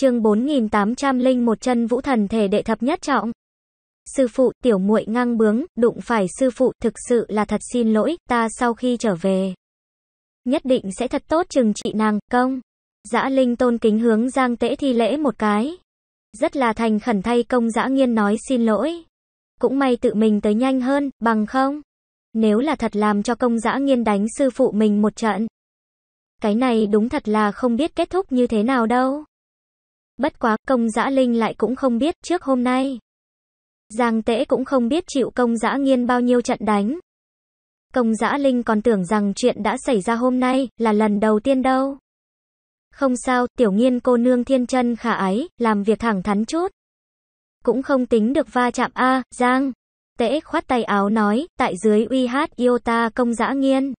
chương 4801 chân vũ thần thể đệ thập nhất trọng. Sư phụ, tiểu muội ngang bướng, đụng phải sư phụ, thực sự là thật xin lỗi, ta sau khi trở về. Nhất định sẽ thật tốt chừng trị nàng, công. Dã Linh tôn kính hướng Giang Tễ thi lễ một cái. Rất là thành khẩn thay công dã nghiên nói xin lỗi. Cũng may tự mình tới nhanh hơn, bằng không. Nếu là thật làm cho công dã nghiên đánh sư phụ mình một trận. Cái này đúng thật là không biết kết thúc như thế nào đâu. Bất quá, công giã linh lại cũng không biết trước hôm nay. Giang tễ cũng không biết chịu công giã nghiên bao nhiêu trận đánh. Công giã linh còn tưởng rằng chuyện đã xảy ra hôm nay là lần đầu tiên đâu. Không sao, tiểu nghiên cô nương thiên chân khả ái, làm việc thẳng thắn chút. Cũng không tính được va chạm a Giang. Tễ khoát tay áo nói, tại dưới uy hát iota công giã nghiên.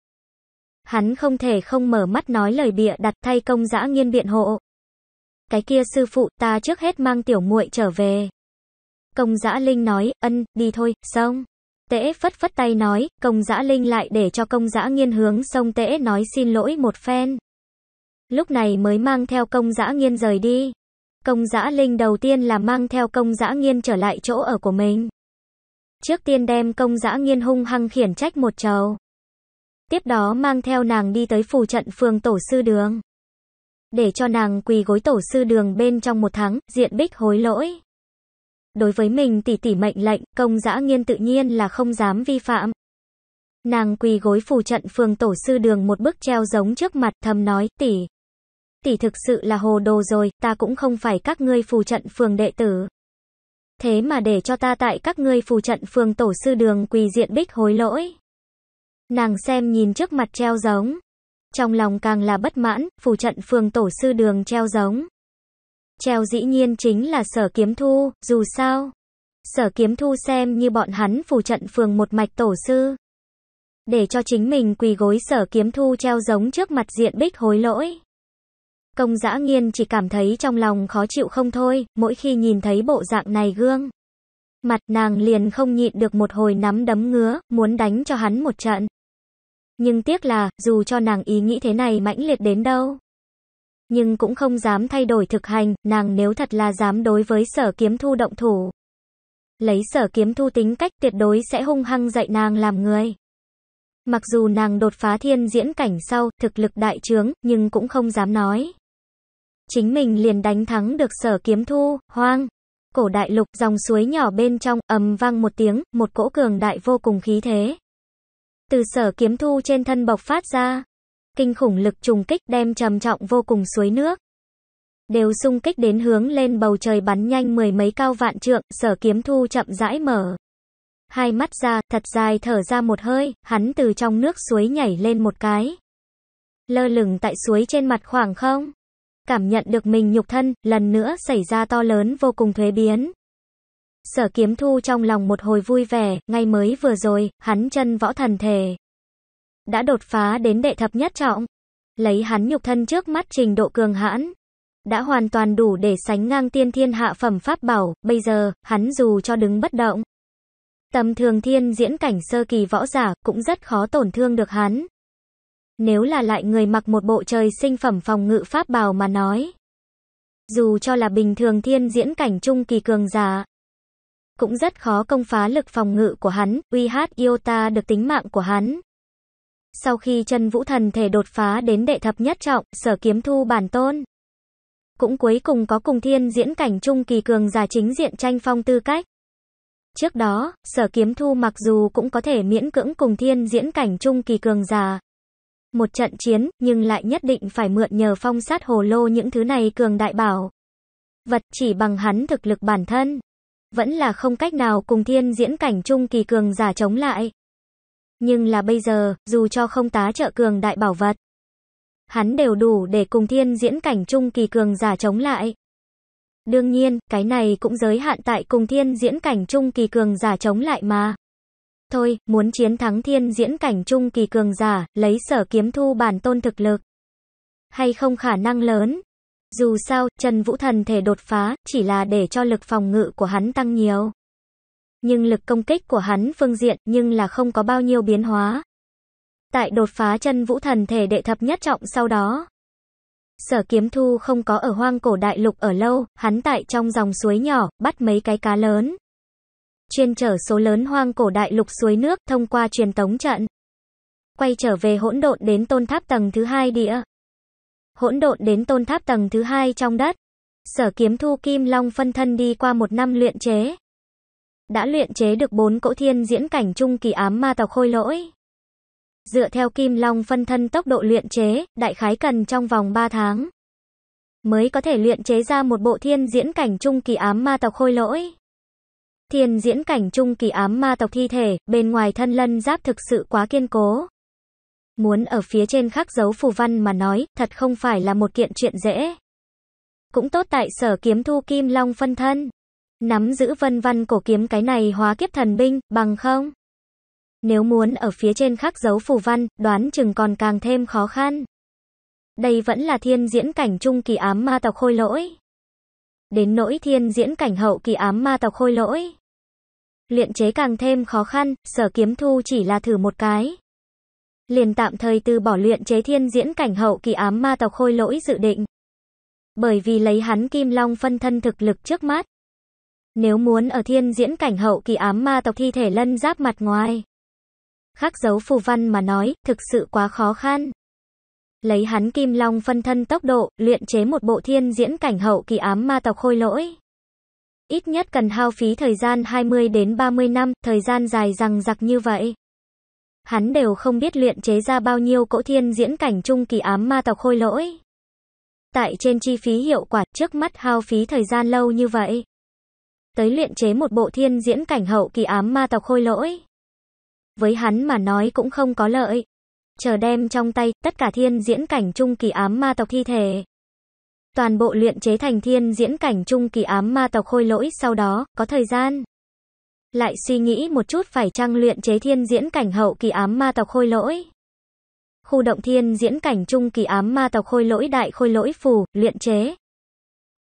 Hắn không thể không mở mắt nói lời bịa đặt thay công giã nghiên biện hộ cái kia sư phụ, ta trước hết mang tiểu muội trở về. Công giã Linh nói, ân, đi thôi, xong. Tễ phất phất tay nói, công giã Linh lại để cho công giã nghiên hướng sông tễ nói xin lỗi một phen. Lúc này mới mang theo công giã nghiên rời đi. Công giã Linh đầu tiên là mang theo công giã nghiên trở lại chỗ ở của mình. Trước tiên đem công giã nghiên hung hăng khiển trách một trầu. Tiếp đó mang theo nàng đi tới phủ trận phường tổ sư đường để cho nàng quỳ gối tổ sư đường bên trong một tháng, diện bích hối lỗi. Đối với mình tỷ tỷ mệnh lệnh, công dã nghiên tự nhiên là không dám vi phạm. Nàng quỳ gối phù trận phường tổ sư đường một bức treo giống trước mặt thầm nói, tỷ. Tỷ thực sự là hồ đồ rồi, ta cũng không phải các ngươi phù trận phường đệ tử. Thế mà để cho ta tại các ngươi phù trận phường tổ sư đường quỳ diện bích hối lỗi. Nàng xem nhìn trước mặt treo giống, trong lòng càng là bất mãn, phù trận phường tổ sư đường treo giống. Treo dĩ nhiên chính là sở kiếm thu, dù sao. Sở kiếm thu xem như bọn hắn phù trận phường một mạch tổ sư. Để cho chính mình quỳ gối sở kiếm thu treo giống trước mặt diện bích hối lỗi. Công dã nghiên chỉ cảm thấy trong lòng khó chịu không thôi, mỗi khi nhìn thấy bộ dạng này gương. Mặt nàng liền không nhịn được một hồi nắm đấm ngứa, muốn đánh cho hắn một trận. Nhưng tiếc là, dù cho nàng ý nghĩ thế này mãnh liệt đến đâu, nhưng cũng không dám thay đổi thực hành, nàng nếu thật là dám đối với sở kiếm thu động thủ. Lấy sở kiếm thu tính cách tuyệt đối sẽ hung hăng dạy nàng làm người. Mặc dù nàng đột phá thiên diễn cảnh sau, thực lực đại trướng, nhưng cũng không dám nói. Chính mình liền đánh thắng được sở kiếm thu, hoang. Cổ đại lục dòng suối nhỏ bên trong, ầm vang một tiếng, một cỗ cường đại vô cùng khí thế từ sở kiếm thu trên thân bộc phát ra. Kinh khủng lực trùng kích đem trầm trọng vô cùng suối nước. Đều xung kích đến hướng lên bầu trời bắn nhanh mười mấy cao vạn trượng, sở kiếm thu chậm rãi mở. Hai mắt ra, thật dài thở ra một hơi, hắn từ trong nước suối nhảy lên một cái. Lơ lửng tại suối trên mặt khoảng không. Cảm nhận được mình nhục thân, lần nữa xảy ra to lớn vô cùng thuế biến. Sở kiếm thu trong lòng một hồi vui vẻ, ngay mới vừa rồi, hắn chân võ thần thể. Đã đột phá đến đệ thập nhất trọng. Lấy hắn nhục thân trước mắt trình độ cường hãn. Đã hoàn toàn đủ để sánh ngang tiên thiên hạ phẩm pháp bảo, bây giờ, hắn dù cho đứng bất động. Tầm thường thiên diễn cảnh sơ kỳ võ giả, cũng rất khó tổn thương được hắn. Nếu là lại người mặc một bộ trời sinh phẩm phòng ngự pháp bào mà nói. Dù cho là bình thường thiên diễn cảnh trung kỳ cường giả, cũng rất khó công phá lực phòng ngự của hắn, uy hát Iota được tính mạng của hắn. Sau khi chân vũ thần thể đột phá đến đệ thập nhất trọng, sở kiếm thu bản tôn. Cũng cuối cùng có cùng thiên diễn cảnh trung kỳ cường giả chính diện tranh phong tư cách. Trước đó, sở kiếm thu mặc dù cũng có thể miễn cưỡng cùng thiên diễn cảnh trung kỳ cường già. Một trận chiến, nhưng lại nhất định phải mượn nhờ phong sát hồ lô những thứ này cường đại bảo. Vật chỉ bằng hắn thực lực bản thân vẫn là không cách nào cùng thiên diễn cảnh trung kỳ cường giả chống lại. Nhưng là bây giờ, dù cho không tá trợ cường đại bảo vật, hắn đều đủ để cùng thiên diễn cảnh trung kỳ cường giả chống lại. Đương nhiên, cái này cũng giới hạn tại cùng thiên diễn cảnh trung kỳ cường giả chống lại mà. Thôi, muốn chiến thắng thiên diễn cảnh trung kỳ cường giả, lấy sở kiếm thu bản tôn thực lực. Hay không khả năng lớn, dù sao, Trần Vũ Thần thể đột phá, chỉ là để cho lực phòng ngự của hắn tăng nhiều. Nhưng lực công kích của hắn phương diện nhưng là không có bao nhiêu biến hóa. Tại đột phá chân vũ thần thể đệ thập nhất trọng sau đó. Sở kiếm thu không có ở hoang cổ đại lục ở lâu, hắn tại trong dòng suối nhỏ, bắt mấy cái cá lớn. Chuyên trở số lớn hoang cổ đại lục suối nước thông qua truyền tống trận. Quay trở về hỗn độn đến tôn tháp tầng thứ hai địa hỗn độn đến tôn tháp tầng thứ hai trong đất. Sở kiếm thu kim long phân thân đi qua một năm luyện chế. Đã luyện chế được bốn cỗ thiên diễn cảnh trung kỳ ám ma tàu khôi lỗi. Dựa theo kim long phân thân tốc độ luyện chế, đại khái cần trong vòng 3 tháng. Mới có thể luyện chế ra một bộ thiên diễn cảnh trung kỳ ám ma tộc khôi lỗi. Thiên diễn cảnh trung kỳ ám ma tộc thi thể, bên ngoài thân lân giáp thực sự quá kiên cố muốn ở phía trên khắc dấu phù văn mà nói, thật không phải là một kiện chuyện dễ. Cũng tốt tại sở kiếm thu kim long phân thân. Nắm giữ vân văn cổ kiếm cái này hóa kiếp thần binh, bằng không? Nếu muốn ở phía trên khắc dấu phù văn, đoán chừng còn càng thêm khó khăn. Đây vẫn là thiên diễn cảnh trung kỳ ám ma tộc khôi lỗi. Đến nỗi thiên diễn cảnh hậu kỳ ám ma tộc khôi lỗi. Luyện chế càng thêm khó khăn, sở kiếm thu chỉ là thử một cái liền tạm thời từ bỏ luyện chế thiên diễn cảnh hậu kỳ ám ma tộc khôi lỗi dự định. Bởi vì lấy hắn Kim Long phân thân thực lực trước mắt. Nếu muốn ở thiên diễn cảnh hậu kỳ ám ma tộc thi thể lân giáp mặt ngoài. Khắc dấu phù văn mà nói, thực sự quá khó khăn. Lấy hắn Kim Long phân thân tốc độ, luyện chế một bộ thiên diễn cảnh hậu kỳ ám ma tộc khôi lỗi. Ít nhất cần hao phí thời gian 20 đến 30 năm, thời gian dài rằng giặc như vậy hắn đều không biết luyện chế ra bao nhiêu cỗ thiên diễn cảnh trung kỳ ám ma tộc khôi lỗi. Tại trên chi phí hiệu quả trước mắt hao phí thời gian lâu như vậy. Tới luyện chế một bộ thiên diễn cảnh hậu kỳ ám ma tộc khôi lỗi. Với hắn mà nói cũng không có lợi. Chờ đem trong tay tất cả thiên diễn cảnh trung kỳ ám ma tộc thi thể. Toàn bộ luyện chế thành thiên diễn cảnh trung kỳ ám ma tộc khôi lỗi sau đó có thời gian lại suy nghĩ một chút phải trang luyện chế thiên diễn cảnh hậu kỳ ám ma tộc khôi lỗi. Khu động thiên diễn cảnh trung kỳ ám ma tộc khôi lỗi đại khôi lỗi phù, luyện chế.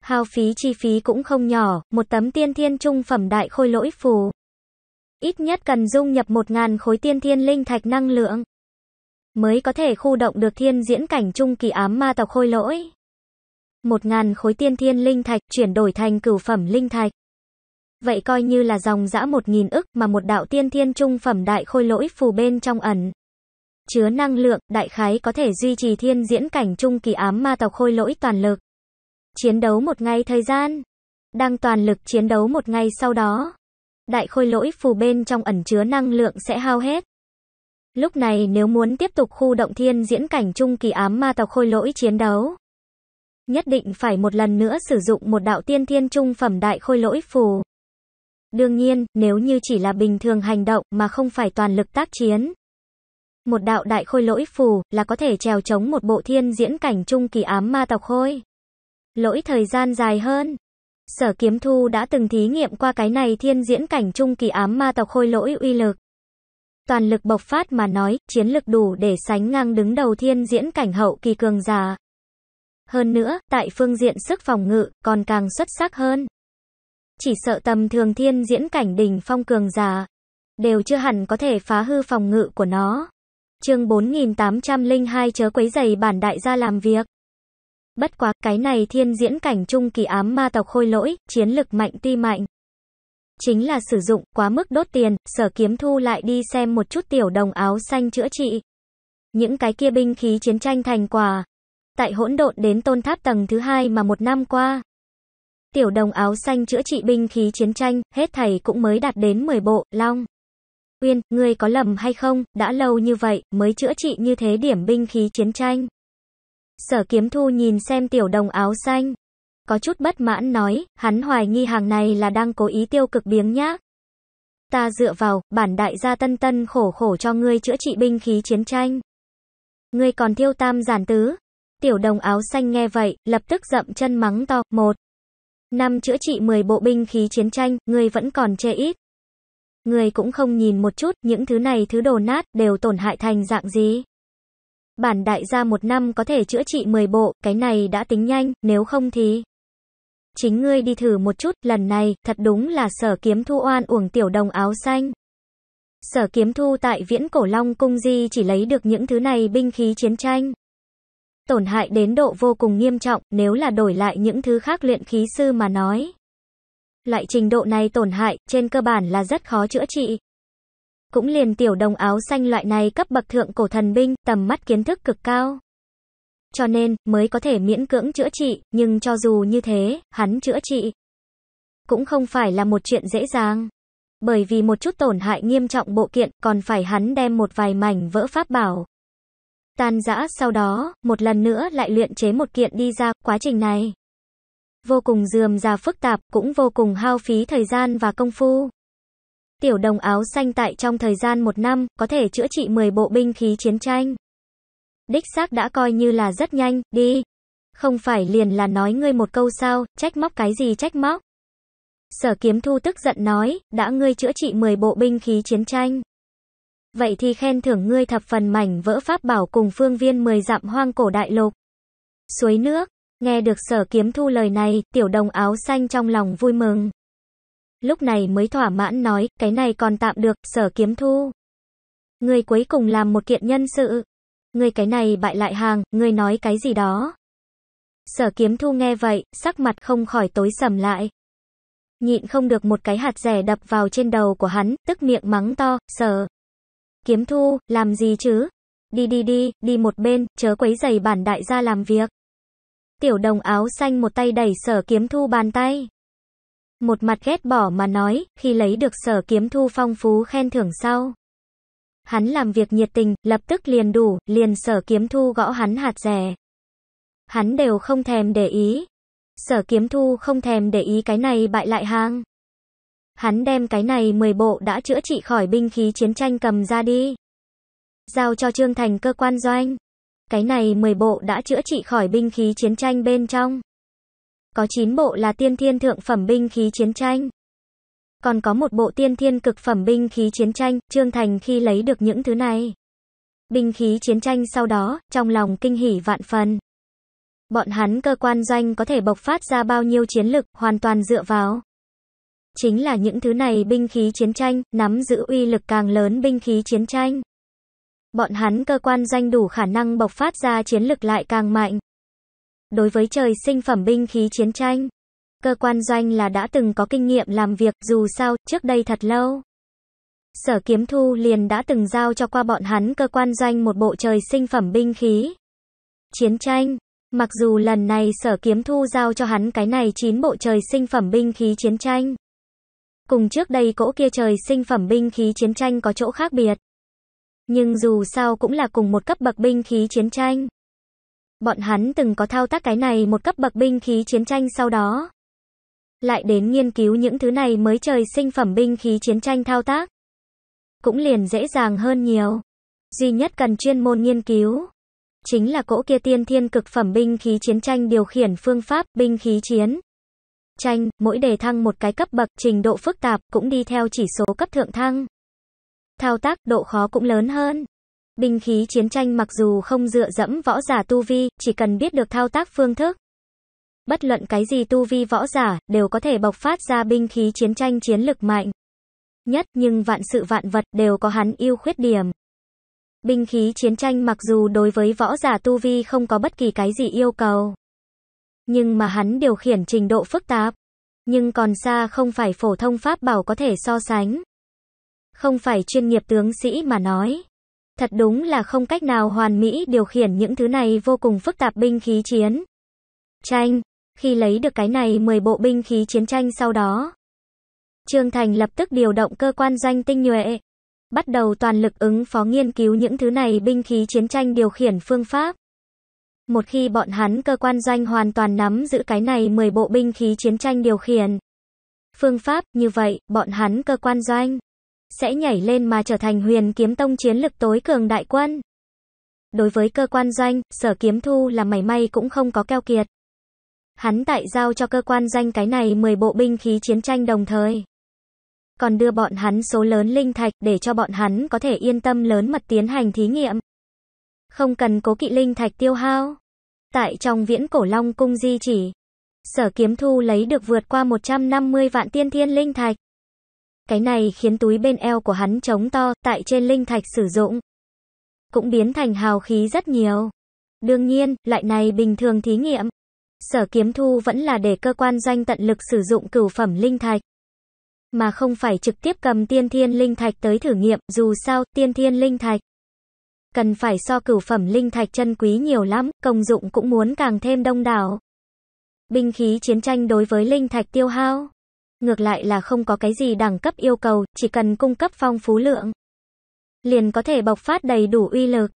Hao phí chi phí cũng không nhỏ, một tấm tiên thiên trung phẩm đại khôi lỗi phù. Ít nhất cần dung nhập 1.000 khối tiên thiên linh thạch năng lượng. Mới có thể khu động được thiên diễn cảnh trung kỳ ám ma tộc khôi lỗi. 1.000 khối tiên thiên linh thạch chuyển đổi thành cửu phẩm linh thạch vậy coi như là dòng dã một nghìn ức mà một đạo tiên thiên trung phẩm đại khôi lỗi phù bên trong ẩn. Chứa năng lượng, đại khái có thể duy trì thiên diễn cảnh trung kỳ ám ma tàu khôi lỗi toàn lực. Chiến đấu một ngày thời gian. Đang toàn lực chiến đấu một ngày sau đó. Đại khôi lỗi phù bên trong ẩn chứa năng lượng sẽ hao hết. Lúc này nếu muốn tiếp tục khu động thiên diễn cảnh trung kỳ ám ma tàu khôi lỗi chiến đấu. Nhất định phải một lần nữa sử dụng một đạo tiên thiên trung phẩm đại khôi lỗi phù. Đương nhiên, nếu như chỉ là bình thường hành động mà không phải toàn lực tác chiến. Một đạo đại khôi lỗi phù là có thể trèo chống một bộ thiên diễn cảnh trung kỳ ám ma tộc khôi. Lỗi thời gian dài hơn. Sở Kiếm Thu đã từng thí nghiệm qua cái này thiên diễn cảnh trung kỳ ám ma tộc khôi lỗi uy lực. Toàn lực bộc phát mà nói, chiến lực đủ để sánh ngang đứng đầu thiên diễn cảnh hậu kỳ cường giả. Hơn nữa, tại phương diện sức phòng ngự, còn càng xuất sắc hơn. Chỉ sợ tầm thường thiên diễn cảnh đỉnh phong cường giả, đều chưa hẳn có thể phá hư phòng ngự của nó. Chương 4802 chớ quấy giày bản đại gia làm việc. Bất quá, cái này thiên diễn cảnh trung kỳ ám ma tộc khôi lỗi, chiến lực mạnh tuy mạnh. Chính là sử dụng quá mức đốt tiền, sở kiếm thu lại đi xem một chút tiểu đồng áo xanh chữa trị. Những cái kia binh khí chiến tranh thành quả. Tại hỗn độn đến tôn tháp tầng thứ hai mà một năm qua, Tiểu đồng áo xanh chữa trị binh khí chiến tranh, hết thầy cũng mới đạt đến 10 bộ, long. Uyên, ngươi có lầm hay không, đã lâu như vậy, mới chữa trị như thế điểm binh khí chiến tranh. Sở kiếm thu nhìn xem tiểu đồng áo xanh. Có chút bất mãn nói, hắn hoài nghi hàng này là đang cố ý tiêu cực biếng nhá. Ta dựa vào, bản đại gia tân tân khổ khổ cho ngươi chữa trị binh khí chiến tranh. Ngươi còn thiêu tam giản tứ. Tiểu đồng áo xanh nghe vậy, lập tức dậm chân mắng to, một. Năm chữa trị 10 bộ binh khí chiến tranh, người vẫn còn chê ít. Người cũng không nhìn một chút, những thứ này thứ đồ nát, đều tổn hại thành dạng gì. Bản đại gia một năm có thể chữa trị 10 bộ, cái này đã tính nhanh, nếu không thì... Chính ngươi đi thử một chút, lần này, thật đúng là sở kiếm thu oan uổng tiểu đồng áo xanh. Sở kiếm thu tại viễn cổ long cung di chỉ lấy được những thứ này binh khí chiến tranh tổn hại đến độ vô cùng nghiêm trọng nếu là đổi lại những thứ khác luyện khí sư mà nói. Loại trình độ này tổn hại, trên cơ bản là rất khó chữa trị. Cũng liền tiểu đồng áo xanh loại này cấp bậc thượng cổ thần binh, tầm mắt kiến thức cực cao. Cho nên, mới có thể miễn cưỡng chữa trị, nhưng cho dù như thế, hắn chữa trị. Cũng không phải là một chuyện dễ dàng. Bởi vì một chút tổn hại nghiêm trọng bộ kiện, còn phải hắn đem một vài mảnh vỡ pháp bảo, tan rã sau đó, một lần nữa lại luyện chế một kiện đi ra, quá trình này vô cùng dườm già phức tạp, cũng vô cùng hao phí thời gian và công phu. Tiểu đồng áo xanh tại trong thời gian một năm, có thể chữa trị 10 bộ binh khí chiến tranh. Đích xác đã coi như là rất nhanh, đi. Không phải liền là nói ngươi một câu sao, trách móc cái gì trách móc. Sở kiếm thu tức giận nói, đã ngươi chữa trị 10 bộ binh khí chiến tranh. Vậy thì khen thưởng ngươi thập phần mảnh vỡ pháp bảo cùng phương viên 10 dặm hoang cổ đại lục. Suối nước, nghe được sở kiếm thu lời này, tiểu đồng áo xanh trong lòng vui mừng. Lúc này mới thỏa mãn nói, cái này còn tạm được, sở kiếm thu. Ngươi cuối cùng làm một kiện nhân sự. Ngươi cái này bại lại hàng, ngươi nói cái gì đó. Sở kiếm thu nghe vậy, sắc mặt không khỏi tối sầm lại. Nhịn không được một cái hạt rẻ đập vào trên đầu của hắn, tức miệng mắng to, sở. Kiếm thu, làm gì chứ? Đi đi đi, đi một bên, chớ quấy giày bản đại gia làm việc. Tiểu đồng áo xanh một tay đẩy sở kiếm thu bàn tay. Một mặt ghét bỏ mà nói, khi lấy được sở kiếm thu phong phú khen thưởng sau. Hắn làm việc nhiệt tình, lập tức liền đủ, liền sở kiếm thu gõ hắn hạt rẻ. Hắn đều không thèm để ý. Sở kiếm thu không thèm để ý cái này bại lại hang. Hắn đem cái này 10 bộ đã chữa trị khỏi binh khí chiến tranh cầm ra đi. Giao cho Trương Thành cơ quan doanh. Cái này 10 bộ đã chữa trị khỏi binh khí chiến tranh bên trong. Có 9 bộ là tiên thiên thượng phẩm binh khí chiến tranh. Còn có một bộ tiên thiên cực phẩm binh khí chiến tranh, Trương Thành khi lấy được những thứ này. Binh khí chiến tranh sau đó, trong lòng kinh hỉ vạn phần. Bọn hắn cơ quan doanh có thể bộc phát ra bao nhiêu chiến lực, hoàn toàn dựa vào Chính là những thứ này binh khí chiến tranh, nắm giữ uy lực càng lớn binh khí chiến tranh. Bọn hắn cơ quan danh đủ khả năng bộc phát ra chiến lực lại càng mạnh. Đối với trời sinh phẩm binh khí chiến tranh, cơ quan doanh là đã từng có kinh nghiệm làm việc, dù sao, trước đây thật lâu. Sở kiếm thu liền đã từng giao cho qua bọn hắn cơ quan doanh một bộ trời sinh phẩm binh khí. Chiến tranh, mặc dù lần này sở kiếm thu giao cho hắn cái này chín bộ trời sinh phẩm binh khí chiến tranh. Cùng trước đây cỗ kia trời sinh phẩm binh khí chiến tranh có chỗ khác biệt. Nhưng dù sao cũng là cùng một cấp bậc binh khí chiến tranh. Bọn hắn từng có thao tác cái này một cấp bậc binh khí chiến tranh sau đó. Lại đến nghiên cứu những thứ này mới trời sinh phẩm binh khí chiến tranh thao tác. Cũng liền dễ dàng hơn nhiều. Duy nhất cần chuyên môn nghiên cứu. Chính là cỗ kia tiên thiên cực phẩm binh khí chiến tranh điều khiển phương pháp binh khí chiến tranh, mỗi đề thăng một cái cấp bậc, trình độ phức tạp cũng đi theo chỉ số cấp thượng thăng. Thao tác, độ khó cũng lớn hơn. Binh khí chiến tranh mặc dù không dựa dẫm võ giả tu vi, chỉ cần biết được thao tác phương thức. Bất luận cái gì tu vi võ giả, đều có thể bộc phát ra binh khí chiến tranh chiến lực mạnh. Nhất nhưng vạn sự vạn vật đều có hắn yêu khuyết điểm. Binh khí chiến tranh mặc dù đối với võ giả tu vi không có bất kỳ cái gì yêu cầu nhưng mà hắn điều khiển trình độ phức tạp, nhưng còn xa không phải phổ thông pháp bảo có thể so sánh. Không phải chuyên nghiệp tướng sĩ mà nói. Thật đúng là không cách nào hoàn mỹ điều khiển những thứ này vô cùng phức tạp binh khí chiến. Tranh, khi lấy được cái này 10 bộ binh khí chiến tranh sau đó. Trương Thành lập tức điều động cơ quan doanh tinh nhuệ, bắt đầu toàn lực ứng phó nghiên cứu những thứ này binh khí chiến tranh điều khiển phương pháp một khi bọn hắn cơ quan doanh hoàn toàn nắm giữ cái này 10 bộ binh khí chiến tranh điều khiển. Phương pháp như vậy, bọn hắn cơ quan doanh sẽ nhảy lên mà trở thành huyền kiếm tông chiến lực tối cường đại quân. Đối với cơ quan doanh, sở kiếm thu là mảy may cũng không có keo kiệt. Hắn tại giao cho cơ quan doanh cái này 10 bộ binh khí chiến tranh đồng thời. Còn đưa bọn hắn số lớn linh thạch để cho bọn hắn có thể yên tâm lớn mật tiến hành thí nghiệm. Không cần cố kỵ linh thạch tiêu hao. Tại trong viễn cổ long cung di chỉ, sở kiếm thu lấy được vượt qua 150 vạn tiên thiên linh thạch. Cái này khiến túi bên eo của hắn trống to, tại trên linh thạch sử dụng. Cũng biến thành hào khí rất nhiều. Đương nhiên, loại này bình thường thí nghiệm. Sở kiếm thu vẫn là để cơ quan doanh tận lực sử dụng cửu phẩm linh thạch. Mà không phải trực tiếp cầm tiên thiên linh thạch tới thử nghiệm, dù sao, tiên thiên linh thạch cần phải so cửu phẩm linh thạch chân quý nhiều lắm, công dụng cũng muốn càng thêm đông đảo. Binh khí chiến tranh đối với linh thạch tiêu hao, ngược lại là không có cái gì đẳng cấp yêu cầu, chỉ cần cung cấp phong phú lượng, liền có thể bộc phát đầy đủ uy lực,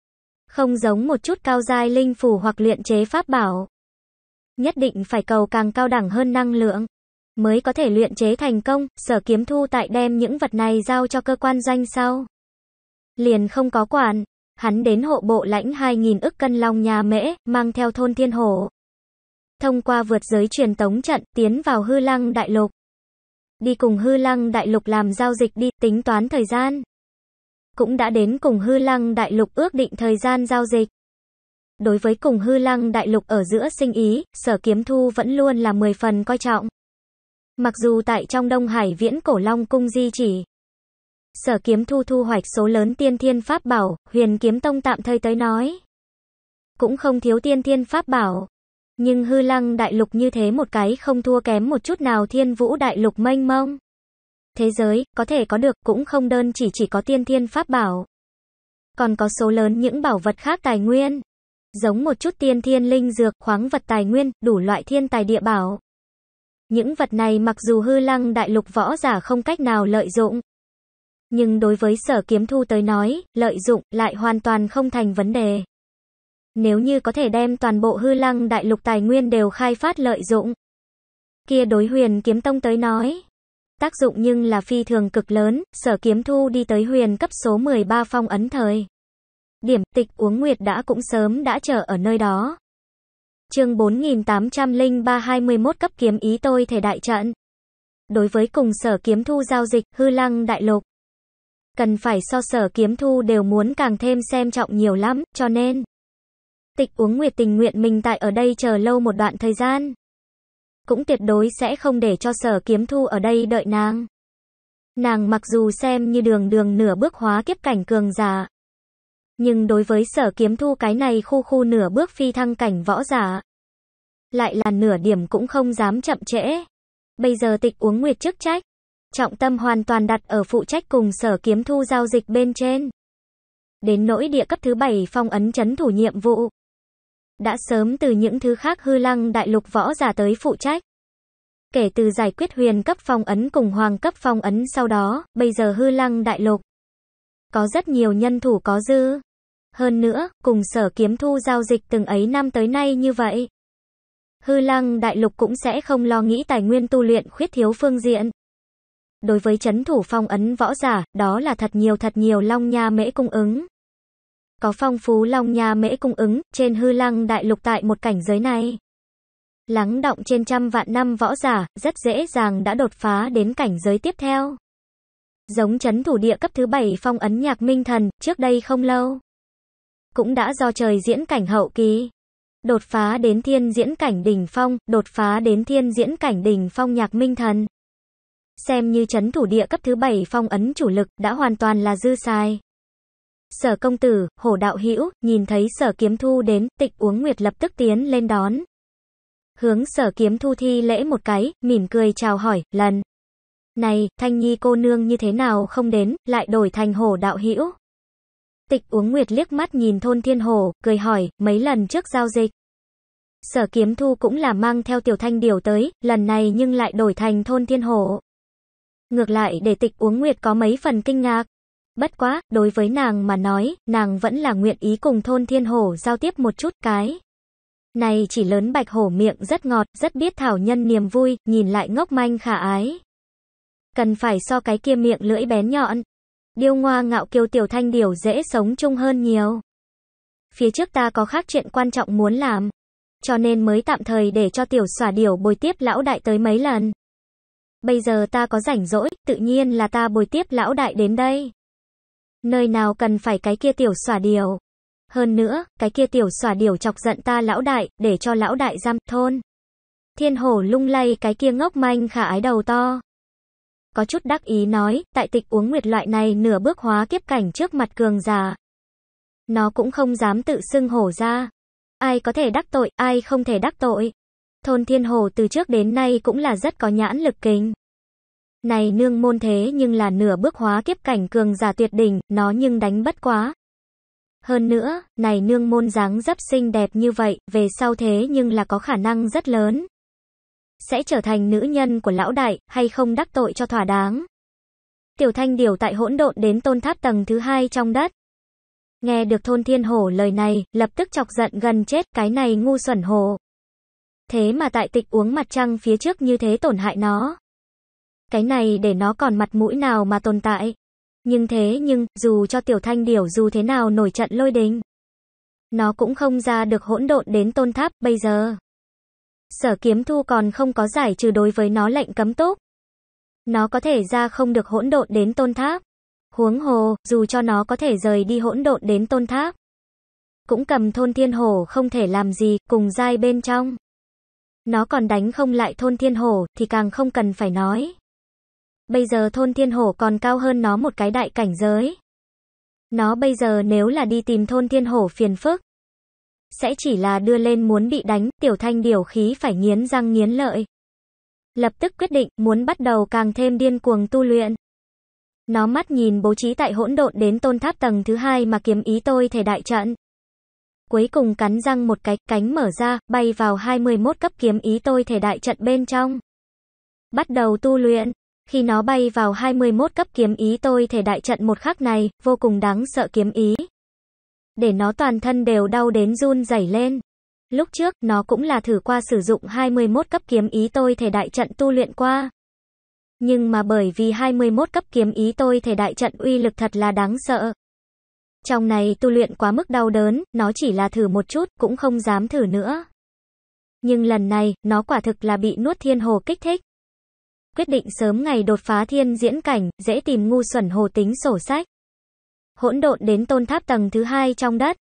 không giống một chút cao giai linh phủ hoặc luyện chế pháp bảo. Nhất định phải cầu càng cao đẳng hơn năng lượng mới có thể luyện chế thành công, sở kiếm thu tại đem những vật này giao cho cơ quan danh sau. Liền không có quản, hắn đến hộ bộ lãnh 2.000 ức cân long nhà mễ, mang theo thôn thiên hổ. Thông qua vượt giới truyền tống trận, tiến vào hư lăng đại lục. Đi cùng hư lăng đại lục làm giao dịch đi, tính toán thời gian. Cũng đã đến cùng hư lăng đại lục ước định thời gian giao dịch. Đối với cùng hư lăng đại lục ở giữa sinh ý, sở kiếm thu vẫn luôn là 10 phần coi trọng. Mặc dù tại trong Đông Hải viễn cổ long cung di chỉ, sở kiếm thu thu hoạch số lớn tiên thiên pháp bảo, huyền kiếm tông tạm thời tới nói. Cũng không thiếu tiên thiên pháp bảo. Nhưng hư lăng đại lục như thế một cái không thua kém một chút nào thiên vũ đại lục mênh mông. Thế giới, có thể có được cũng không đơn chỉ chỉ có tiên thiên pháp bảo. Còn có số lớn những bảo vật khác tài nguyên. Giống một chút tiên thiên linh dược, khoáng vật tài nguyên, đủ loại thiên tài địa bảo. Những vật này mặc dù hư lăng đại lục võ giả không cách nào lợi dụng, nhưng đối với sở kiếm thu tới nói, lợi dụng lại hoàn toàn không thành vấn đề. Nếu như có thể đem toàn bộ hư lăng đại lục tài nguyên đều khai phát lợi dụng. Kia đối huyền kiếm tông tới nói. Tác dụng nhưng là phi thường cực lớn, sở kiếm thu đi tới huyền cấp số 13 phong ấn thời. Điểm tịch uống nguyệt đã cũng sớm đã chờ ở nơi đó. chương 4803 21 cấp kiếm ý tôi thể đại trận. Đối với cùng sở kiếm thu giao dịch hư lăng đại lục, cần phải so sở kiếm thu đều muốn càng thêm xem trọng nhiều lắm, cho nên tịch uống nguyệt tình nguyện mình tại ở đây chờ lâu một đoạn thời gian. Cũng tuyệt đối sẽ không để cho sở kiếm thu ở đây đợi nàng. Nàng mặc dù xem như đường đường nửa bước hóa kiếp cảnh cường giả. Nhưng đối với sở kiếm thu cái này khu khu nửa bước phi thăng cảnh võ giả. Lại là nửa điểm cũng không dám chậm trễ. Bây giờ tịch uống nguyệt chức trách trọng tâm hoàn toàn đặt ở phụ trách cùng sở kiếm thu giao dịch bên trên. Đến nỗi địa cấp thứ 7 phong ấn chấn thủ nhiệm vụ. Đã sớm từ những thứ khác hư lăng đại lục võ giả tới phụ trách. Kể từ giải quyết huyền cấp phong ấn cùng hoàng cấp phong ấn sau đó, bây giờ hư lăng đại lục. Có rất nhiều nhân thủ có dư. Hơn nữa, cùng sở kiếm thu giao dịch từng ấy năm tới nay như vậy. Hư lăng đại lục cũng sẽ không lo nghĩ tài nguyên tu luyện khuyết thiếu phương diện. Đối với chấn thủ phong ấn võ giả, đó là thật nhiều thật nhiều long nha mễ cung ứng. Có phong phú long nha mễ cung ứng, trên hư lăng đại lục tại một cảnh giới này. Lắng động trên trăm vạn năm võ giả, rất dễ dàng đã đột phá đến cảnh giới tiếp theo. Giống chấn thủ địa cấp thứ bảy phong ấn nhạc minh thần, trước đây không lâu. Cũng đã do trời diễn cảnh hậu kỳ. Đột phá đến thiên diễn cảnh đỉnh phong, đột phá đến thiên diễn cảnh đỉnh phong nhạc minh thần xem như chấn thủ địa cấp thứ bảy phong ấn chủ lực, đã hoàn toàn là dư sai. Sở công tử, hổ đạo hữu nhìn thấy sở kiếm thu đến, tịch uống nguyệt lập tức tiến lên đón. Hướng sở kiếm thu thi lễ một cái, mỉm cười chào hỏi, lần. Này, thanh nhi cô nương như thế nào không đến, lại đổi thành hổ đạo hữu Tịch uống nguyệt liếc mắt nhìn thôn thiên hổ, cười hỏi, mấy lần trước giao dịch. Sở kiếm thu cũng là mang theo tiểu thanh điều tới, lần này nhưng lại đổi thành thôn thiên hổ. Ngược lại để tịch uống nguyệt có mấy phần kinh ngạc. Bất quá, đối với nàng mà nói, nàng vẫn là nguyện ý cùng thôn thiên hổ giao tiếp một chút cái. Này chỉ lớn bạch hổ miệng rất ngọt, rất biết thảo nhân niềm vui, nhìn lại ngốc manh khả ái. Cần phải so cái kia miệng lưỡi bén nhọn. Điêu ngoa ngạo kiêu tiểu thanh điều dễ sống chung hơn nhiều. Phía trước ta có khác chuyện quan trọng muốn làm. Cho nên mới tạm thời để cho tiểu xỏa điểu bồi tiếp lão đại tới mấy lần. Bây giờ ta có rảnh rỗi, tự nhiên là ta bồi tiếp lão đại đến đây. Nơi nào cần phải cái kia tiểu xỏa điều. Hơn nữa, cái kia tiểu xỏa điều chọc giận ta lão đại, để cho lão đại giam thôn. Thiên hổ lung lay cái kia ngốc manh khả ái đầu to. Có chút đắc ý nói, tại tịch uống nguyệt loại này nửa bước hóa kiếp cảnh trước mặt cường già Nó cũng không dám tự xưng hổ ra. Ai có thể đắc tội, ai không thể đắc tội thôn Thiên Hồ từ trước đến nay cũng là rất có nhãn lực kính. Này nương môn thế nhưng là nửa bước hóa kiếp cảnh cường giả tuyệt đỉnh, nó nhưng đánh bất quá. Hơn nữa, này nương môn dáng dấp xinh đẹp như vậy, về sau thế nhưng là có khả năng rất lớn. Sẽ trở thành nữ nhân của lão đại, hay không đắc tội cho thỏa đáng. Tiểu thanh điều tại hỗn độn đến tôn tháp tầng thứ hai trong đất. Nghe được thôn thiên hổ lời này, lập tức chọc giận gần chết cái này ngu xuẩn hồ Thế mà tại tịch uống mặt trăng phía trước như thế tổn hại nó. Cái này để nó còn mặt mũi nào mà tồn tại. Nhưng thế nhưng, dù cho tiểu thanh điểu dù thế nào nổi trận lôi đình. Nó cũng không ra được hỗn độn đến tôn tháp bây giờ. Sở kiếm thu còn không có giải trừ đối với nó lệnh cấm túc. Nó có thể ra không được hỗn độn đến tôn tháp. Huống hồ, dù cho nó có thể rời đi hỗn độn đến tôn tháp. Cũng cầm thôn thiên hồ không thể làm gì, cùng dai bên trong. Nó còn đánh không lại thôn thiên hổ thì càng không cần phải nói. Bây giờ thôn thiên hổ còn cao hơn nó một cái đại cảnh giới. Nó bây giờ nếu là đi tìm thôn thiên hổ phiền phức. Sẽ chỉ là đưa lên muốn bị đánh, tiểu thanh điều khí phải nghiến răng nghiến lợi. Lập tức quyết định muốn bắt đầu càng thêm điên cuồng tu luyện. Nó mắt nhìn bố trí tại hỗn độn đến tôn tháp tầng thứ hai mà kiếm ý tôi thể đại trận. Cuối cùng cắn răng một cái, cánh mở ra, bay vào 21 cấp kiếm ý tôi thể đại trận bên trong. Bắt đầu tu luyện. Khi nó bay vào 21 cấp kiếm ý tôi thể đại trận một khắc này, vô cùng đáng sợ kiếm ý. Để nó toàn thân đều đau đến run rẩy lên. Lúc trước, nó cũng là thử qua sử dụng 21 cấp kiếm ý tôi thể đại trận tu luyện qua. Nhưng mà bởi vì 21 cấp kiếm ý tôi thể đại trận uy lực thật là đáng sợ, trong này tu luyện quá mức đau đớn, nó chỉ là thử một chút, cũng không dám thử nữa. Nhưng lần này, nó quả thực là bị nuốt thiên hồ kích thích. Quyết định sớm ngày đột phá thiên diễn cảnh, dễ tìm ngu xuẩn hồ tính sổ sách. Hỗn độn đến tôn tháp tầng thứ hai trong đất.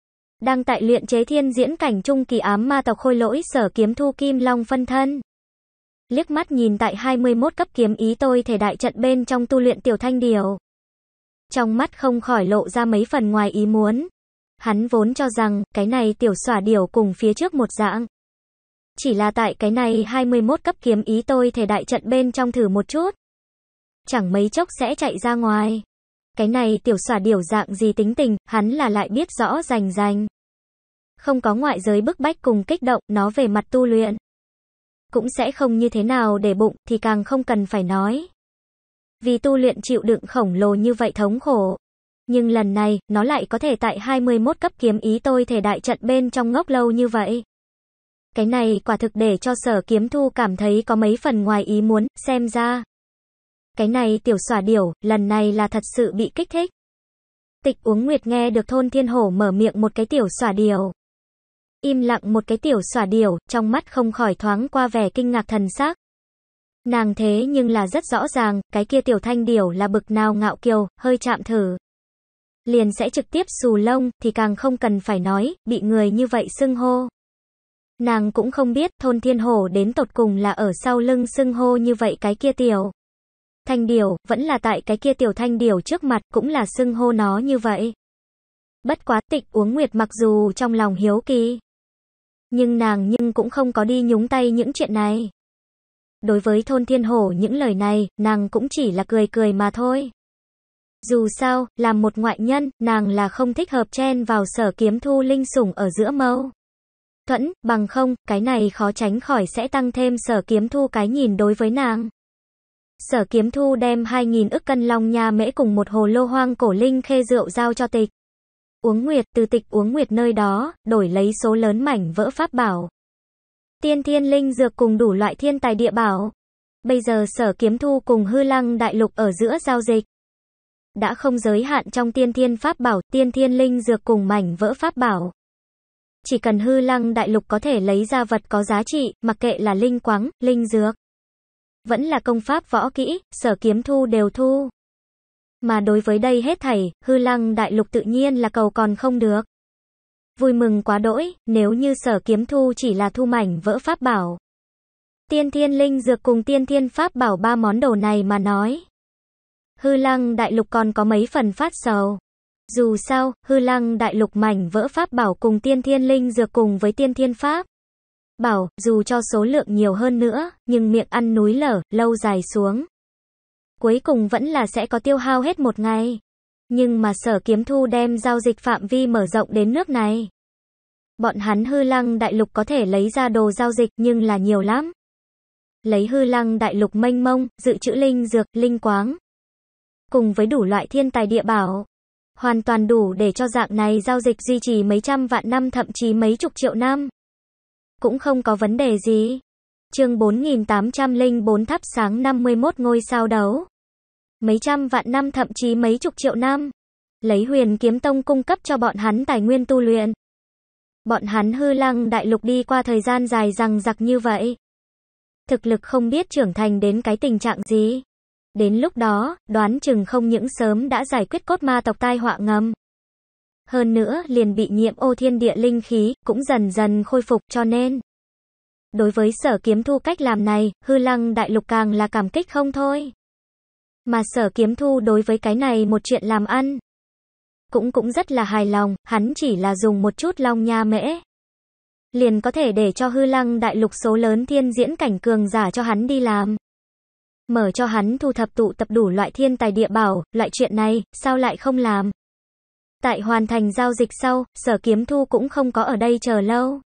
Đang tại luyện chế thiên diễn cảnh trung kỳ ám ma tộc khôi lỗi sở kiếm thu kim long phân thân. Liếc mắt nhìn tại 21 cấp kiếm ý tôi thể đại trận bên trong tu luyện tiểu thanh điều trong mắt không khỏi lộ ra mấy phần ngoài ý muốn. Hắn vốn cho rằng, cái này tiểu xỏa điểu cùng phía trước một dạng. Chỉ là tại cái này 21 cấp kiếm ý tôi thể đại trận bên trong thử một chút. Chẳng mấy chốc sẽ chạy ra ngoài. Cái này tiểu xỏa điểu dạng gì tính tình, hắn là lại biết rõ rành rành. Không có ngoại giới bức bách cùng kích động, nó về mặt tu luyện. Cũng sẽ không như thế nào để bụng, thì càng không cần phải nói vì tu luyện chịu đựng khổng lồ như vậy thống khổ. Nhưng lần này, nó lại có thể tại 21 cấp kiếm ý tôi thể đại trận bên trong ngốc lâu như vậy. Cái này quả thực để cho sở kiếm thu cảm thấy có mấy phần ngoài ý muốn, xem ra. Cái này tiểu xỏa điểu, lần này là thật sự bị kích thích. Tịch uống nguyệt nghe được thôn thiên hổ mở miệng một cái tiểu xỏa điểu. Im lặng một cái tiểu xỏa điểu, trong mắt không khỏi thoáng qua vẻ kinh ngạc thần sắc. Nàng thế nhưng là rất rõ ràng, cái kia tiểu thanh điểu là bực nào ngạo kiều, hơi chạm thử. Liền sẽ trực tiếp xù lông, thì càng không cần phải nói, bị người như vậy xưng hô. Nàng cũng không biết thôn thiên hồ đến tột cùng là ở sau lưng xưng hô như vậy cái kia tiểu. Thanh điểu, vẫn là tại cái kia tiểu thanh điểu trước mặt cũng là xưng hô nó như vậy. Bất quá tịch uống nguyệt mặc dù trong lòng hiếu kỳ. Nhưng nàng nhưng cũng không có đi nhúng tay những chuyện này. Đối với thôn thiên hổ những lời này, nàng cũng chỉ là cười cười mà thôi. Dù sao, làm một ngoại nhân, nàng là không thích hợp chen vào sở kiếm thu linh sủng ở giữa mâu. Thuẫn, bằng không, cái này khó tránh khỏi sẽ tăng thêm sở kiếm thu cái nhìn đối với nàng. Sở kiếm thu đem 2.000 ức cân long nha mễ cùng một hồ lô hoang cổ linh khê rượu giao cho tịch. Uống nguyệt từ tịch uống nguyệt nơi đó, đổi lấy số lớn mảnh vỡ pháp bảo, tiên thiên linh dược cùng đủ loại thiên tài địa bảo. Bây giờ sở kiếm thu cùng hư lăng đại lục ở giữa giao dịch. Đã không giới hạn trong tiên thiên pháp bảo, tiên thiên linh dược cùng mảnh vỡ pháp bảo. Chỉ cần hư lăng đại lục có thể lấy ra vật có giá trị, mặc kệ là linh quáng, linh dược. Vẫn là công pháp võ kỹ, sở kiếm thu đều thu. Mà đối với đây hết thảy, hư lăng đại lục tự nhiên là cầu còn không được. Vui mừng quá đỗi, nếu như sở kiếm thu chỉ là thu mảnh vỡ pháp bảo. Tiên thiên linh dược cùng tiên thiên pháp bảo ba món đồ này mà nói. Hư lăng đại lục còn có mấy phần phát sầu. Dù sao, hư lăng đại lục mảnh vỡ pháp bảo cùng tiên thiên linh dược cùng với tiên thiên pháp. Bảo, dù cho số lượng nhiều hơn nữa, nhưng miệng ăn núi lở, lâu dài xuống. Cuối cùng vẫn là sẽ có tiêu hao hết một ngày. Nhưng mà sở kiếm thu đem giao dịch phạm vi mở rộng đến nước này. Bọn hắn hư lăng đại lục có thể lấy ra đồ giao dịch nhưng là nhiều lắm. Lấy hư lăng đại lục mênh mông, dự trữ linh dược, linh quáng. Cùng với đủ loại thiên tài địa bảo. Hoàn toàn đủ để cho dạng này giao dịch duy trì mấy trăm vạn năm thậm chí mấy chục triệu năm. Cũng không có vấn đề gì. Chương 4804 thắp sáng 51 ngôi sao đấu mấy trăm vạn năm thậm chí mấy chục triệu năm. Lấy huyền kiếm tông cung cấp cho bọn hắn tài nguyên tu luyện. Bọn hắn hư lăng đại lục đi qua thời gian dài rằng giặc như vậy. Thực lực không biết trưởng thành đến cái tình trạng gì. Đến lúc đó, đoán chừng không những sớm đã giải quyết cốt ma tộc tai họa ngầm. Hơn nữa, liền bị nhiễm ô thiên địa linh khí, cũng dần dần khôi phục cho nên. Đối với sở kiếm thu cách làm này, hư lăng đại lục càng là cảm kích không thôi. Mà sở kiếm thu đối với cái này một chuyện làm ăn. Cũng cũng rất là hài lòng, hắn chỉ là dùng một chút long nha mễ. Liền có thể để cho hư lăng đại lục số lớn thiên diễn cảnh cường giả cho hắn đi làm. Mở cho hắn thu thập tụ tập đủ loại thiên tài địa bảo, loại chuyện này, sao lại không làm. Tại hoàn thành giao dịch sau, sở kiếm thu cũng không có ở đây chờ lâu.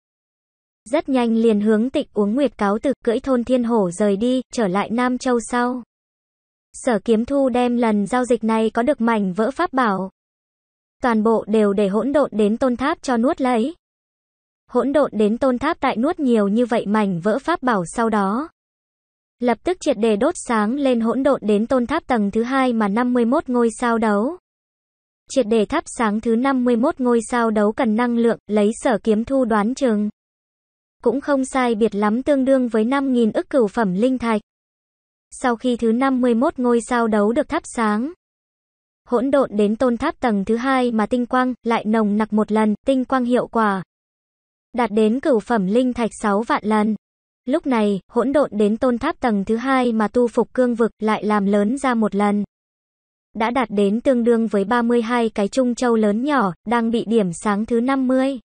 Rất nhanh liền hướng tịch uống nguyệt cáo từ cưỡi thôn thiên hổ rời đi, trở lại Nam Châu sau. Sở Kiếm Thu đem lần giao dịch này có được mảnh vỡ pháp bảo. Toàn bộ đều để hỗn độn đến tôn tháp cho nuốt lấy. Hỗn độn đến tôn tháp tại nuốt nhiều như vậy mảnh vỡ pháp bảo sau đó. Lập tức triệt đề đốt sáng lên hỗn độn đến tôn tháp tầng thứ hai mà 51 ngôi sao đấu. Triệt đề tháp sáng thứ 51 ngôi sao đấu cần năng lượng, lấy sở kiếm thu đoán chừng. Cũng không sai biệt lắm tương đương với 5.000 ức cửu phẩm linh thạch sau khi thứ 51 ngôi sao đấu được thắp sáng. Hỗn độn đến tôn tháp tầng thứ hai mà tinh quang lại nồng nặc một lần, tinh quang hiệu quả. Đạt đến cửu phẩm linh thạch 6 vạn lần. Lúc này, hỗn độn đến tôn tháp tầng thứ hai mà tu phục cương vực lại làm lớn ra một lần. Đã đạt đến tương đương với 32 cái trung châu lớn nhỏ, đang bị điểm sáng thứ 50.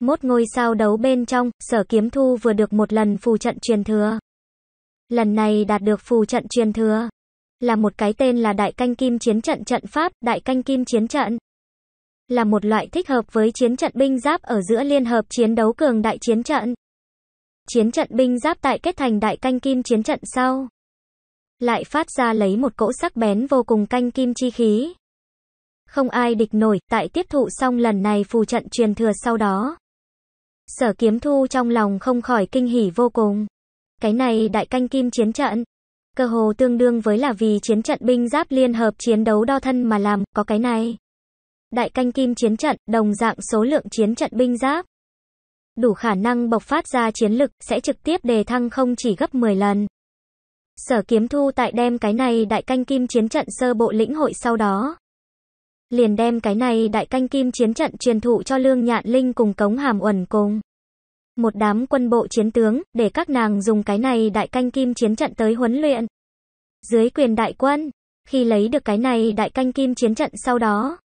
Mốt ngôi sao đấu bên trong, sở kiếm thu vừa được một lần phù trận truyền thừa. Lần này đạt được phù trận truyền thừa, là một cái tên là Đại canh kim chiến trận trận pháp, Đại canh kim chiến trận. Là một loại thích hợp với chiến trận binh giáp ở giữa liên hợp chiến đấu cường đại chiến trận. Chiến trận binh giáp tại kết thành đại canh kim chiến trận sau, lại phát ra lấy một cỗ sắc bén vô cùng canh kim chi khí. Không ai địch nổi, tại tiếp thụ xong lần này phù trận truyền thừa sau đó. Sở kiếm thu trong lòng không khỏi kinh hỉ vô cùng. Cái này đại canh kim chiến trận, cơ hồ tương đương với là vì chiến trận binh giáp liên hợp chiến đấu đo thân mà làm, có cái này. Đại canh kim chiến trận, đồng dạng số lượng chiến trận binh giáp. Đủ khả năng bộc phát ra chiến lực, sẽ trực tiếp đề thăng không chỉ gấp 10 lần. Sở kiếm thu tại đem cái này đại canh kim chiến trận sơ bộ lĩnh hội sau đó. Liền đem cái này đại canh kim chiến trận truyền thụ cho lương nhạn linh cùng cống hàm uẩn cùng một đám quân bộ chiến tướng, để các nàng dùng cái này đại canh kim chiến trận tới huấn luyện. Dưới quyền đại quân, khi lấy được cái này đại canh kim chiến trận sau đó,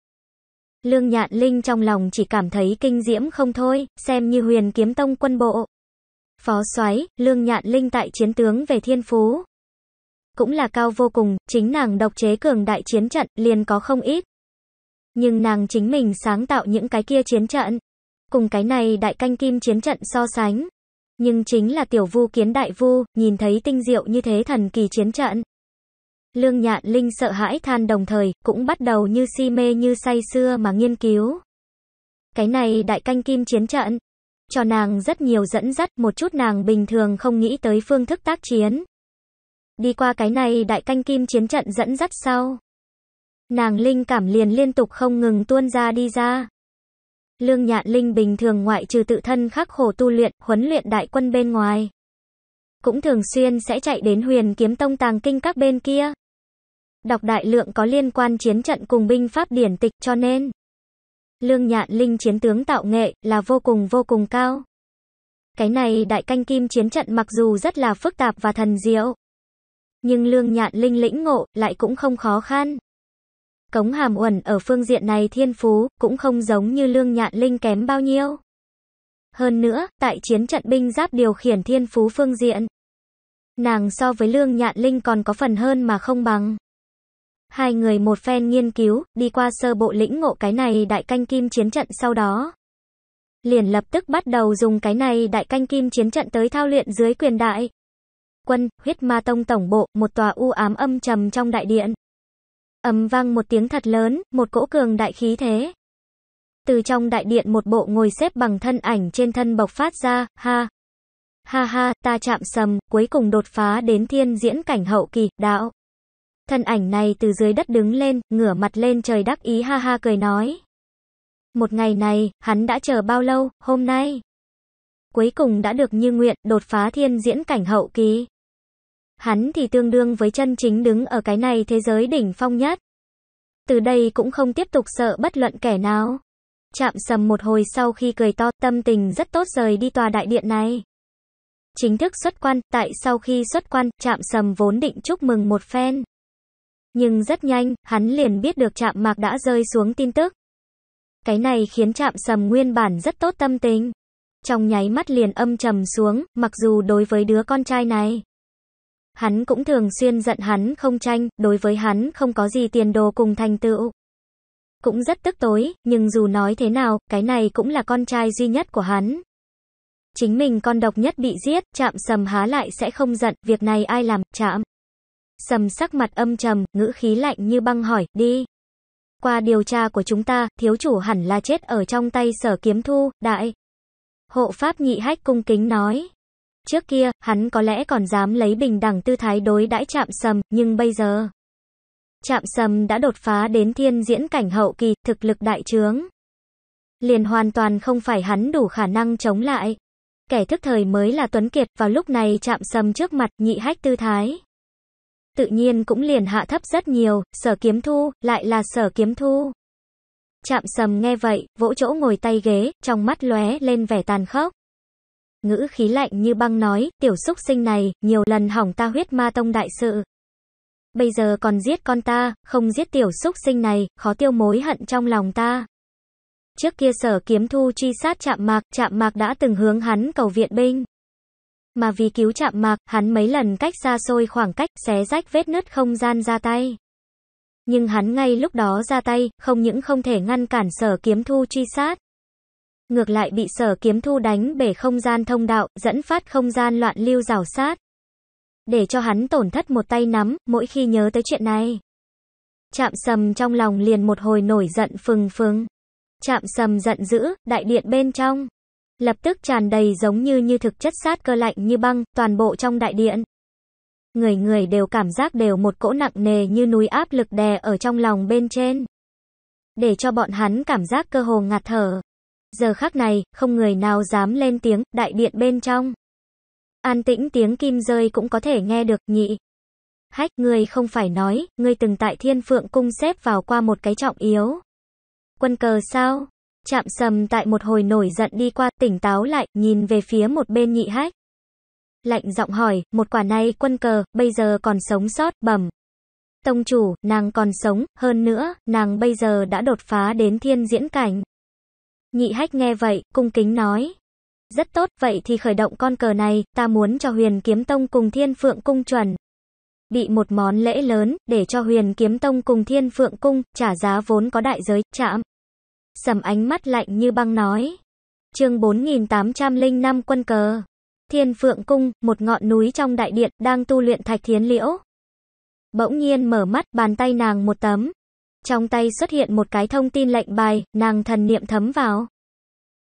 Lương Nhạn Linh trong lòng chỉ cảm thấy kinh diễm không thôi, xem như huyền kiếm tông quân bộ. Phó soái Lương Nhạn Linh tại chiến tướng về thiên phú. Cũng là cao vô cùng, chính nàng độc chế cường đại chiến trận liền có không ít. Nhưng nàng chính mình sáng tạo những cái kia chiến trận, cùng cái này đại canh kim chiến trận so sánh. Nhưng chính là tiểu vu kiến đại vu, nhìn thấy tinh diệu như thế thần kỳ chiến trận. Lương nhạn linh sợ hãi than đồng thời, cũng bắt đầu như si mê như say xưa mà nghiên cứu. Cái này đại canh kim chiến trận, cho nàng rất nhiều dẫn dắt, một chút nàng bình thường không nghĩ tới phương thức tác chiến. Đi qua cái này đại canh kim chiến trận dẫn dắt sau. Nàng linh cảm liền liên tục không ngừng tuôn ra đi ra. Lương Nhạn Linh bình thường ngoại trừ tự thân khắc khổ tu luyện, huấn luyện đại quân bên ngoài. Cũng thường xuyên sẽ chạy đến huyền kiếm tông tàng kinh các bên kia. Đọc đại lượng có liên quan chiến trận cùng binh pháp điển tịch cho nên. Lương Nhạn Linh chiến tướng tạo nghệ là vô cùng vô cùng cao. Cái này đại canh kim chiến trận mặc dù rất là phức tạp và thần diệu. Nhưng Lương Nhạn Linh lĩnh ngộ lại cũng không khó khăn. Cống hàm uẩn ở phương diện này thiên phú, cũng không giống như lương nhạn linh kém bao nhiêu. Hơn nữa, tại chiến trận binh giáp điều khiển thiên phú phương diện. Nàng so với lương nhạn linh còn có phần hơn mà không bằng. Hai người một phen nghiên cứu, đi qua sơ bộ lĩnh ngộ cái này đại canh kim chiến trận sau đó. Liền lập tức bắt đầu dùng cái này đại canh kim chiến trận tới thao luyện dưới quyền đại. Quân, huyết ma tông tổng bộ, một tòa u ám âm trầm trong đại điện ầm vang một tiếng thật lớn, một cỗ cường đại khí thế. Từ trong đại điện một bộ ngồi xếp bằng thân ảnh trên thân bộc phát ra, ha. Ha ha, ta chạm sầm, cuối cùng đột phá đến thiên diễn cảnh hậu kỳ, đạo. Thân ảnh này từ dưới đất đứng lên, ngửa mặt lên trời đắc ý ha ha cười nói. Một ngày này, hắn đã chờ bao lâu, hôm nay. Cuối cùng đã được như nguyện, đột phá thiên diễn cảnh hậu kỳ hắn thì tương đương với chân chính đứng ở cái này thế giới đỉnh phong nhất. Từ đây cũng không tiếp tục sợ bất luận kẻ nào. Chạm sầm một hồi sau khi cười to tâm tình rất tốt rời đi tòa đại điện này. Chính thức xuất quan, tại sau khi xuất quan, chạm sầm vốn định chúc mừng một phen. Nhưng rất nhanh, hắn liền biết được chạm mạc đã rơi xuống tin tức. Cái này khiến chạm sầm nguyên bản rất tốt tâm tình. Trong nháy mắt liền âm trầm xuống, mặc dù đối với đứa con trai này. Hắn cũng thường xuyên giận hắn không tranh, đối với hắn không có gì tiền đồ cùng thành tựu. Cũng rất tức tối, nhưng dù nói thế nào, cái này cũng là con trai duy nhất của hắn. Chính mình con độc nhất bị giết, chạm sầm há lại sẽ không giận, việc này ai làm, chạm. Sầm sắc mặt âm trầm, ngữ khí lạnh như băng hỏi, đi. Qua điều tra của chúng ta, thiếu chủ hẳn là chết ở trong tay sở kiếm thu, đại. Hộ pháp nhị hách cung kính nói. Trước kia, hắn có lẽ còn dám lấy bình đẳng tư thái đối đãi chạm sầm, nhưng bây giờ... Chạm sầm đã đột phá đến thiên diễn cảnh hậu kỳ, thực lực đại trướng. Liền hoàn toàn không phải hắn đủ khả năng chống lại. Kẻ thức thời mới là Tuấn Kiệt, vào lúc này chạm sầm trước mặt nhị hách tư thái. Tự nhiên cũng liền hạ thấp rất nhiều, sở kiếm thu, lại là sở kiếm thu. Chạm sầm nghe vậy, vỗ chỗ ngồi tay ghế, trong mắt lóe lên vẻ tàn khốc ngữ khí lạnh như băng nói, tiểu xúc sinh này, nhiều lần hỏng ta huyết ma tông đại sự. Bây giờ còn giết con ta, không giết tiểu xúc sinh này, khó tiêu mối hận trong lòng ta. Trước kia sở kiếm thu truy sát chạm mạc, chạm mạc đã từng hướng hắn cầu viện binh. Mà vì cứu chạm mạc, hắn mấy lần cách xa xôi khoảng cách, xé rách vết nứt không gian ra tay. Nhưng hắn ngay lúc đó ra tay, không những không thể ngăn cản sở kiếm thu truy sát, ngược lại bị sở kiếm thu đánh bể không gian thông đạo, dẫn phát không gian loạn lưu rào sát. Để cho hắn tổn thất một tay nắm, mỗi khi nhớ tới chuyện này. Chạm sầm trong lòng liền một hồi nổi giận phừng phừng. Chạm sầm giận dữ, đại điện bên trong. Lập tức tràn đầy giống như như thực chất sát cơ lạnh như băng, toàn bộ trong đại điện. Người người đều cảm giác đều một cỗ nặng nề như núi áp lực đè ở trong lòng bên trên. Để cho bọn hắn cảm giác cơ hồ ngạt thở. Giờ khắc này, không người nào dám lên tiếng, đại điện bên trong. An tĩnh tiếng kim rơi cũng có thể nghe được, nhị. Hách, người không phải nói, người từng tại thiên phượng cung xếp vào qua một cái trọng yếu. Quân cờ sao? Chạm sầm tại một hồi nổi giận đi qua, tỉnh táo lại, nhìn về phía một bên nhị hách. Lạnh giọng hỏi, một quả này quân cờ, bây giờ còn sống sót, bẩm. Tông chủ, nàng còn sống, hơn nữa, nàng bây giờ đã đột phá đến thiên diễn cảnh. Nhị hách nghe vậy, cung kính nói. Rất tốt, vậy thì khởi động con cờ này, ta muốn cho huyền kiếm tông cùng thiên phượng cung chuẩn. Bị một món lễ lớn, để cho huyền kiếm tông cùng thiên phượng cung, trả giá vốn có đại giới, chạm. Sầm ánh mắt lạnh như băng nói. chương 4805 quân cờ. Thiên Phượng Cung, một ngọn núi trong đại điện, đang tu luyện thạch thiến liễu. Bỗng nhiên mở mắt, bàn tay nàng một tấm, trong tay xuất hiện một cái thông tin lệnh bài, nàng thần niệm thấm vào.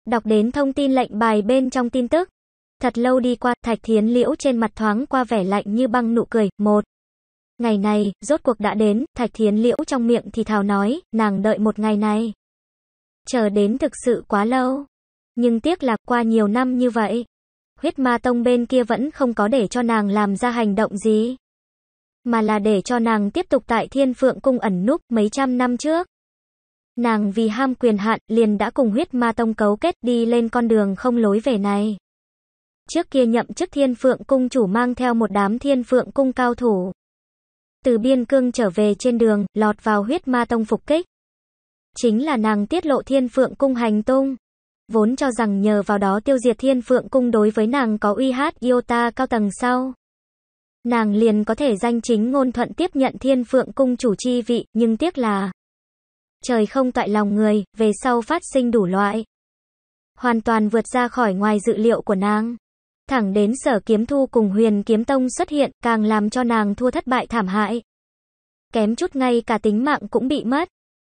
Đọc đến thông tin lệnh bài bên trong tin tức. Thật lâu đi qua, Thạch Thiến Liễu trên mặt thoáng qua vẻ lạnh như băng nụ cười. Một. Ngày này, rốt cuộc đã đến, Thạch Thiến Liễu trong miệng thì thào nói, nàng đợi một ngày này. Chờ đến thực sự quá lâu. Nhưng tiếc là qua nhiều năm như vậy. Huyết ma tông bên kia vẫn không có để cho nàng làm ra hành động gì mà là để cho nàng tiếp tục tại thiên phượng cung ẩn núp mấy trăm năm trước. Nàng vì ham quyền hạn liền đã cùng huyết ma tông cấu kết đi lên con đường không lối về này. Trước kia nhậm chức thiên phượng cung chủ mang theo một đám thiên phượng cung cao thủ. Từ biên cương trở về trên đường, lọt vào huyết ma tông phục kích. Chính là nàng tiết lộ thiên phượng cung hành tung. Vốn cho rằng nhờ vào đó tiêu diệt thiên phượng cung đối với nàng có uy hát yêu ta cao tầng sau nàng liền có thể danh chính ngôn thuận tiếp nhận thiên phượng cung chủ chi vị, nhưng tiếc là trời không tại lòng người, về sau phát sinh đủ loại. Hoàn toàn vượt ra khỏi ngoài dự liệu của nàng. Thẳng đến sở kiếm thu cùng huyền kiếm tông xuất hiện, càng làm cho nàng thua thất bại thảm hại. Kém chút ngay cả tính mạng cũng bị mất.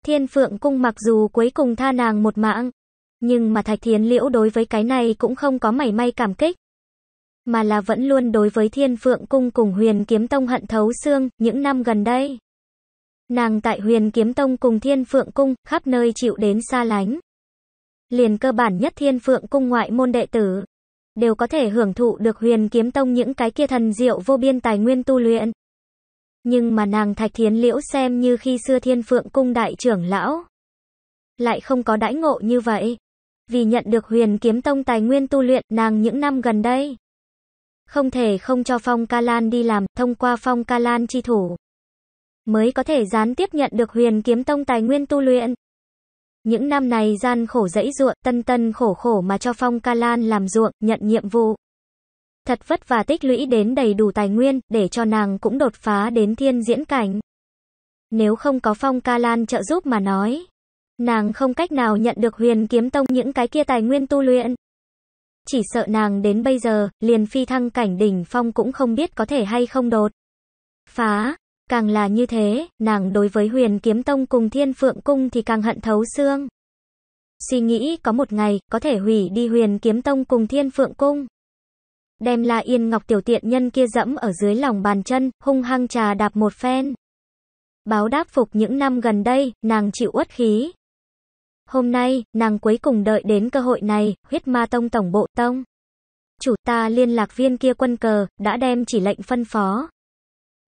Thiên phượng cung mặc dù cuối cùng tha nàng một mạng, nhưng mà thạch thiến liễu đối với cái này cũng không có mảy may cảm kích mà là vẫn luôn đối với Thiên Phượng Cung cùng Huyền Kiếm Tông hận thấu xương, những năm gần đây. Nàng tại Huyền Kiếm Tông cùng Thiên Phượng Cung, khắp nơi chịu đến xa lánh. Liền cơ bản nhất Thiên Phượng Cung ngoại môn đệ tử, đều có thể hưởng thụ được Huyền Kiếm Tông những cái kia thần diệu vô biên tài nguyên tu luyện. Nhưng mà nàng Thạch Thiến Liễu xem như khi xưa Thiên Phượng Cung đại trưởng lão, lại không có đãi ngộ như vậy. Vì nhận được huyền kiếm tông tài nguyên tu luyện nàng những năm gần đây, không thể không cho Phong Ca Lan đi làm, thông qua Phong Ca Lan chi thủ, mới có thể gián tiếp nhận được huyền kiếm tông tài nguyên tu luyện. Những năm này gian khổ dẫy ruộng, tân tân khổ khổ mà cho Phong Ca Lan làm ruộng, nhận nhiệm vụ. Thật vất vả tích lũy đến đầy đủ tài nguyên, để cho nàng cũng đột phá đến thiên diễn cảnh. Nếu không có Phong Ca Lan trợ giúp mà nói, nàng không cách nào nhận được huyền kiếm tông những cái kia tài nguyên tu luyện. Chỉ sợ nàng đến bây giờ, liền phi thăng cảnh đỉnh phong cũng không biết có thể hay không đột. Phá, càng là như thế, nàng đối với huyền kiếm tông cùng thiên phượng cung thì càng hận thấu xương. Suy nghĩ có một ngày, có thể hủy đi huyền kiếm tông cùng thiên phượng cung. Đem la yên ngọc tiểu tiện nhân kia dẫm ở dưới lòng bàn chân, hung hăng trà đạp một phen. Báo đáp phục những năm gần đây, nàng chịu uất khí, Hôm nay, nàng cuối cùng đợi đến cơ hội này, huyết ma tông tổng bộ tông. Chủ ta liên lạc viên kia quân cờ, đã đem chỉ lệnh phân phó.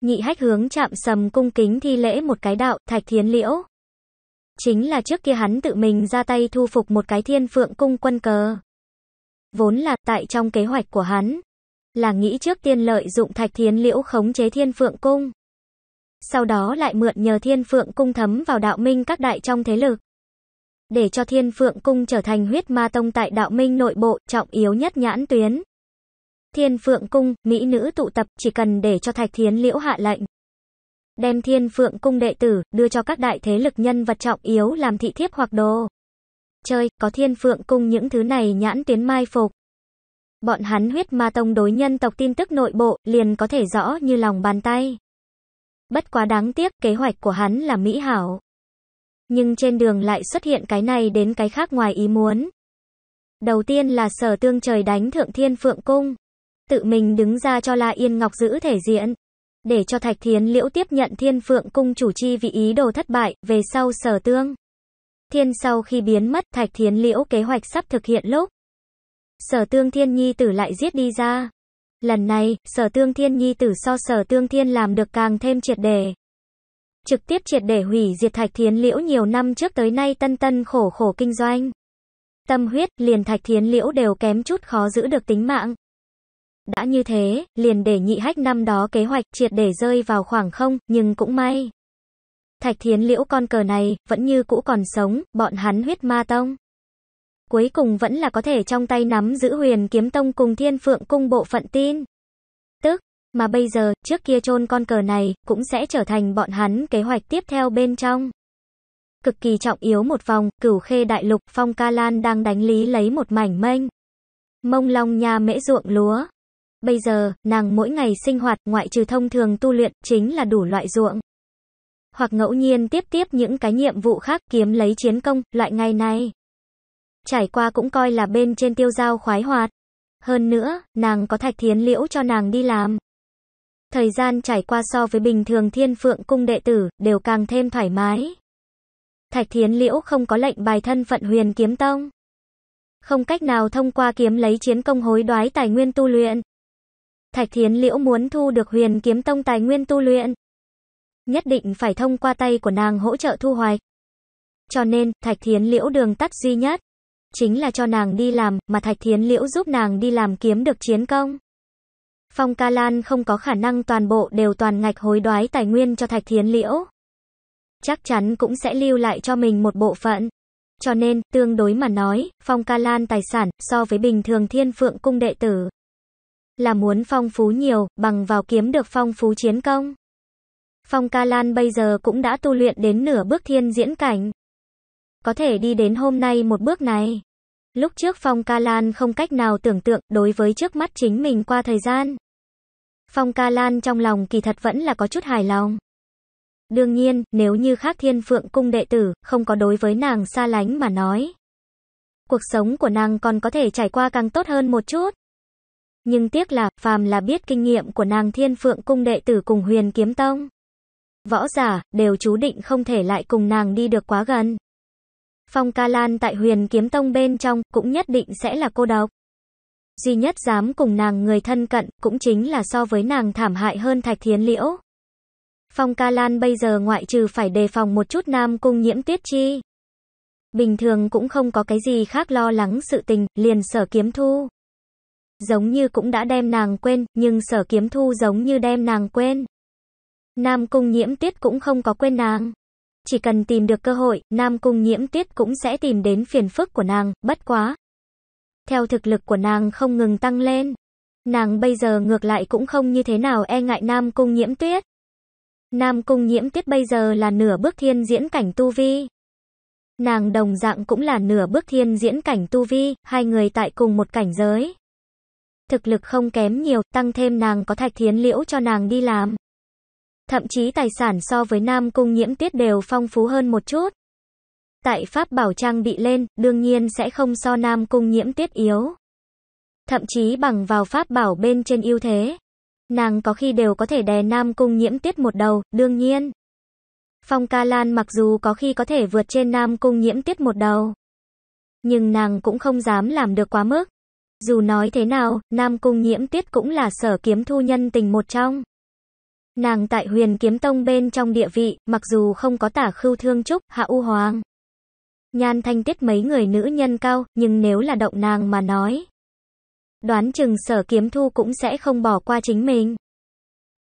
Nhị hách hướng chạm sầm cung kính thi lễ một cái đạo, thạch thiến liễu. Chính là trước kia hắn tự mình ra tay thu phục một cái thiên phượng cung quân cờ. Vốn là tại trong kế hoạch của hắn, là nghĩ trước tiên lợi dụng thạch thiến liễu khống chế thiên phượng cung. Sau đó lại mượn nhờ thiên phượng cung thấm vào đạo minh các đại trong thế lực để cho Thiên Phượng Cung trở thành huyết ma tông tại đạo minh nội bộ, trọng yếu nhất nhãn tuyến. Thiên Phượng Cung, mỹ nữ tụ tập chỉ cần để cho Thạch Thiến Liễu hạ lệnh. Đem Thiên Phượng Cung đệ tử, đưa cho các đại thế lực nhân vật trọng yếu làm thị thiếp hoặc đồ. Chơi, có Thiên Phượng Cung những thứ này nhãn tuyến mai phục. Bọn hắn huyết ma tông đối nhân tộc tin tức nội bộ, liền có thể rõ như lòng bàn tay. Bất quá đáng tiếc, kế hoạch của hắn là mỹ hảo nhưng trên đường lại xuất hiện cái này đến cái khác ngoài ý muốn. Đầu tiên là sở tương trời đánh thượng thiên phượng cung. Tự mình đứng ra cho La Yên Ngọc giữ thể diện. Để cho Thạch Thiến Liễu tiếp nhận thiên phượng cung chủ chi vị ý đồ thất bại, về sau sở tương. Thiên sau khi biến mất Thạch Thiến Liễu kế hoạch sắp thực hiện lúc. Sở tương thiên nhi tử lại giết đi ra. Lần này, sở tương thiên nhi tử so sở tương thiên làm được càng thêm triệt đề trực tiếp triệt để hủy diệt Thạch Thiến Liễu nhiều năm trước tới nay tân tân khổ khổ kinh doanh. Tâm huyết, liền Thạch Thiến Liễu đều kém chút khó giữ được tính mạng. Đã như thế, liền để nhị hách năm đó kế hoạch triệt để rơi vào khoảng không, nhưng cũng may. Thạch Thiến Liễu con cờ này, vẫn như cũ còn sống, bọn hắn huyết ma tông. Cuối cùng vẫn là có thể trong tay nắm giữ huyền kiếm tông cùng thiên phượng cung bộ phận tin. Mà bây giờ, trước kia chôn con cờ này, cũng sẽ trở thành bọn hắn kế hoạch tiếp theo bên trong. Cực kỳ trọng yếu một vòng, cửu khê đại lục, phong ca lan đang đánh lý lấy một mảnh mênh. Mông long nhà mễ ruộng lúa. Bây giờ, nàng mỗi ngày sinh hoạt ngoại trừ thông thường tu luyện, chính là đủ loại ruộng. Hoặc ngẫu nhiên tiếp tiếp những cái nhiệm vụ khác kiếm lấy chiến công, loại ngày này. Trải qua cũng coi là bên trên tiêu giao khoái hoạt. Hơn nữa, nàng có thạch thiến liễu cho nàng đi làm thời gian trải qua so với bình thường thiên phượng cung đệ tử, đều càng thêm thoải mái. Thạch Thiến Liễu không có lệnh bài thân phận huyền kiếm tông. Không cách nào thông qua kiếm lấy chiến công hối đoái tài nguyên tu luyện. Thạch Thiến Liễu muốn thu được huyền kiếm tông tài nguyên tu luyện. Nhất định phải thông qua tay của nàng hỗ trợ thu hoạch. Cho nên, Thạch Thiến Liễu đường tắt duy nhất. Chính là cho nàng đi làm, mà Thạch Thiến Liễu giúp nàng đi làm kiếm được chiến công. Phong Ca Lan không có khả năng toàn bộ đều toàn ngạch hối đoái tài nguyên cho Thạch Thiến Liễu. Chắc chắn cũng sẽ lưu lại cho mình một bộ phận. Cho nên, tương đối mà nói, Phong Ca Lan tài sản, so với bình thường thiên phượng cung đệ tử, là muốn phong phú nhiều, bằng vào kiếm được phong phú chiến công. Phong Ca Lan bây giờ cũng đã tu luyện đến nửa bước thiên diễn cảnh. Có thể đi đến hôm nay một bước này. Lúc trước Phong Ca Lan không cách nào tưởng tượng đối với trước mắt chính mình qua thời gian. Phong Ca Lan trong lòng kỳ thật vẫn là có chút hài lòng. Đương nhiên, nếu như khác thiên phượng cung đệ tử, không có đối với nàng xa lánh mà nói. Cuộc sống của nàng còn có thể trải qua càng tốt hơn một chút. Nhưng tiếc là, phàm là biết kinh nghiệm của nàng thiên phượng cung đệ tử cùng huyền kiếm tông. Võ giả, đều chú định không thể lại cùng nàng đi được quá gần. Phong Ca Lan tại huyền kiếm tông bên trong cũng nhất định sẽ là cô độc. Duy nhất dám cùng nàng người thân cận cũng chính là so với nàng thảm hại hơn Thạch Thiến Liễu. Phong Ca Lan bây giờ ngoại trừ phải đề phòng một chút nam cung nhiễm tuyết chi. Bình thường cũng không có cái gì khác lo lắng sự tình, liền sở kiếm thu. Giống như cũng đã đem nàng quên, nhưng sở kiếm thu giống như đem nàng quên. Nam cung nhiễm tuyết cũng không có quên nàng. Chỉ cần tìm được cơ hội, Nam Cung Nhiễm Tuyết cũng sẽ tìm đến phiền phức của nàng, bất quá. Theo thực lực của nàng không ngừng tăng lên, nàng bây giờ ngược lại cũng không như thế nào e ngại Nam Cung Nhiễm Tuyết. Nam Cung Nhiễm Tuyết bây giờ là nửa bước thiên diễn cảnh tu vi. Nàng đồng dạng cũng là nửa bước thiên diễn cảnh tu vi, hai người tại cùng một cảnh giới. Thực lực không kém nhiều, tăng thêm nàng có thạch thiến liễu cho nàng đi làm thậm chí tài sản so với Nam Cung nhiễm tiết đều phong phú hơn một chút. Tại Pháp bảo trang bị lên, đương nhiên sẽ không so Nam Cung nhiễm tiết yếu. Thậm chí bằng vào Pháp bảo bên trên ưu thế. Nàng có khi đều có thể đè Nam Cung nhiễm tiết một đầu, đương nhiên. Phong ca lan mặc dù có khi có thể vượt trên Nam Cung nhiễm tiết một đầu. Nhưng nàng cũng không dám làm được quá mức. Dù nói thế nào, Nam Cung Nhiễm Tiết cũng là sở kiếm thu nhân tình một trong. Nàng tại huyền kiếm tông bên trong địa vị, mặc dù không có tả khưu thương trúc, hạ u hoàng. Nhan thanh tiết mấy người nữ nhân cao, nhưng nếu là động nàng mà nói. Đoán chừng sở kiếm thu cũng sẽ không bỏ qua chính mình.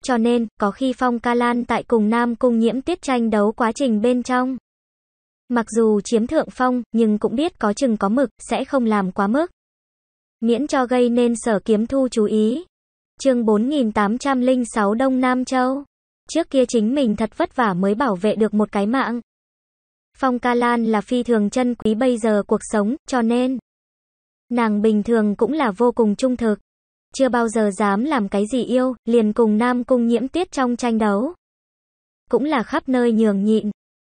Cho nên, có khi Phong Ca Lan tại cùng Nam Cung nhiễm tiết tranh đấu quá trình bên trong. Mặc dù chiếm thượng phong, nhưng cũng biết có chừng có mực, sẽ không làm quá mức. Miễn cho gây nên sở kiếm thu chú ý. Chương 4806 Đông Nam Châu. Trước kia chính mình thật vất vả mới bảo vệ được một cái mạng. Phong Ca Lan là phi thường chân quý bây giờ cuộc sống, cho nên nàng bình thường cũng là vô cùng trung thực. Chưa bao giờ dám làm cái gì yêu, liền cùng Nam Cung Nhiễm Tiết trong tranh đấu. Cũng là khắp nơi nhường nhịn.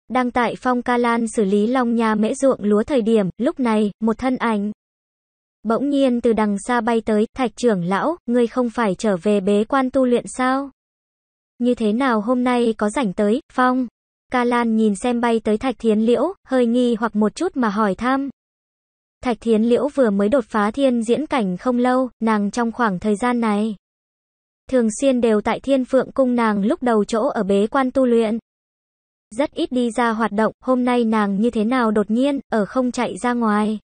Đang tại Phong Ca Lan xử lý long nhà mễ ruộng lúa thời điểm, lúc này, một thân ảnh Bỗng nhiên từ đằng xa bay tới, thạch trưởng lão, ngươi không phải trở về bế quan tu luyện sao? Như thế nào hôm nay có rảnh tới, phong? Ca Lan nhìn xem bay tới thạch thiến liễu, hơi nghi hoặc một chút mà hỏi thăm. Thạch thiến liễu vừa mới đột phá thiên diễn cảnh không lâu, nàng trong khoảng thời gian này. Thường xuyên đều tại thiên phượng cung nàng lúc đầu chỗ ở bế quan tu luyện. Rất ít đi ra hoạt động, hôm nay nàng như thế nào đột nhiên, ở không chạy ra ngoài.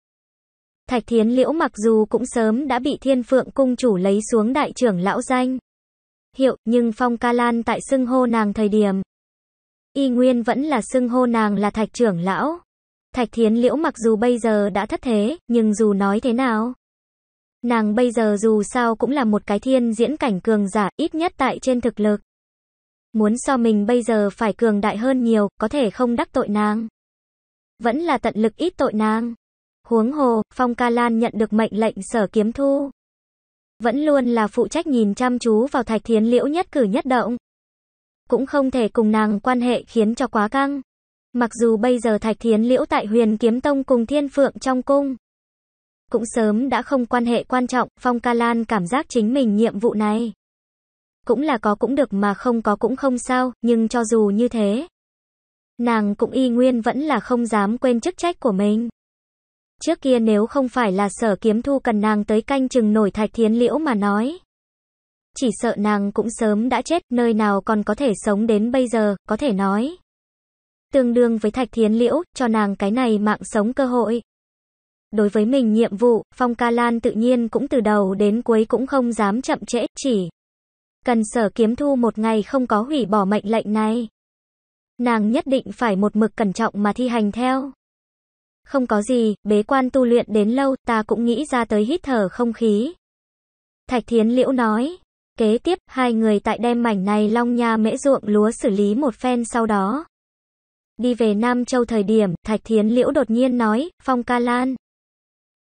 Thạch Thiến Liễu mặc dù cũng sớm đã bị Thiên Phượng cung chủ lấy xuống đại trưởng lão danh. Hiệu, nhưng Phong Ca Lan tại xưng hô nàng thời điểm. Y Nguyên vẫn là xưng hô nàng là Thạch trưởng lão. Thạch Thiến Liễu mặc dù bây giờ đã thất thế, nhưng dù nói thế nào. Nàng bây giờ dù sao cũng là một cái thiên diễn cảnh cường giả, ít nhất tại trên thực lực. Muốn so mình bây giờ phải cường đại hơn nhiều, có thể không đắc tội nàng. Vẫn là tận lực ít tội nàng. Huống hồ, Phong Ca Lan nhận được mệnh lệnh sở kiếm thu. Vẫn luôn là phụ trách nhìn chăm chú vào thạch thiến liễu nhất cử nhất động. Cũng không thể cùng nàng quan hệ khiến cho quá căng. Mặc dù bây giờ thạch thiến liễu tại huyền kiếm tông cùng thiên phượng trong cung. Cũng sớm đã không quan hệ quan trọng, Phong Ca Lan cảm giác chính mình nhiệm vụ này. Cũng là có cũng được mà không có cũng không sao, nhưng cho dù như thế. Nàng cũng y nguyên vẫn là không dám quên chức trách của mình. Trước kia nếu không phải là sở kiếm thu cần nàng tới canh chừng nổi thạch thiến liễu mà nói. Chỉ sợ nàng cũng sớm đã chết, nơi nào còn có thể sống đến bây giờ, có thể nói. Tương đương với thạch thiến liễu, cho nàng cái này mạng sống cơ hội. Đối với mình nhiệm vụ, Phong Ca Lan tự nhiên cũng từ đầu đến cuối cũng không dám chậm trễ, chỉ cần sở kiếm thu một ngày không có hủy bỏ mệnh lệnh này. Nàng nhất định phải một mực cẩn trọng mà thi hành theo. Không có gì, bế quan tu luyện đến lâu, ta cũng nghĩ ra tới hít thở không khí. Thạch Thiến Liễu nói. Kế tiếp, hai người tại đem mảnh này long nha mễ ruộng lúa xử lý một phen sau đó. Đi về Nam Châu thời điểm, Thạch Thiến Liễu đột nhiên nói, Phong Ca Lan.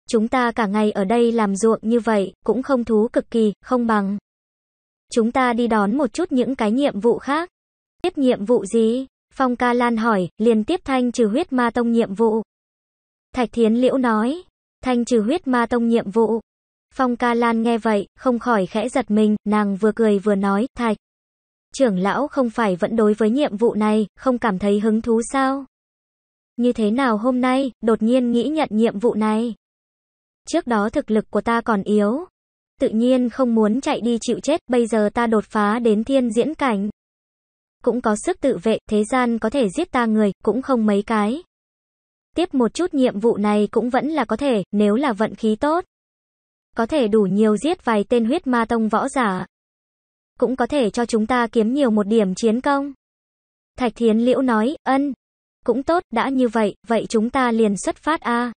Chúng ta cả ngày ở đây làm ruộng như vậy, cũng không thú cực kỳ, không bằng. Chúng ta đi đón một chút những cái nhiệm vụ khác. Tiếp nhiệm vụ gì? Phong Ca Lan hỏi, liền tiếp thanh trừ huyết ma tông nhiệm vụ. Thạch Thiến Liễu nói, thanh trừ huyết ma tông nhiệm vụ. Phong Ca Lan nghe vậy, không khỏi khẽ giật mình, nàng vừa cười vừa nói, Thạch. Trưởng lão không phải vẫn đối với nhiệm vụ này, không cảm thấy hứng thú sao? Như thế nào hôm nay, đột nhiên nghĩ nhận nhiệm vụ này? Trước đó thực lực của ta còn yếu. Tự nhiên không muốn chạy đi chịu chết, bây giờ ta đột phá đến thiên diễn cảnh. Cũng có sức tự vệ, thế gian có thể giết ta người, cũng không mấy cái tiếp một chút nhiệm vụ này cũng vẫn là có thể, nếu là vận khí tốt. Có thể đủ nhiều giết vài tên huyết ma tông võ giả. Cũng có thể cho chúng ta kiếm nhiều một điểm chiến công. Thạch Thiến Liễu nói, ân. Cũng tốt, đã như vậy, vậy chúng ta liền xuất phát a.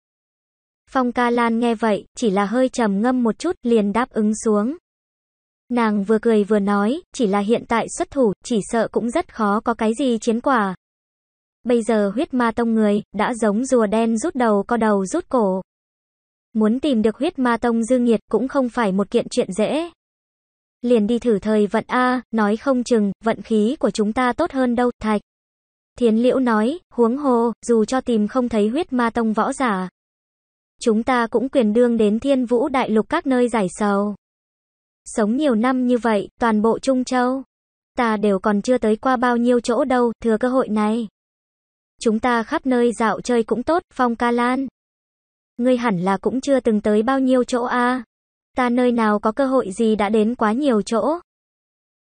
Phong Ca Lan nghe vậy, chỉ là hơi trầm ngâm một chút, liền đáp ứng xuống. Nàng vừa cười vừa nói, chỉ là hiện tại xuất thủ, chỉ sợ cũng rất khó có cái gì chiến quả. Bây giờ huyết ma tông người, đã giống rùa đen rút đầu co đầu rút cổ. Muốn tìm được huyết ma tông dư nghiệt cũng không phải một kiện chuyện dễ. Liền đi thử thời vận A, nói không chừng, vận khí của chúng ta tốt hơn đâu, thạch. Thiến liễu nói, huống hồ, dù cho tìm không thấy huyết ma tông võ giả. Chúng ta cũng quyền đương đến thiên vũ đại lục các nơi giải sầu. Sống nhiều năm như vậy, toàn bộ Trung Châu. Ta đều còn chưa tới qua bao nhiêu chỗ đâu, thừa cơ hội này chúng ta khắp nơi dạo chơi cũng tốt, Phong Ca Lan. Ngươi hẳn là cũng chưa từng tới bao nhiêu chỗ a à. Ta nơi nào có cơ hội gì đã đến quá nhiều chỗ.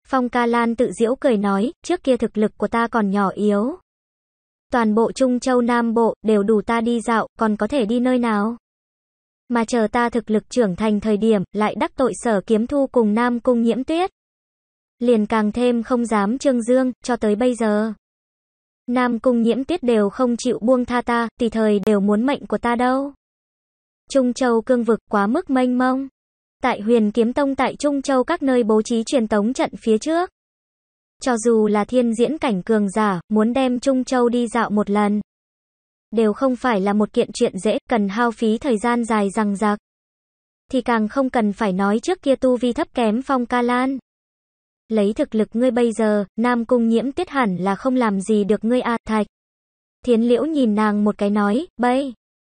Phong Ca Lan tự giễu cười nói, trước kia thực lực của ta còn nhỏ yếu. Toàn bộ Trung Châu Nam Bộ đều đủ ta đi dạo, còn có thể đi nơi nào? Mà chờ ta thực lực trưởng thành thời điểm, lại đắc tội sở kiếm thu cùng Nam Cung Nhiễm Tuyết. Liền càng thêm không dám trương dương, cho tới bây giờ. Nam cung nhiễm tiết đều không chịu buông tha ta, tùy thời đều muốn mệnh của ta đâu. Trung Châu cương vực quá mức mênh mông. Tại huyền kiếm tông tại Trung Châu các nơi bố trí truyền tống trận phía trước. Cho dù là thiên diễn cảnh cường giả, muốn đem Trung Châu đi dạo một lần. Đều không phải là một kiện chuyện dễ, cần hao phí thời gian dài rằng rạc. Thì càng không cần phải nói trước kia tu vi thấp kém phong ca lan. Lấy thực lực ngươi bây giờ, Nam Cung nhiễm tuyết hẳn là không làm gì được ngươi a à, thạch. Thiến liễu nhìn nàng một cái nói, bây.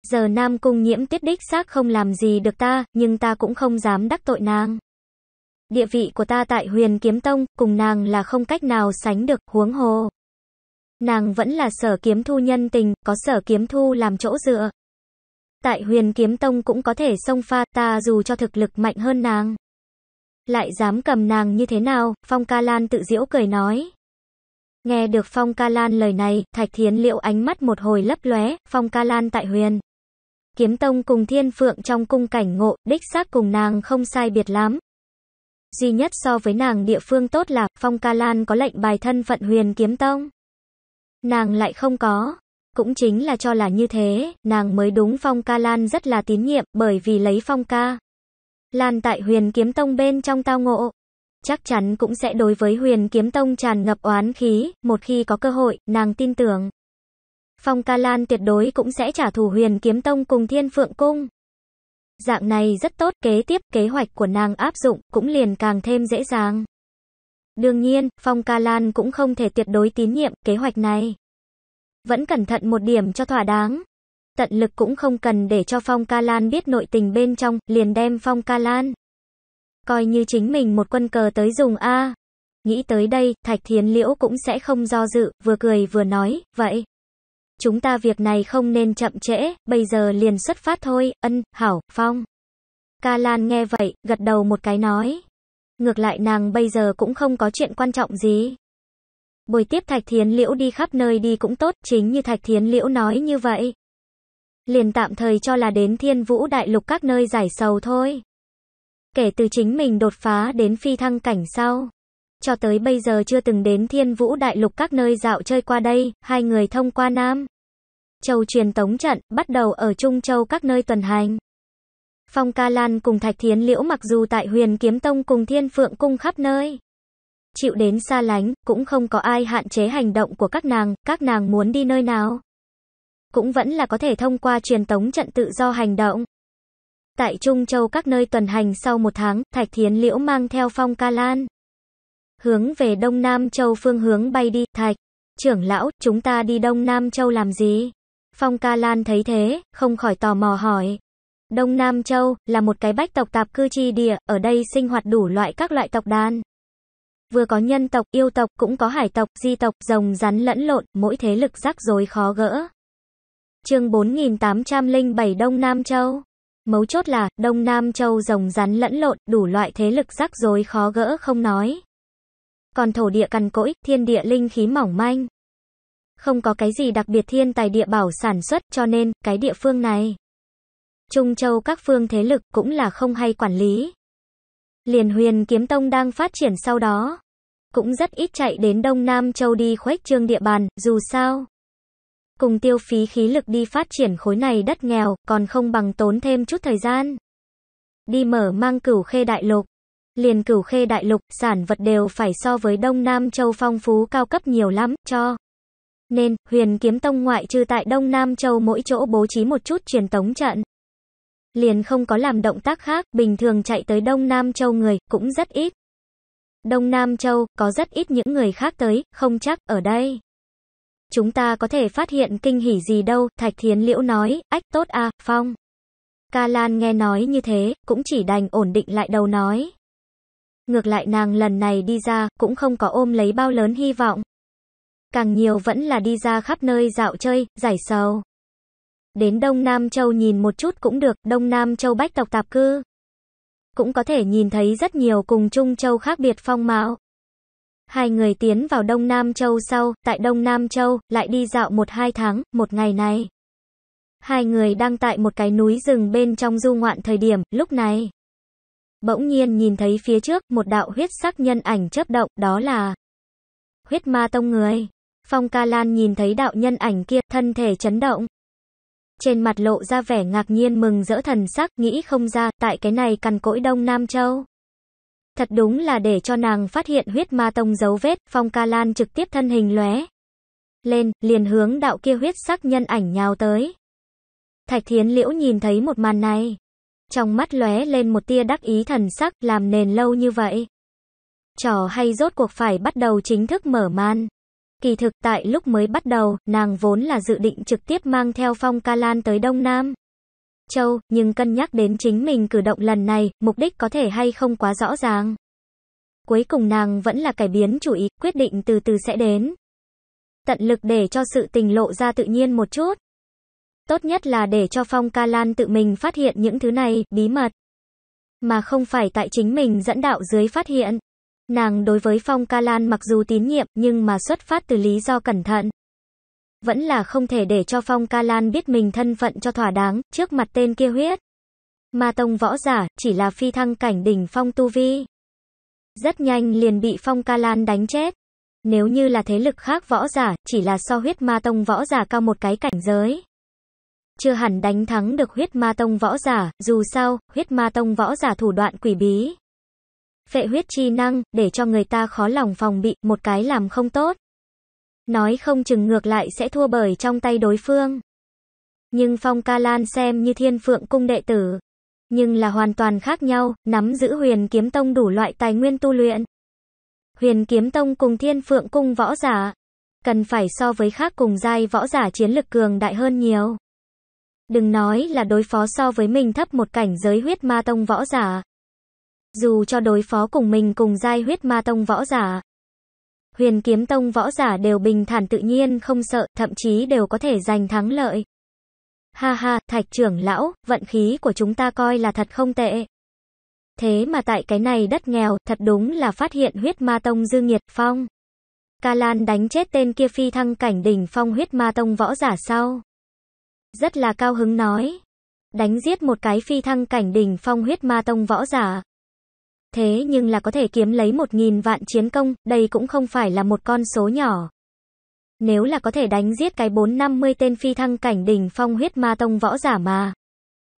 Giờ Nam Cung nhiễm tuyết đích xác không làm gì được ta, nhưng ta cũng không dám đắc tội nàng. Địa vị của ta tại huyền kiếm tông, cùng nàng là không cách nào sánh được, huống hồ. Nàng vẫn là sở kiếm thu nhân tình, có sở kiếm thu làm chỗ dựa. Tại huyền kiếm tông cũng có thể xông pha ta dù cho thực lực mạnh hơn nàng. Lại dám cầm nàng như thế nào, Phong Ca Lan tự diễu cười nói. Nghe được Phong Ca Lan lời này, Thạch Thiến liệu ánh mắt một hồi lấp lóe, Phong Ca Lan tại huyền. Kiếm Tông cùng Thiên Phượng trong cung cảnh ngộ, đích xác cùng nàng không sai biệt lắm. Duy nhất so với nàng địa phương tốt là, Phong Ca Lan có lệnh bài thân phận huyền Kiếm Tông. Nàng lại không có. Cũng chính là cho là như thế, nàng mới đúng Phong Ca Lan rất là tín nhiệm, bởi vì lấy Phong Ca lan tại huyền kiếm tông bên trong tao ngộ. Chắc chắn cũng sẽ đối với huyền kiếm tông tràn ngập oán khí, một khi có cơ hội, nàng tin tưởng. Phong ca lan tuyệt đối cũng sẽ trả thù huyền kiếm tông cùng thiên phượng cung. Dạng này rất tốt, kế tiếp kế hoạch của nàng áp dụng cũng liền càng thêm dễ dàng. Đương nhiên, Phong Ca Lan cũng không thể tuyệt đối tín nhiệm kế hoạch này. Vẫn cẩn thận một điểm cho thỏa đáng, tận lực cũng không cần để cho Phong Ca Lan biết nội tình bên trong, liền đem Phong Ca Lan. Coi như chính mình một quân cờ tới dùng A. Nghĩ tới đây, Thạch Thiến Liễu cũng sẽ không do dự, vừa cười vừa nói, vậy. Chúng ta việc này không nên chậm trễ, bây giờ liền xuất phát thôi, ân, hảo, Phong. Ca Lan nghe vậy, gật đầu một cái nói. Ngược lại nàng bây giờ cũng không có chuyện quan trọng gì. bồi tiếp Thạch Thiến Liễu đi khắp nơi đi cũng tốt, chính như Thạch Thiến Liễu nói như vậy liền tạm thời cho là đến thiên vũ đại lục các nơi giải sầu thôi. Kể từ chính mình đột phá đến phi thăng cảnh sau. Cho tới bây giờ chưa từng đến thiên vũ đại lục các nơi dạo chơi qua đây, hai người thông qua Nam. Châu truyền tống trận, bắt đầu ở Trung Châu các nơi tuần hành. Phong Ca Lan cùng Thạch Thiến Liễu mặc dù tại huyền kiếm tông cùng thiên phượng cung khắp nơi. Chịu đến xa lánh, cũng không có ai hạn chế hành động của các nàng, các nàng muốn đi nơi nào cũng vẫn là có thể thông qua truyền tống trận tự do hành động. Tại Trung Châu các nơi tuần hành sau một tháng, Thạch Thiến Liễu mang theo phong ca lan. Hướng về Đông Nam Châu phương hướng bay đi, Thạch. Trưởng lão, chúng ta đi Đông Nam Châu làm gì? Phong ca lan thấy thế, không khỏi tò mò hỏi. Đông Nam Châu là một cái bách tộc tạp cư chi địa, ở đây sinh hoạt đủ loại các loại tộc đàn. Vừa có nhân tộc, yêu tộc, cũng có hải tộc, di tộc, rồng rắn lẫn lộn, mỗi thế lực rắc rối khó gỡ. Chương 4807 Đông Nam Châu. Mấu chốt là Đông Nam Châu rồng rắn lẫn lộn, đủ loại thế lực rắc rối khó gỡ không nói. Còn thổ địa cằn cỗi, thiên địa linh khí mỏng manh. Không có cái gì đặc biệt thiên tài địa bảo sản xuất, cho nên cái địa phương này Trung Châu các phương thế lực cũng là không hay quản lý. Liền Huyền Kiếm Tông đang phát triển sau đó, cũng rất ít chạy đến Đông Nam Châu đi khuếch trương địa bàn, dù sao cùng tiêu phí khí lực đi phát triển khối này đất nghèo, còn không bằng tốn thêm chút thời gian. Đi mở mang cửu khê đại lục. Liền cửu khê đại lục, sản vật đều phải so với Đông Nam Châu phong phú cao cấp nhiều lắm, cho. Nên, huyền kiếm tông ngoại trừ tại Đông Nam Châu mỗi chỗ bố trí một chút truyền tống trận. Liền không có làm động tác khác, bình thường chạy tới Đông Nam Châu người, cũng rất ít. Đông Nam Châu, có rất ít những người khác tới, không chắc, ở đây chúng ta có thể phát hiện kinh hỉ gì đâu, Thạch Thiến Liễu nói, ách tốt a Phong. Ca Lan nghe nói như thế, cũng chỉ đành ổn định lại đầu nói. Ngược lại nàng lần này đi ra, cũng không có ôm lấy bao lớn hy vọng. Càng nhiều vẫn là đi ra khắp nơi dạo chơi, giải sầu. Đến Đông Nam Châu nhìn một chút cũng được, Đông Nam Châu bách tộc tạp cư. Cũng có thể nhìn thấy rất nhiều cùng Trung Châu khác biệt phong mạo. Hai người tiến vào Đông Nam Châu sau, tại Đông Nam Châu, lại đi dạo một hai tháng, một ngày này. Hai người đang tại một cái núi rừng bên trong du ngoạn thời điểm, lúc này. Bỗng nhiên nhìn thấy phía trước, một đạo huyết sắc nhân ảnh chớp động, đó là huyết ma tông người. Phong ca lan nhìn thấy đạo nhân ảnh kia, thân thể chấn động. Trên mặt lộ ra vẻ ngạc nhiên mừng rỡ thần sắc, nghĩ không ra, tại cái này cằn cỗi Đông Nam Châu. Thật đúng là để cho nàng phát hiện huyết ma tông dấu vết, Phong Ca Lan trực tiếp thân hình lóe lên, liền hướng đạo kia huyết sắc nhân ảnh nhào tới. Thạch Thiến Liễu nhìn thấy một màn này, trong mắt lóe lên một tia đắc ý thần sắc, làm nền lâu như vậy. Trò hay rốt cuộc phải bắt đầu chính thức mở màn. Kỳ thực tại lúc mới bắt đầu, nàng vốn là dự định trực tiếp mang theo Phong Ca Lan tới Đông Nam. Châu, nhưng cân nhắc đến chính mình cử động lần này, mục đích có thể hay không quá rõ ràng. Cuối cùng nàng vẫn là cải biến chủ ý, quyết định từ từ sẽ đến. Tận lực để cho sự tình lộ ra tự nhiên một chút. Tốt nhất là để cho Phong Ca Lan tự mình phát hiện những thứ này, bí mật. Mà không phải tại chính mình dẫn đạo dưới phát hiện. Nàng đối với Phong Ca Lan mặc dù tín nhiệm nhưng mà xuất phát từ lý do cẩn thận vẫn là không thể để cho Phong Ca Lan biết mình thân phận cho thỏa đáng, trước mặt tên kia huyết. Ma tông võ giả, chỉ là phi thăng cảnh đỉnh Phong Tu Vi. Rất nhanh liền bị Phong Ca Lan đánh chết. Nếu như là thế lực khác võ giả, chỉ là so huyết ma tông võ giả cao một cái cảnh giới. Chưa hẳn đánh thắng được huyết ma tông võ giả, dù sao, huyết ma tông võ giả thủ đoạn quỷ bí. Phệ huyết chi năng, để cho người ta khó lòng phòng bị, một cái làm không tốt nói không chừng ngược lại sẽ thua bởi trong tay đối phương. Nhưng Phong Ca Lan xem như thiên phượng cung đệ tử, nhưng là hoàn toàn khác nhau, nắm giữ huyền kiếm tông đủ loại tài nguyên tu luyện. Huyền kiếm tông cùng thiên phượng cung võ giả, cần phải so với khác cùng giai võ giả chiến lực cường đại hơn nhiều. Đừng nói là đối phó so với mình thấp một cảnh giới huyết ma tông võ giả. Dù cho đối phó cùng mình cùng giai huyết ma tông võ giả, huyền kiếm tông võ giả đều bình thản tự nhiên không sợ, thậm chí đều có thể giành thắng lợi. Ha ha, thạch trưởng lão, vận khí của chúng ta coi là thật không tệ. Thế mà tại cái này đất nghèo, thật đúng là phát hiện huyết ma tông dư nghiệt phong. Ca Lan đánh chết tên kia phi thăng cảnh đỉnh phong huyết ma tông võ giả sau. Rất là cao hứng nói. Đánh giết một cái phi thăng cảnh đỉnh phong huyết ma tông võ giả thế nhưng là có thể kiếm lấy 1.000 vạn chiến công, đây cũng không phải là một con số nhỏ. Nếu là có thể đánh giết cái 450 tên phi thăng cảnh đỉnh phong huyết ma tông võ giả mà.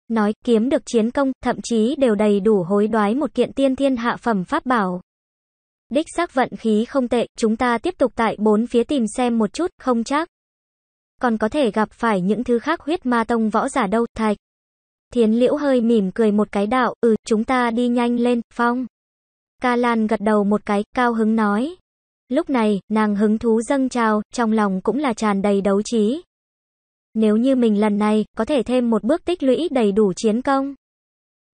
Nói kiếm được chiến công, thậm chí đều đầy đủ hối đoái một kiện tiên thiên hạ phẩm pháp bảo. Đích xác vận khí không tệ, chúng ta tiếp tục tại bốn phía tìm xem một chút, không chắc. Còn có thể gặp phải những thứ khác huyết ma tông võ giả đâu, thạch. Thiến liễu hơi mỉm cười một cái đạo, ừ, chúng ta đi nhanh lên, phong. Ca Lan gật đầu một cái, cao hứng nói. Lúc này, nàng hứng thú dâng trào, trong lòng cũng là tràn đầy đấu trí. Nếu như mình lần này, có thể thêm một bước tích lũy đầy đủ chiến công.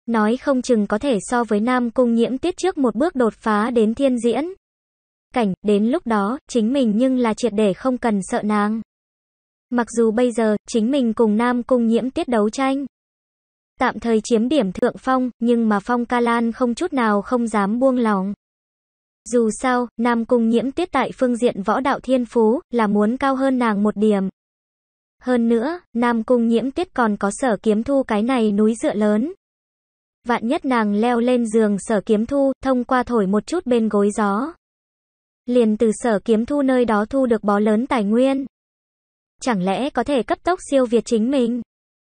Nói không chừng có thể so với Nam Cung nhiễm tiết trước một bước đột phá đến thiên diễn. Cảnh, đến lúc đó, chính mình nhưng là triệt để không cần sợ nàng. Mặc dù bây giờ, chính mình cùng Nam Cung nhiễm tiết đấu tranh tạm thời chiếm điểm thượng phong, nhưng mà Phong Ca Lan không chút nào không dám buông lòng. Dù sao, Nam Cung Nhiễm Tuyết tại phương diện võ đạo thiên phú, là muốn cao hơn nàng một điểm. Hơn nữa, Nam Cung Nhiễm Tuyết còn có sở kiếm thu cái này núi dựa lớn. Vạn nhất nàng leo lên giường sở kiếm thu, thông qua thổi một chút bên gối gió. Liền từ sở kiếm thu nơi đó thu được bó lớn tài nguyên. Chẳng lẽ có thể cấp tốc siêu việt chính mình?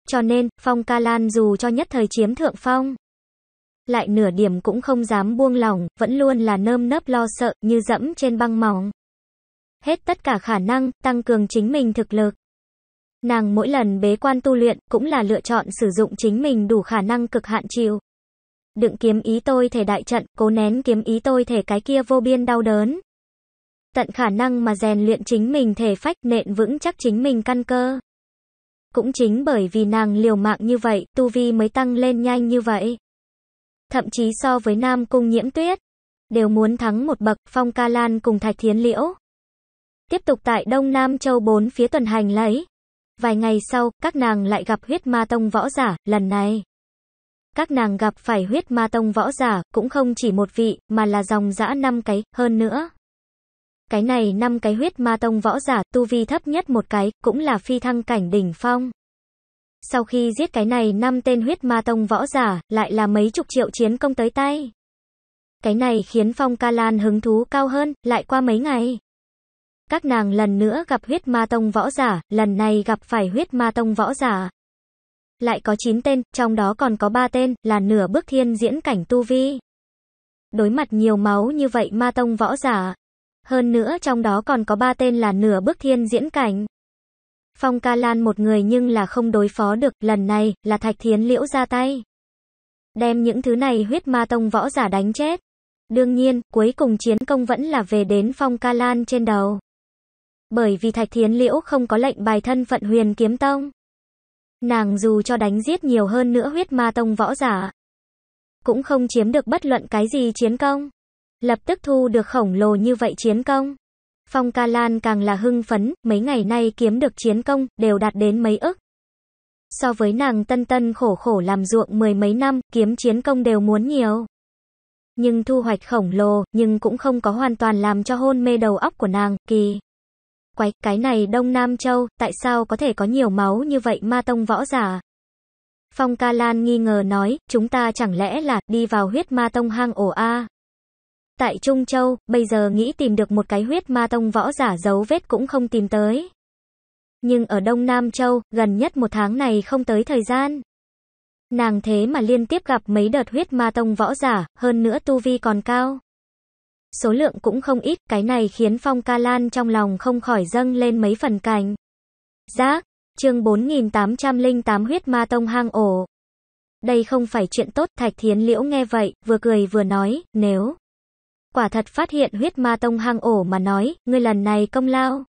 Cho nên, Phong Ca Lan dù cho nhất thời chiếm thượng phong, lại nửa điểm cũng không dám buông lỏng, vẫn luôn là nơm nớp lo sợ, như dẫm trên băng mỏng. Hết tất cả khả năng, tăng cường chính mình thực lực. Nàng mỗi lần bế quan tu luyện, cũng là lựa chọn sử dụng chính mình đủ khả năng cực hạn chịu. Đựng kiếm ý tôi thể đại trận, cố nén kiếm ý tôi thể cái kia vô biên đau đớn. Tận khả năng mà rèn luyện chính mình thể phách nện vững chắc chính mình căn cơ. Cũng chính bởi vì nàng liều mạng như vậy, tu vi mới tăng lên nhanh như vậy. Thậm chí so với Nam Cung Nhiễm Tuyết, đều muốn thắng một bậc Phong Ca Lan cùng Thạch Thiến Liễu. Tiếp tục tại Đông Nam Châu bốn phía tuần hành lấy. Vài ngày sau, các nàng lại gặp huyết ma tông võ giả, lần này. Các nàng gặp phải huyết ma tông võ giả, cũng không chỉ một vị, mà là dòng dã năm cái, hơn nữa. Cái này năm cái huyết ma tông võ giả, tu vi thấp nhất một cái, cũng là phi thăng cảnh đỉnh phong. Sau khi giết cái này năm tên huyết ma tông võ giả, lại là mấy chục triệu chiến công tới tay. Cái này khiến Phong Ca Lan hứng thú cao hơn, lại qua mấy ngày. Các nàng lần nữa gặp huyết ma tông võ giả, lần này gặp phải huyết ma tông võ giả. Lại có 9 tên, trong đó còn có 3 tên, là nửa bước thiên diễn cảnh tu vi. Đối mặt nhiều máu như vậy ma tông võ giả, hơn nữa trong đó còn có ba tên là nửa bước thiên diễn cảnh. Phong ca lan một người nhưng là không đối phó được, lần này là thạch thiến liễu ra tay. Đem những thứ này huyết ma tông võ giả đánh chết. Đương nhiên, cuối cùng chiến công vẫn là về đến phong ca lan trên đầu. Bởi vì thạch thiến liễu không có lệnh bài thân phận huyền kiếm tông. Nàng dù cho đánh giết nhiều hơn nữa huyết ma tông võ giả. Cũng không chiếm được bất luận cái gì chiến công lập tức thu được khổng lồ như vậy chiến công. Phong Ca Lan càng là hưng phấn, mấy ngày nay kiếm được chiến công, đều đạt đến mấy ức. So với nàng tân tân khổ khổ làm ruộng mười mấy năm, kiếm chiến công đều muốn nhiều. Nhưng thu hoạch khổng lồ, nhưng cũng không có hoàn toàn làm cho hôn mê đầu óc của nàng, kỳ. Quái, cái này Đông Nam Châu, tại sao có thể có nhiều máu như vậy ma tông võ giả? Phong Ca Lan nghi ngờ nói, chúng ta chẳng lẽ là đi vào huyết ma tông hang ổ A? Tại Trung Châu, bây giờ nghĩ tìm được một cái huyết ma tông võ giả dấu vết cũng không tìm tới. Nhưng ở Đông Nam Châu, gần nhất một tháng này không tới thời gian. Nàng thế mà liên tiếp gặp mấy đợt huyết ma tông võ giả, hơn nữa tu vi còn cao. Số lượng cũng không ít, cái này khiến Phong Ca Lan trong lòng không khỏi dâng lên mấy phần cành. Giác, chương 4808 huyết ma tông hang ổ. Đây không phải chuyện tốt, Thạch Thiến Liễu nghe vậy, vừa cười vừa nói, nếu quả thật phát hiện huyết ma tông hang ổ mà nói, ngươi lần này công lao.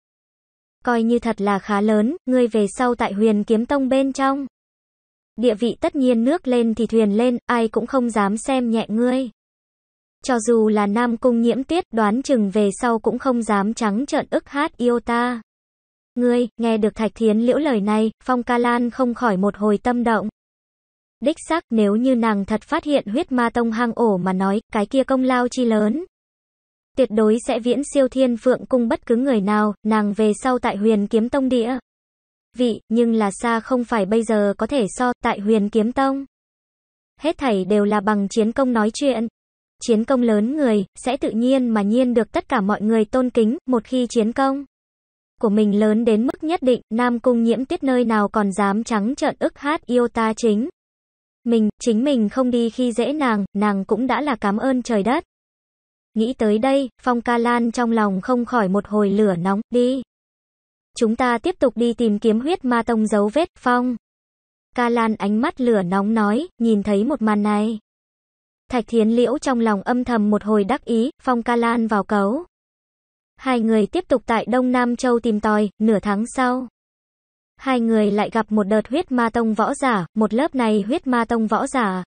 Coi như thật là khá lớn, ngươi về sau tại huyền kiếm tông bên trong. Địa vị tất nhiên nước lên thì thuyền lên, ai cũng không dám xem nhẹ ngươi. Cho dù là nam cung nhiễm tiết đoán chừng về sau cũng không dám trắng trợn ức hát yêu ta. Ngươi, nghe được thạch thiến liễu lời này, phong ca lan không khỏi một hồi tâm động. Đích xác nếu như nàng thật phát hiện huyết ma tông hang ổ mà nói, cái kia công lao chi lớn. Tuyệt đối sẽ viễn siêu thiên phượng cung bất cứ người nào, nàng về sau tại huyền kiếm tông địa. Vị, nhưng là xa không phải bây giờ có thể so, tại huyền kiếm tông. Hết thảy đều là bằng chiến công nói chuyện. Chiến công lớn người, sẽ tự nhiên mà nhiên được tất cả mọi người tôn kính, một khi chiến công của mình lớn đến mức nhất định, Nam Cung Nhiễm tiết nơi nào còn dám trắng trợn ức hát yêu ta chính. Mình, chính mình không đi khi dễ nàng, nàng cũng đã là cảm ơn trời đất. Nghĩ tới đây, Phong Ca Lan trong lòng không khỏi một hồi lửa nóng, đi. Chúng ta tiếp tục đi tìm kiếm huyết ma tông dấu vết, Phong. Ca Lan ánh mắt lửa nóng nói, nhìn thấy một màn này. Thạch Thiến Liễu trong lòng âm thầm một hồi đắc ý, Phong Ca Lan vào cấu. Hai người tiếp tục tại Đông Nam Châu tìm tòi, nửa tháng sau. Hai người lại gặp một đợt huyết ma tông võ giả, một lớp này huyết ma tông võ giả,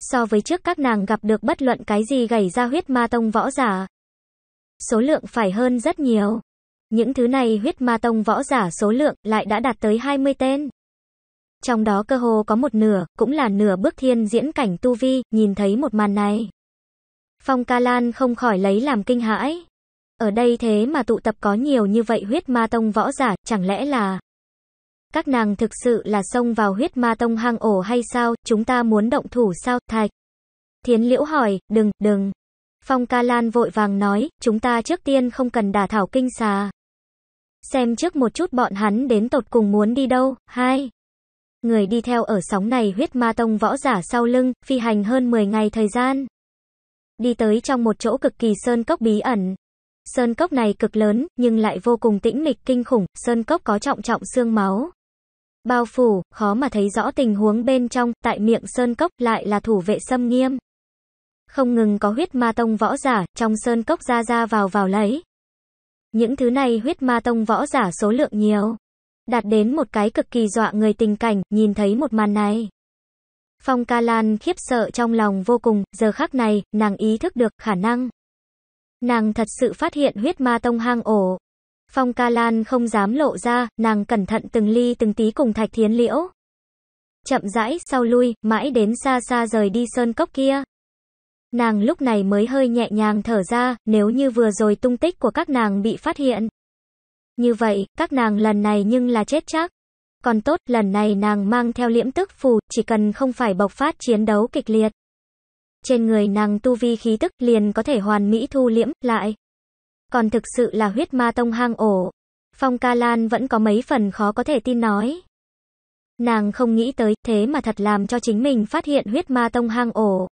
so với trước các nàng gặp được bất luận cái gì gầy ra huyết ma tông võ giả. Số lượng phải hơn rất nhiều. Những thứ này huyết ma tông võ giả số lượng lại đã đạt tới 20 tên. Trong đó cơ hồ có một nửa, cũng là nửa bước thiên diễn cảnh tu vi, nhìn thấy một màn này. Phong ca lan không khỏi lấy làm kinh hãi. Ở đây thế mà tụ tập có nhiều như vậy huyết ma tông võ giả, chẳng lẽ là... Các nàng thực sự là xông vào huyết ma tông hang ổ hay sao, chúng ta muốn động thủ sao, thạch. Thiến liễu hỏi, đừng, đừng. Phong ca lan vội vàng nói, chúng ta trước tiên không cần đả thảo kinh xà. Xem trước một chút bọn hắn đến tột cùng muốn đi đâu, hai. Người đi theo ở sóng này huyết ma tông võ giả sau lưng, phi hành hơn 10 ngày thời gian. Đi tới trong một chỗ cực kỳ sơn cốc bí ẩn. Sơn cốc này cực lớn, nhưng lại vô cùng tĩnh mịch kinh khủng, sơn cốc có trọng trọng xương máu bao phủ, khó mà thấy rõ tình huống bên trong, tại miệng sơn cốc lại là thủ vệ xâm nghiêm. Không ngừng có huyết ma tông võ giả, trong sơn cốc ra ra vào vào lấy. Những thứ này huyết ma tông võ giả số lượng nhiều. Đạt đến một cái cực kỳ dọa người tình cảnh, nhìn thấy một màn này. Phong ca lan khiếp sợ trong lòng vô cùng, giờ khắc này, nàng ý thức được khả năng. Nàng thật sự phát hiện huyết ma tông hang ổ. Phong Ca Lan không dám lộ ra, nàng cẩn thận từng ly từng tí cùng Thạch Thiến Liễu. Chậm rãi, sau lui, mãi đến xa xa rời đi sơn cốc kia. Nàng lúc này mới hơi nhẹ nhàng thở ra, nếu như vừa rồi tung tích của các nàng bị phát hiện. Như vậy, các nàng lần này nhưng là chết chắc. Còn tốt, lần này nàng mang theo liễm tức phù, chỉ cần không phải bộc phát chiến đấu kịch liệt. Trên người nàng tu vi khí tức liền có thể hoàn mỹ thu liễm lại. Còn thực sự là huyết ma tông hang ổ. Phong Ca Lan vẫn có mấy phần khó có thể tin nói. Nàng không nghĩ tới, thế mà thật làm cho chính mình phát hiện huyết ma tông hang ổ.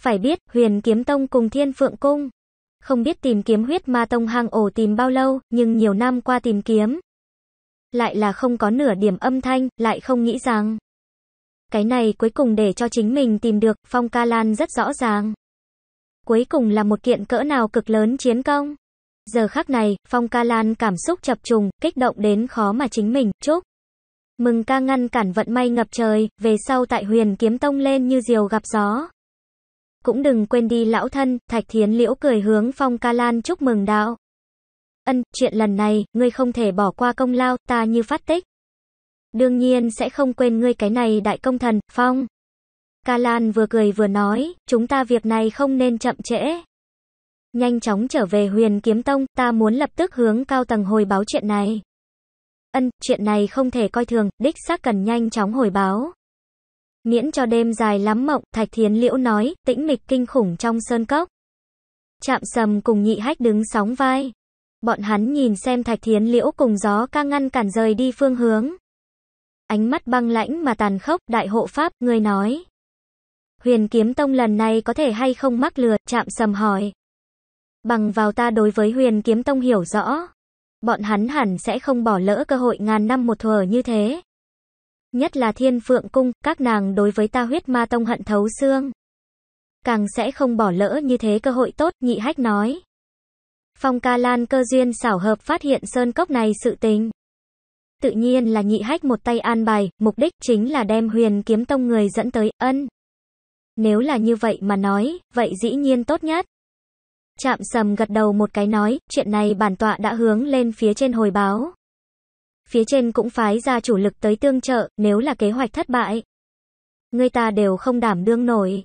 Phải biết, huyền kiếm tông cùng thiên phượng cung. Không biết tìm kiếm huyết ma tông hang ổ tìm bao lâu, nhưng nhiều năm qua tìm kiếm. Lại là không có nửa điểm âm thanh, lại không nghĩ rằng. Cái này cuối cùng để cho chính mình tìm được, Phong Ca Lan rất rõ ràng cuối cùng là một kiện cỡ nào cực lớn chiến công. Giờ khắc này, Phong Ca Lan cảm xúc chập trùng, kích động đến khó mà chính mình, chúc. Mừng ca ngăn cản vận may ngập trời, về sau tại huyền kiếm tông lên như diều gặp gió. Cũng đừng quên đi lão thân, Thạch Thiến Liễu cười hướng Phong Ca Lan chúc mừng đạo. Ân, chuyện lần này, ngươi không thể bỏ qua công lao, ta như phát tích. Đương nhiên sẽ không quên ngươi cái này đại công thần, Phong. Ca Lan vừa cười vừa nói, chúng ta việc này không nên chậm trễ. Nhanh chóng trở về huyền kiếm tông, ta muốn lập tức hướng cao tầng hồi báo chuyện này. Ân, chuyện này không thể coi thường, đích xác cần nhanh chóng hồi báo. Miễn cho đêm dài lắm mộng, Thạch Thiến Liễu nói, tĩnh mịch kinh khủng trong sơn cốc. Chạm sầm cùng nhị hách đứng sóng vai. Bọn hắn nhìn xem Thạch Thiến Liễu cùng gió ca ngăn cản rời đi phương hướng. Ánh mắt băng lãnh mà tàn khốc, đại hộ pháp, người nói. Huyền Kiếm Tông lần này có thể hay không mắc lừa, chạm sầm hỏi. Bằng vào ta đối với Huyền Kiếm Tông hiểu rõ, bọn hắn hẳn sẽ không bỏ lỡ cơ hội ngàn năm một thuở như thế. Nhất là Thiên Phượng Cung, các nàng đối với ta huyết ma tông hận thấu xương. Càng sẽ không bỏ lỡ như thế cơ hội tốt, nhị hách nói. Phong ca lan cơ duyên xảo hợp phát hiện sơn cốc này sự tình. Tự nhiên là nhị hách một tay an bài, mục đích chính là đem huyền kiếm tông người dẫn tới, ân. Nếu là như vậy mà nói, vậy dĩ nhiên tốt nhất. Chạm sầm gật đầu một cái nói, chuyện này bản tọa đã hướng lên phía trên hồi báo. Phía trên cũng phái ra chủ lực tới tương trợ, nếu là kế hoạch thất bại. Người ta đều không đảm đương nổi.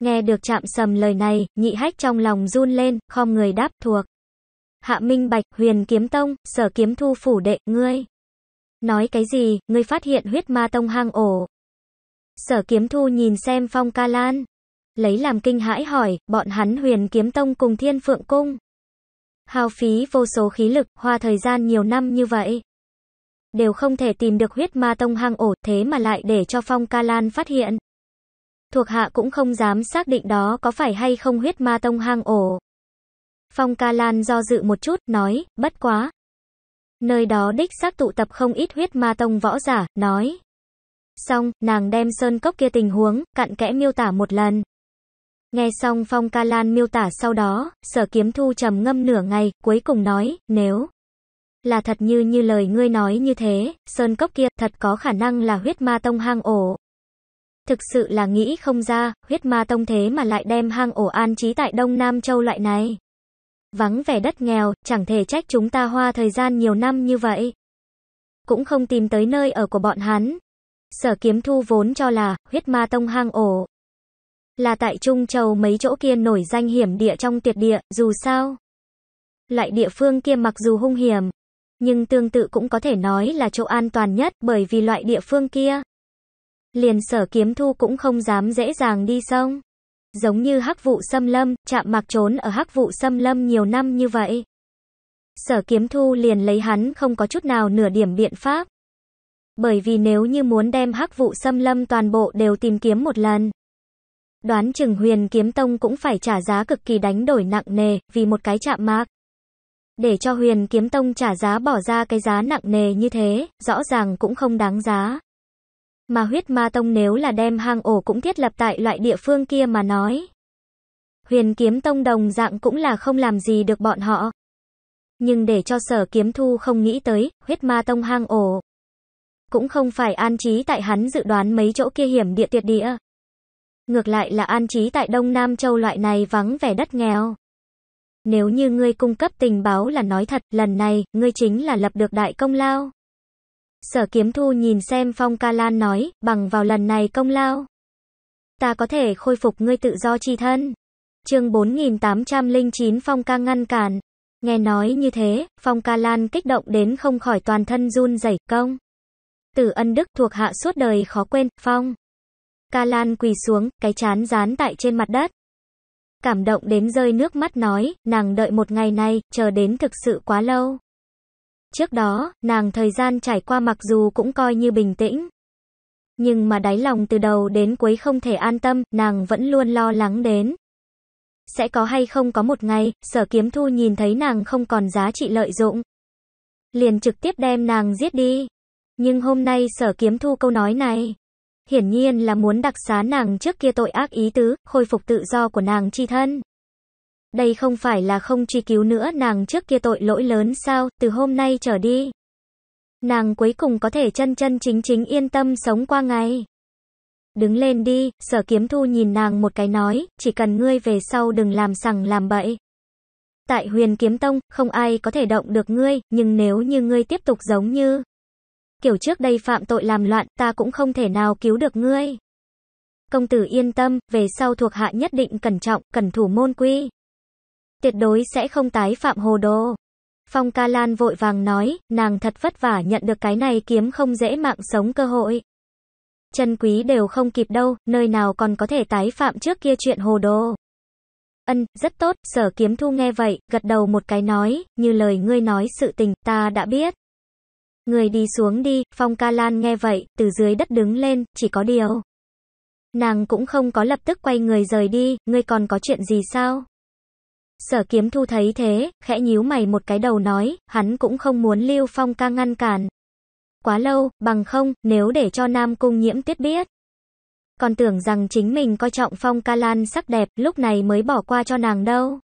Nghe được chạm sầm lời này, nhị hách trong lòng run lên, khom người đáp thuộc. Hạ Minh Bạch, Huyền Kiếm Tông, Sở Kiếm Thu Phủ Đệ, ngươi. Nói cái gì, ngươi phát hiện huyết ma tông hang ổ, Sở kiếm thu nhìn xem phong ca lan. Lấy làm kinh hãi hỏi, bọn hắn huyền kiếm tông cùng thiên phượng cung. Hao phí vô số khí lực, hoa thời gian nhiều năm như vậy. Đều không thể tìm được huyết ma tông hang ổ, thế mà lại để cho phong ca lan phát hiện. Thuộc hạ cũng không dám xác định đó có phải hay không huyết ma tông hang ổ. Phong ca lan do dự một chút, nói, bất quá. Nơi đó đích xác tụ tập không ít huyết ma tông võ giả, nói. Xong, nàng đem sơn cốc kia tình huống, cặn kẽ miêu tả một lần. Nghe xong Phong Ca Lan miêu tả sau đó, sở kiếm thu trầm ngâm nửa ngày, cuối cùng nói, nếu là thật như như lời ngươi nói như thế, sơn cốc kia thật có khả năng là huyết ma tông hang ổ. Thực sự là nghĩ không ra, huyết ma tông thế mà lại đem hang ổ an trí tại Đông Nam Châu loại này. Vắng vẻ đất nghèo, chẳng thể trách chúng ta hoa thời gian nhiều năm như vậy. Cũng không tìm tới nơi ở của bọn hắn, sở kiếm thu vốn cho là huyết ma tông hang ổ. Là tại Trung Châu mấy chỗ kia nổi danh hiểm địa trong tuyệt địa, dù sao. Loại địa phương kia mặc dù hung hiểm, nhưng tương tự cũng có thể nói là chỗ an toàn nhất bởi vì loại địa phương kia. Liền sở kiếm thu cũng không dám dễ dàng đi xong. Giống như hắc vụ xâm lâm, chạm mặc trốn ở hắc vụ xâm lâm nhiều năm như vậy. Sở kiếm thu liền lấy hắn không có chút nào nửa điểm biện pháp. Bởi vì nếu như muốn đem hắc vụ xâm lâm toàn bộ đều tìm kiếm một lần, đoán chừng huyền kiếm tông cũng phải trả giá cực kỳ đánh đổi nặng nề, vì một cái chạm mạc. Để cho huyền kiếm tông trả giá bỏ ra cái giá nặng nề như thế, rõ ràng cũng không đáng giá. Mà huyết ma tông nếu là đem hang ổ cũng thiết lập tại loại địa phương kia mà nói. Huyền kiếm tông đồng dạng cũng là không làm gì được bọn họ. Nhưng để cho sở kiếm thu không nghĩ tới, huyết ma tông hang ổ. Cũng không phải an trí tại hắn dự đoán mấy chỗ kia hiểm địa tuyệt địa. Ngược lại là an trí tại Đông Nam Châu loại này vắng vẻ đất nghèo. Nếu như ngươi cung cấp tình báo là nói thật, lần này, ngươi chính là lập được đại công lao. Sở kiếm thu nhìn xem Phong Ca Lan nói, bằng vào lần này công lao. Ta có thể khôi phục ngươi tự do chi thân. chương 4809 Phong Ca ngăn cản. Nghe nói như thế, Phong Ca Lan kích động đến không khỏi toàn thân run rẩy công. Từ ân đức thuộc hạ suốt đời khó quên, phong. Ca Lan quỳ xuống, cái chán dán tại trên mặt đất. Cảm động đến rơi nước mắt nói, nàng đợi một ngày này, chờ đến thực sự quá lâu. Trước đó, nàng thời gian trải qua mặc dù cũng coi như bình tĩnh. Nhưng mà đáy lòng từ đầu đến cuối không thể an tâm, nàng vẫn luôn lo lắng đến. Sẽ có hay không có một ngày, sở kiếm thu nhìn thấy nàng không còn giá trị lợi dụng. Liền trực tiếp đem nàng giết đi. Nhưng hôm nay sở kiếm thu câu nói này, hiển nhiên là muốn đặc xá nàng trước kia tội ác ý tứ, khôi phục tự do của nàng chi thân. Đây không phải là không truy cứu nữa nàng trước kia tội lỗi lớn sao, từ hôm nay trở đi. Nàng cuối cùng có thể chân chân chính chính yên tâm sống qua ngày. Đứng lên đi, sở kiếm thu nhìn nàng một cái nói, chỉ cần ngươi về sau đừng làm sằng làm bậy. Tại huyền kiếm tông, không ai có thể động được ngươi, nhưng nếu như ngươi tiếp tục giống như kiểu trước đây phạm tội làm loạn, ta cũng không thể nào cứu được ngươi. Công tử yên tâm, về sau thuộc hạ nhất định cẩn trọng, cẩn thủ môn quy. Tuyệt đối sẽ không tái phạm hồ đồ. Phong ca lan vội vàng nói, nàng thật vất vả nhận được cái này kiếm không dễ mạng sống cơ hội. Chân quý đều không kịp đâu, nơi nào còn có thể tái phạm trước kia chuyện hồ đồ. Ân, rất tốt, sở kiếm thu nghe vậy, gật đầu một cái nói, như lời ngươi nói sự tình, ta đã biết. Người đi xuống đi, Phong Ca Lan nghe vậy, từ dưới đất đứng lên, chỉ có điều. Nàng cũng không có lập tức quay người rời đi, ngươi còn có chuyện gì sao? Sở kiếm thu thấy thế, khẽ nhíu mày một cái đầu nói, hắn cũng không muốn lưu phong ca ngăn cản. Quá lâu, bằng không, nếu để cho nam cung nhiễm tuyết biết. Còn tưởng rằng chính mình coi trọng phong ca lan sắc đẹp, lúc này mới bỏ qua cho nàng đâu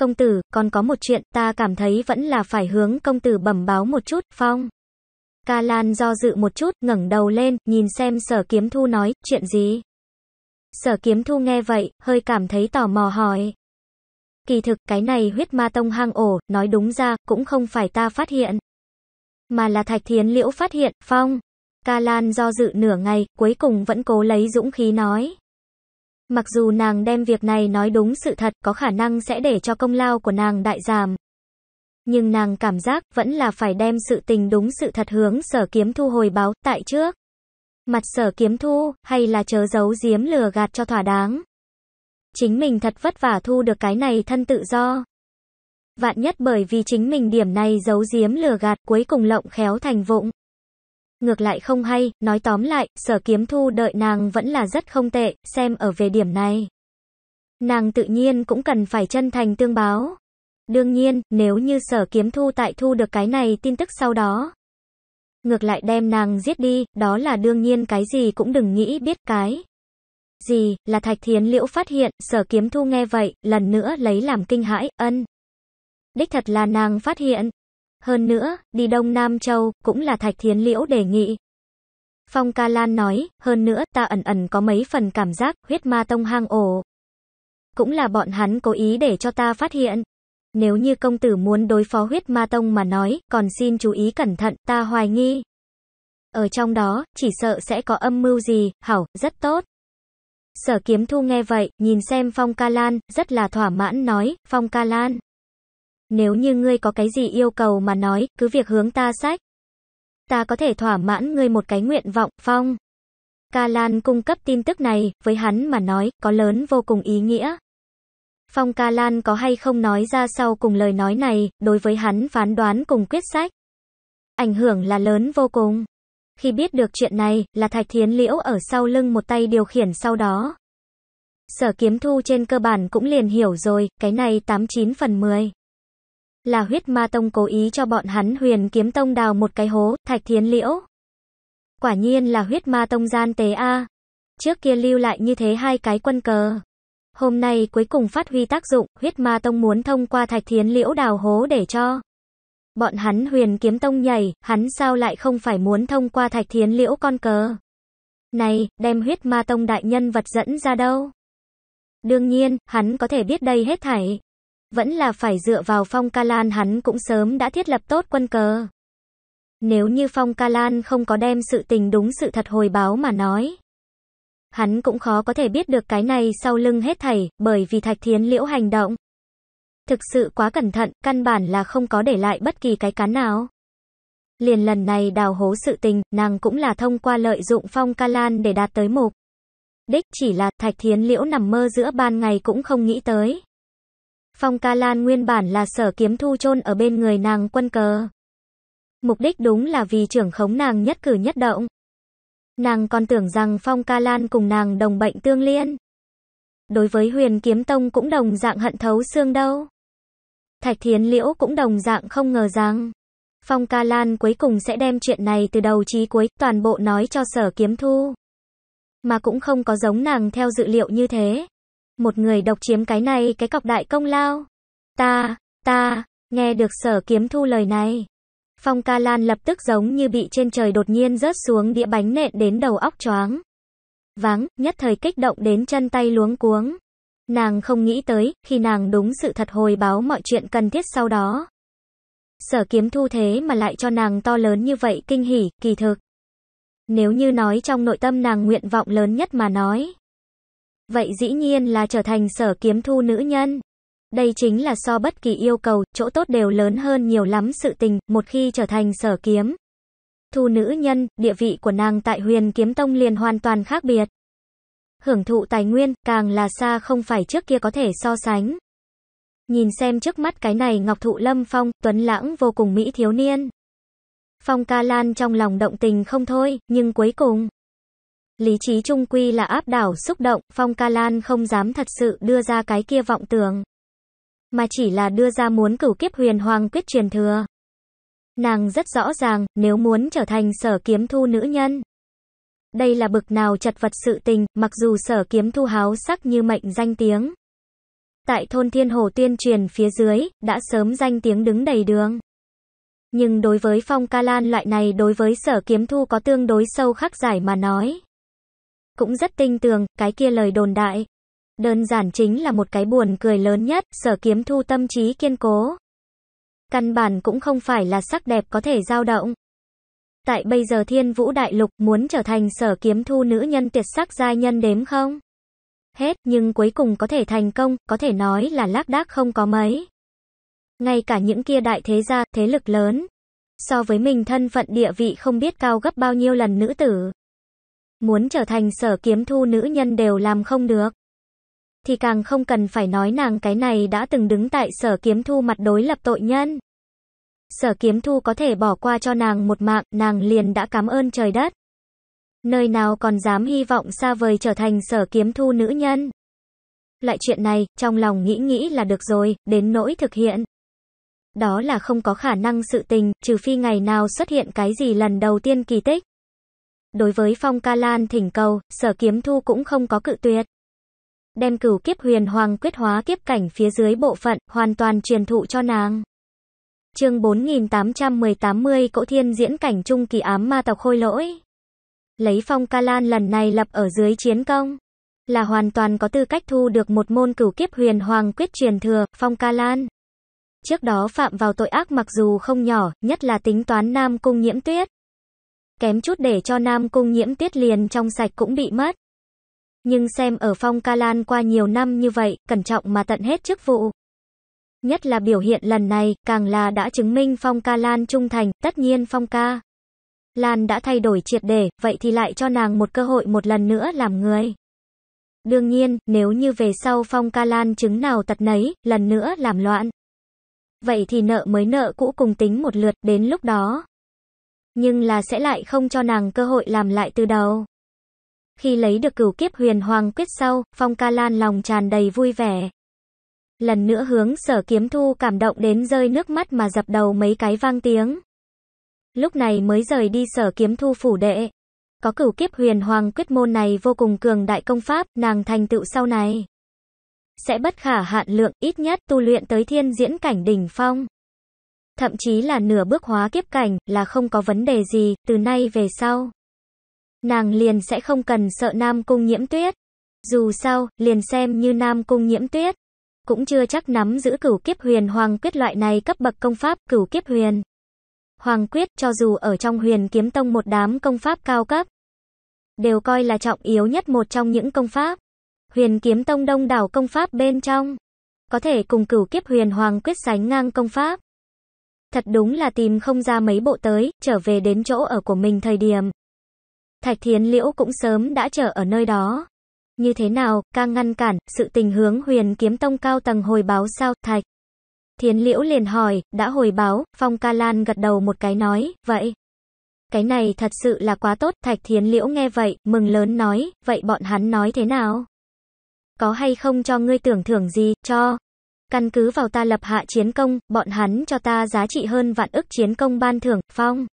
công tử, còn có một chuyện, ta cảm thấy vẫn là phải hướng công tử bẩm báo một chút, phong. Ca Lan do dự một chút, ngẩng đầu lên, nhìn xem sở kiếm thu nói, chuyện gì? Sở kiếm thu nghe vậy, hơi cảm thấy tò mò hỏi. Kỳ thực, cái này huyết ma tông hang ổ, nói đúng ra, cũng không phải ta phát hiện. Mà là thạch thiến liễu phát hiện, phong. Ca Lan do dự nửa ngày, cuối cùng vẫn cố lấy dũng khí nói. Mặc dù nàng đem việc này nói đúng sự thật, có khả năng sẽ để cho công lao của nàng đại giảm. Nhưng nàng cảm giác vẫn là phải đem sự tình đúng sự thật hướng sở kiếm thu hồi báo, tại trước. Mặt sở kiếm thu, hay là chớ giấu giếm lừa gạt cho thỏa đáng. Chính mình thật vất vả thu được cái này thân tự do. Vạn nhất bởi vì chính mình điểm này giấu giếm lừa gạt cuối cùng lộng khéo thành vụng. Ngược lại không hay, nói tóm lại, sở kiếm thu đợi nàng vẫn là rất không tệ, xem ở về điểm này. Nàng tự nhiên cũng cần phải chân thành tương báo. Đương nhiên, nếu như sở kiếm thu tại thu được cái này tin tức sau đó. Ngược lại đem nàng giết đi, đó là đương nhiên cái gì cũng đừng nghĩ biết cái. Gì, là thạch thiến liễu phát hiện, sở kiếm thu nghe vậy, lần nữa lấy làm kinh hãi, ân. Đích thật là nàng phát hiện, hơn nữa, đi Đông Nam Châu, cũng là Thạch Thiến Liễu đề nghị. Phong Ca Lan nói, hơn nữa ta ẩn ẩn có mấy phần cảm giác huyết ma tông hang ổ. Cũng là bọn hắn cố ý để cho ta phát hiện. Nếu như công tử muốn đối phó huyết ma tông mà nói, còn xin chú ý cẩn thận, ta hoài nghi. Ở trong đó, chỉ sợ sẽ có âm mưu gì, hảo, rất tốt. Sở kiếm thu nghe vậy, nhìn xem Phong Ca Lan, rất là thỏa mãn nói, Phong Ca Lan. Nếu như ngươi có cái gì yêu cầu mà nói, cứ việc hướng ta sách. Ta có thể thỏa mãn ngươi một cái nguyện vọng, Phong. Ca Lan cung cấp tin tức này, với hắn mà nói, có lớn vô cùng ý nghĩa. Phong Ca Lan có hay không nói ra sau cùng lời nói này, đối với hắn phán đoán cùng quyết sách. Ảnh hưởng là lớn vô cùng. Khi biết được chuyện này, là Thạch Thiến Liễu ở sau lưng một tay điều khiển sau đó. Sở kiếm thu trên cơ bản cũng liền hiểu rồi, cái này 89 phần 10 là huyết ma tông cố ý cho bọn hắn huyền kiếm tông đào một cái hố, thạch thiến liễu. Quả nhiên là huyết ma tông gian tế A. Trước kia lưu lại như thế hai cái quân cờ. Hôm nay cuối cùng phát huy tác dụng, huyết ma tông muốn thông qua thạch thiến liễu đào hố để cho. Bọn hắn huyền kiếm tông nhảy, hắn sao lại không phải muốn thông qua thạch thiến liễu con cờ. Này, đem huyết ma tông đại nhân vật dẫn ra đâu. Đương nhiên, hắn có thể biết đây hết thảy vẫn là phải dựa vào Phong Ca Lan hắn cũng sớm đã thiết lập tốt quân cờ. Nếu như Phong Ca Lan không có đem sự tình đúng sự thật hồi báo mà nói, hắn cũng khó có thể biết được cái này sau lưng hết thảy, bởi vì Thạch Thiến Liễu hành động thực sự quá cẩn thận, căn bản là không có để lại bất kỳ cái cán nào. Liền lần này đào hố sự tình, nàng cũng là thông qua lợi dụng Phong Ca Lan để đạt tới mục đích, chỉ là Thạch Thiến Liễu nằm mơ giữa ban ngày cũng không nghĩ tới. Phong Ca Lan nguyên bản là sở kiếm thu chôn ở bên người nàng quân cờ. Mục đích đúng là vì trưởng khống nàng nhất cử nhất động. Nàng còn tưởng rằng Phong Ca Lan cùng nàng đồng bệnh tương liên. Đối với huyền kiếm tông cũng đồng dạng hận thấu xương đâu. Thạch Thiến Liễu cũng đồng dạng không ngờ rằng. Phong Ca Lan cuối cùng sẽ đem chuyện này từ đầu chí cuối toàn bộ nói cho sở kiếm thu. Mà cũng không có giống nàng theo dự liệu như thế một người độc chiếm cái này cái cọc đại công lao. Ta, ta, nghe được sở kiếm thu lời này. Phong ca lan lập tức giống như bị trên trời đột nhiên rớt xuống địa bánh nện đến đầu óc choáng. Váng, nhất thời kích động đến chân tay luống cuống. Nàng không nghĩ tới, khi nàng đúng sự thật hồi báo mọi chuyện cần thiết sau đó. Sở kiếm thu thế mà lại cho nàng to lớn như vậy kinh hỉ, kỳ thực. Nếu như nói trong nội tâm nàng nguyện vọng lớn nhất mà nói. Vậy dĩ nhiên là trở thành sở kiếm thu nữ nhân. Đây chính là so bất kỳ yêu cầu, chỗ tốt đều lớn hơn nhiều lắm sự tình, một khi trở thành sở kiếm. Thu nữ nhân, địa vị của nàng tại huyền kiếm tông liền hoàn toàn khác biệt. Hưởng thụ tài nguyên, càng là xa không phải trước kia có thể so sánh. Nhìn xem trước mắt cái này ngọc thụ lâm phong, tuấn lãng vô cùng mỹ thiếu niên. Phong ca lan trong lòng động tình không thôi, nhưng cuối cùng lý trí trung quy là áp đảo xúc động, Phong Ca Lan không dám thật sự đưa ra cái kia vọng tưởng, mà chỉ là đưa ra muốn cửu kiếp huyền hoàng quyết truyền thừa. Nàng rất rõ ràng, nếu muốn trở thành sở kiếm thu nữ nhân. Đây là bực nào chật vật sự tình, mặc dù sở kiếm thu háo sắc như mệnh danh tiếng. Tại thôn Thiên Hồ tuyên truyền phía dưới, đã sớm danh tiếng đứng đầy đường. Nhưng đối với Phong Ca Lan loại này đối với sở kiếm thu có tương đối sâu khắc giải mà nói cũng rất tinh tường, cái kia lời đồn đại. Đơn giản chính là một cái buồn cười lớn nhất, sở kiếm thu tâm trí kiên cố. Căn bản cũng không phải là sắc đẹp có thể dao động. Tại bây giờ thiên vũ đại lục muốn trở thành sở kiếm thu nữ nhân tuyệt sắc giai nhân đếm không? Hết, nhưng cuối cùng có thể thành công, có thể nói là lác đác không có mấy. Ngay cả những kia đại thế gia, thế lực lớn. So với mình thân phận địa vị không biết cao gấp bao nhiêu lần nữ tử. Muốn trở thành sở kiếm thu nữ nhân đều làm không được. Thì càng không cần phải nói nàng cái này đã từng đứng tại sở kiếm thu mặt đối lập tội nhân. Sở kiếm thu có thể bỏ qua cho nàng một mạng, nàng liền đã cảm ơn trời đất. Nơi nào còn dám hy vọng xa vời trở thành sở kiếm thu nữ nhân. Loại chuyện này, trong lòng nghĩ nghĩ là được rồi, đến nỗi thực hiện. Đó là không có khả năng sự tình, trừ phi ngày nào xuất hiện cái gì lần đầu tiên kỳ tích. Đối với Phong Ca Lan thỉnh cầu, Sở Kiếm Thu cũng không có cự tuyệt. Đem cửu kiếp huyền hoàng quyết hóa kiếp cảnh phía dưới bộ phận, hoàn toàn truyền thụ cho nàng. chương 4818-10 Cỗ Thiên diễn cảnh trung kỳ ám ma tộc khôi lỗi. Lấy Phong Ca Lan lần này lập ở dưới chiến công. Là hoàn toàn có tư cách thu được một môn cửu kiếp huyền hoàng quyết truyền thừa, Phong Ca Lan. Trước đó phạm vào tội ác mặc dù không nhỏ, nhất là tính toán Nam Cung Nhiễm Tuyết kém chút để cho Nam Cung nhiễm tiết liền trong sạch cũng bị mất. Nhưng xem ở phong ca lan qua nhiều năm như vậy, cẩn trọng mà tận hết chức vụ. Nhất là biểu hiện lần này, càng là đã chứng minh phong ca lan trung thành, tất nhiên phong ca. Lan đã thay đổi triệt để, vậy thì lại cho nàng một cơ hội một lần nữa làm người. Đương nhiên, nếu như về sau phong ca lan chứng nào tật nấy, lần nữa làm loạn. Vậy thì nợ mới nợ cũ cùng tính một lượt, đến lúc đó nhưng là sẽ lại không cho nàng cơ hội làm lại từ đầu. Khi lấy được cửu kiếp huyền hoàng quyết sau, Phong Ca Lan lòng tràn đầy vui vẻ. Lần nữa hướng sở kiếm thu cảm động đến rơi nước mắt mà dập đầu mấy cái vang tiếng. Lúc này mới rời đi sở kiếm thu phủ đệ. Có cửu kiếp huyền hoàng quyết môn này vô cùng cường đại công pháp, nàng thành tựu sau này. Sẽ bất khả hạn lượng, ít nhất tu luyện tới thiên diễn cảnh đỉnh phong thậm chí là nửa bước hóa kiếp cảnh, là không có vấn đề gì, từ nay về sau. Nàng liền sẽ không cần sợ Nam Cung Nhiễm Tuyết. Dù sao, liền xem như Nam Cung Nhiễm Tuyết, cũng chưa chắc nắm giữ cửu kiếp huyền hoàng quyết loại này cấp bậc công pháp cửu kiếp huyền. Hoàng quyết cho dù ở trong huyền kiếm tông một đám công pháp cao cấp, đều coi là trọng yếu nhất một trong những công pháp. Huyền kiếm tông đông đảo công pháp bên trong, có thể cùng cửu kiếp huyền hoàng quyết sánh ngang công pháp. Thật đúng là tìm không ra mấy bộ tới, trở về đến chỗ ở của mình thời điểm. Thạch Thiến Liễu cũng sớm đã trở ở nơi đó. Như thế nào, càng ngăn cản, sự tình hướng huyền kiếm tông cao tầng hồi báo sao, Thạch. Thiến Liễu liền hỏi, đã hồi báo, Phong Ca Lan gật đầu một cái nói, vậy. Cái này thật sự là quá tốt, Thạch Thiến Liễu nghe vậy, mừng lớn nói, vậy bọn hắn nói thế nào? Có hay không cho ngươi tưởng thưởng gì, cho, Căn cứ vào ta lập hạ chiến công, bọn hắn cho ta giá trị hơn vạn ức chiến công ban thưởng, phong.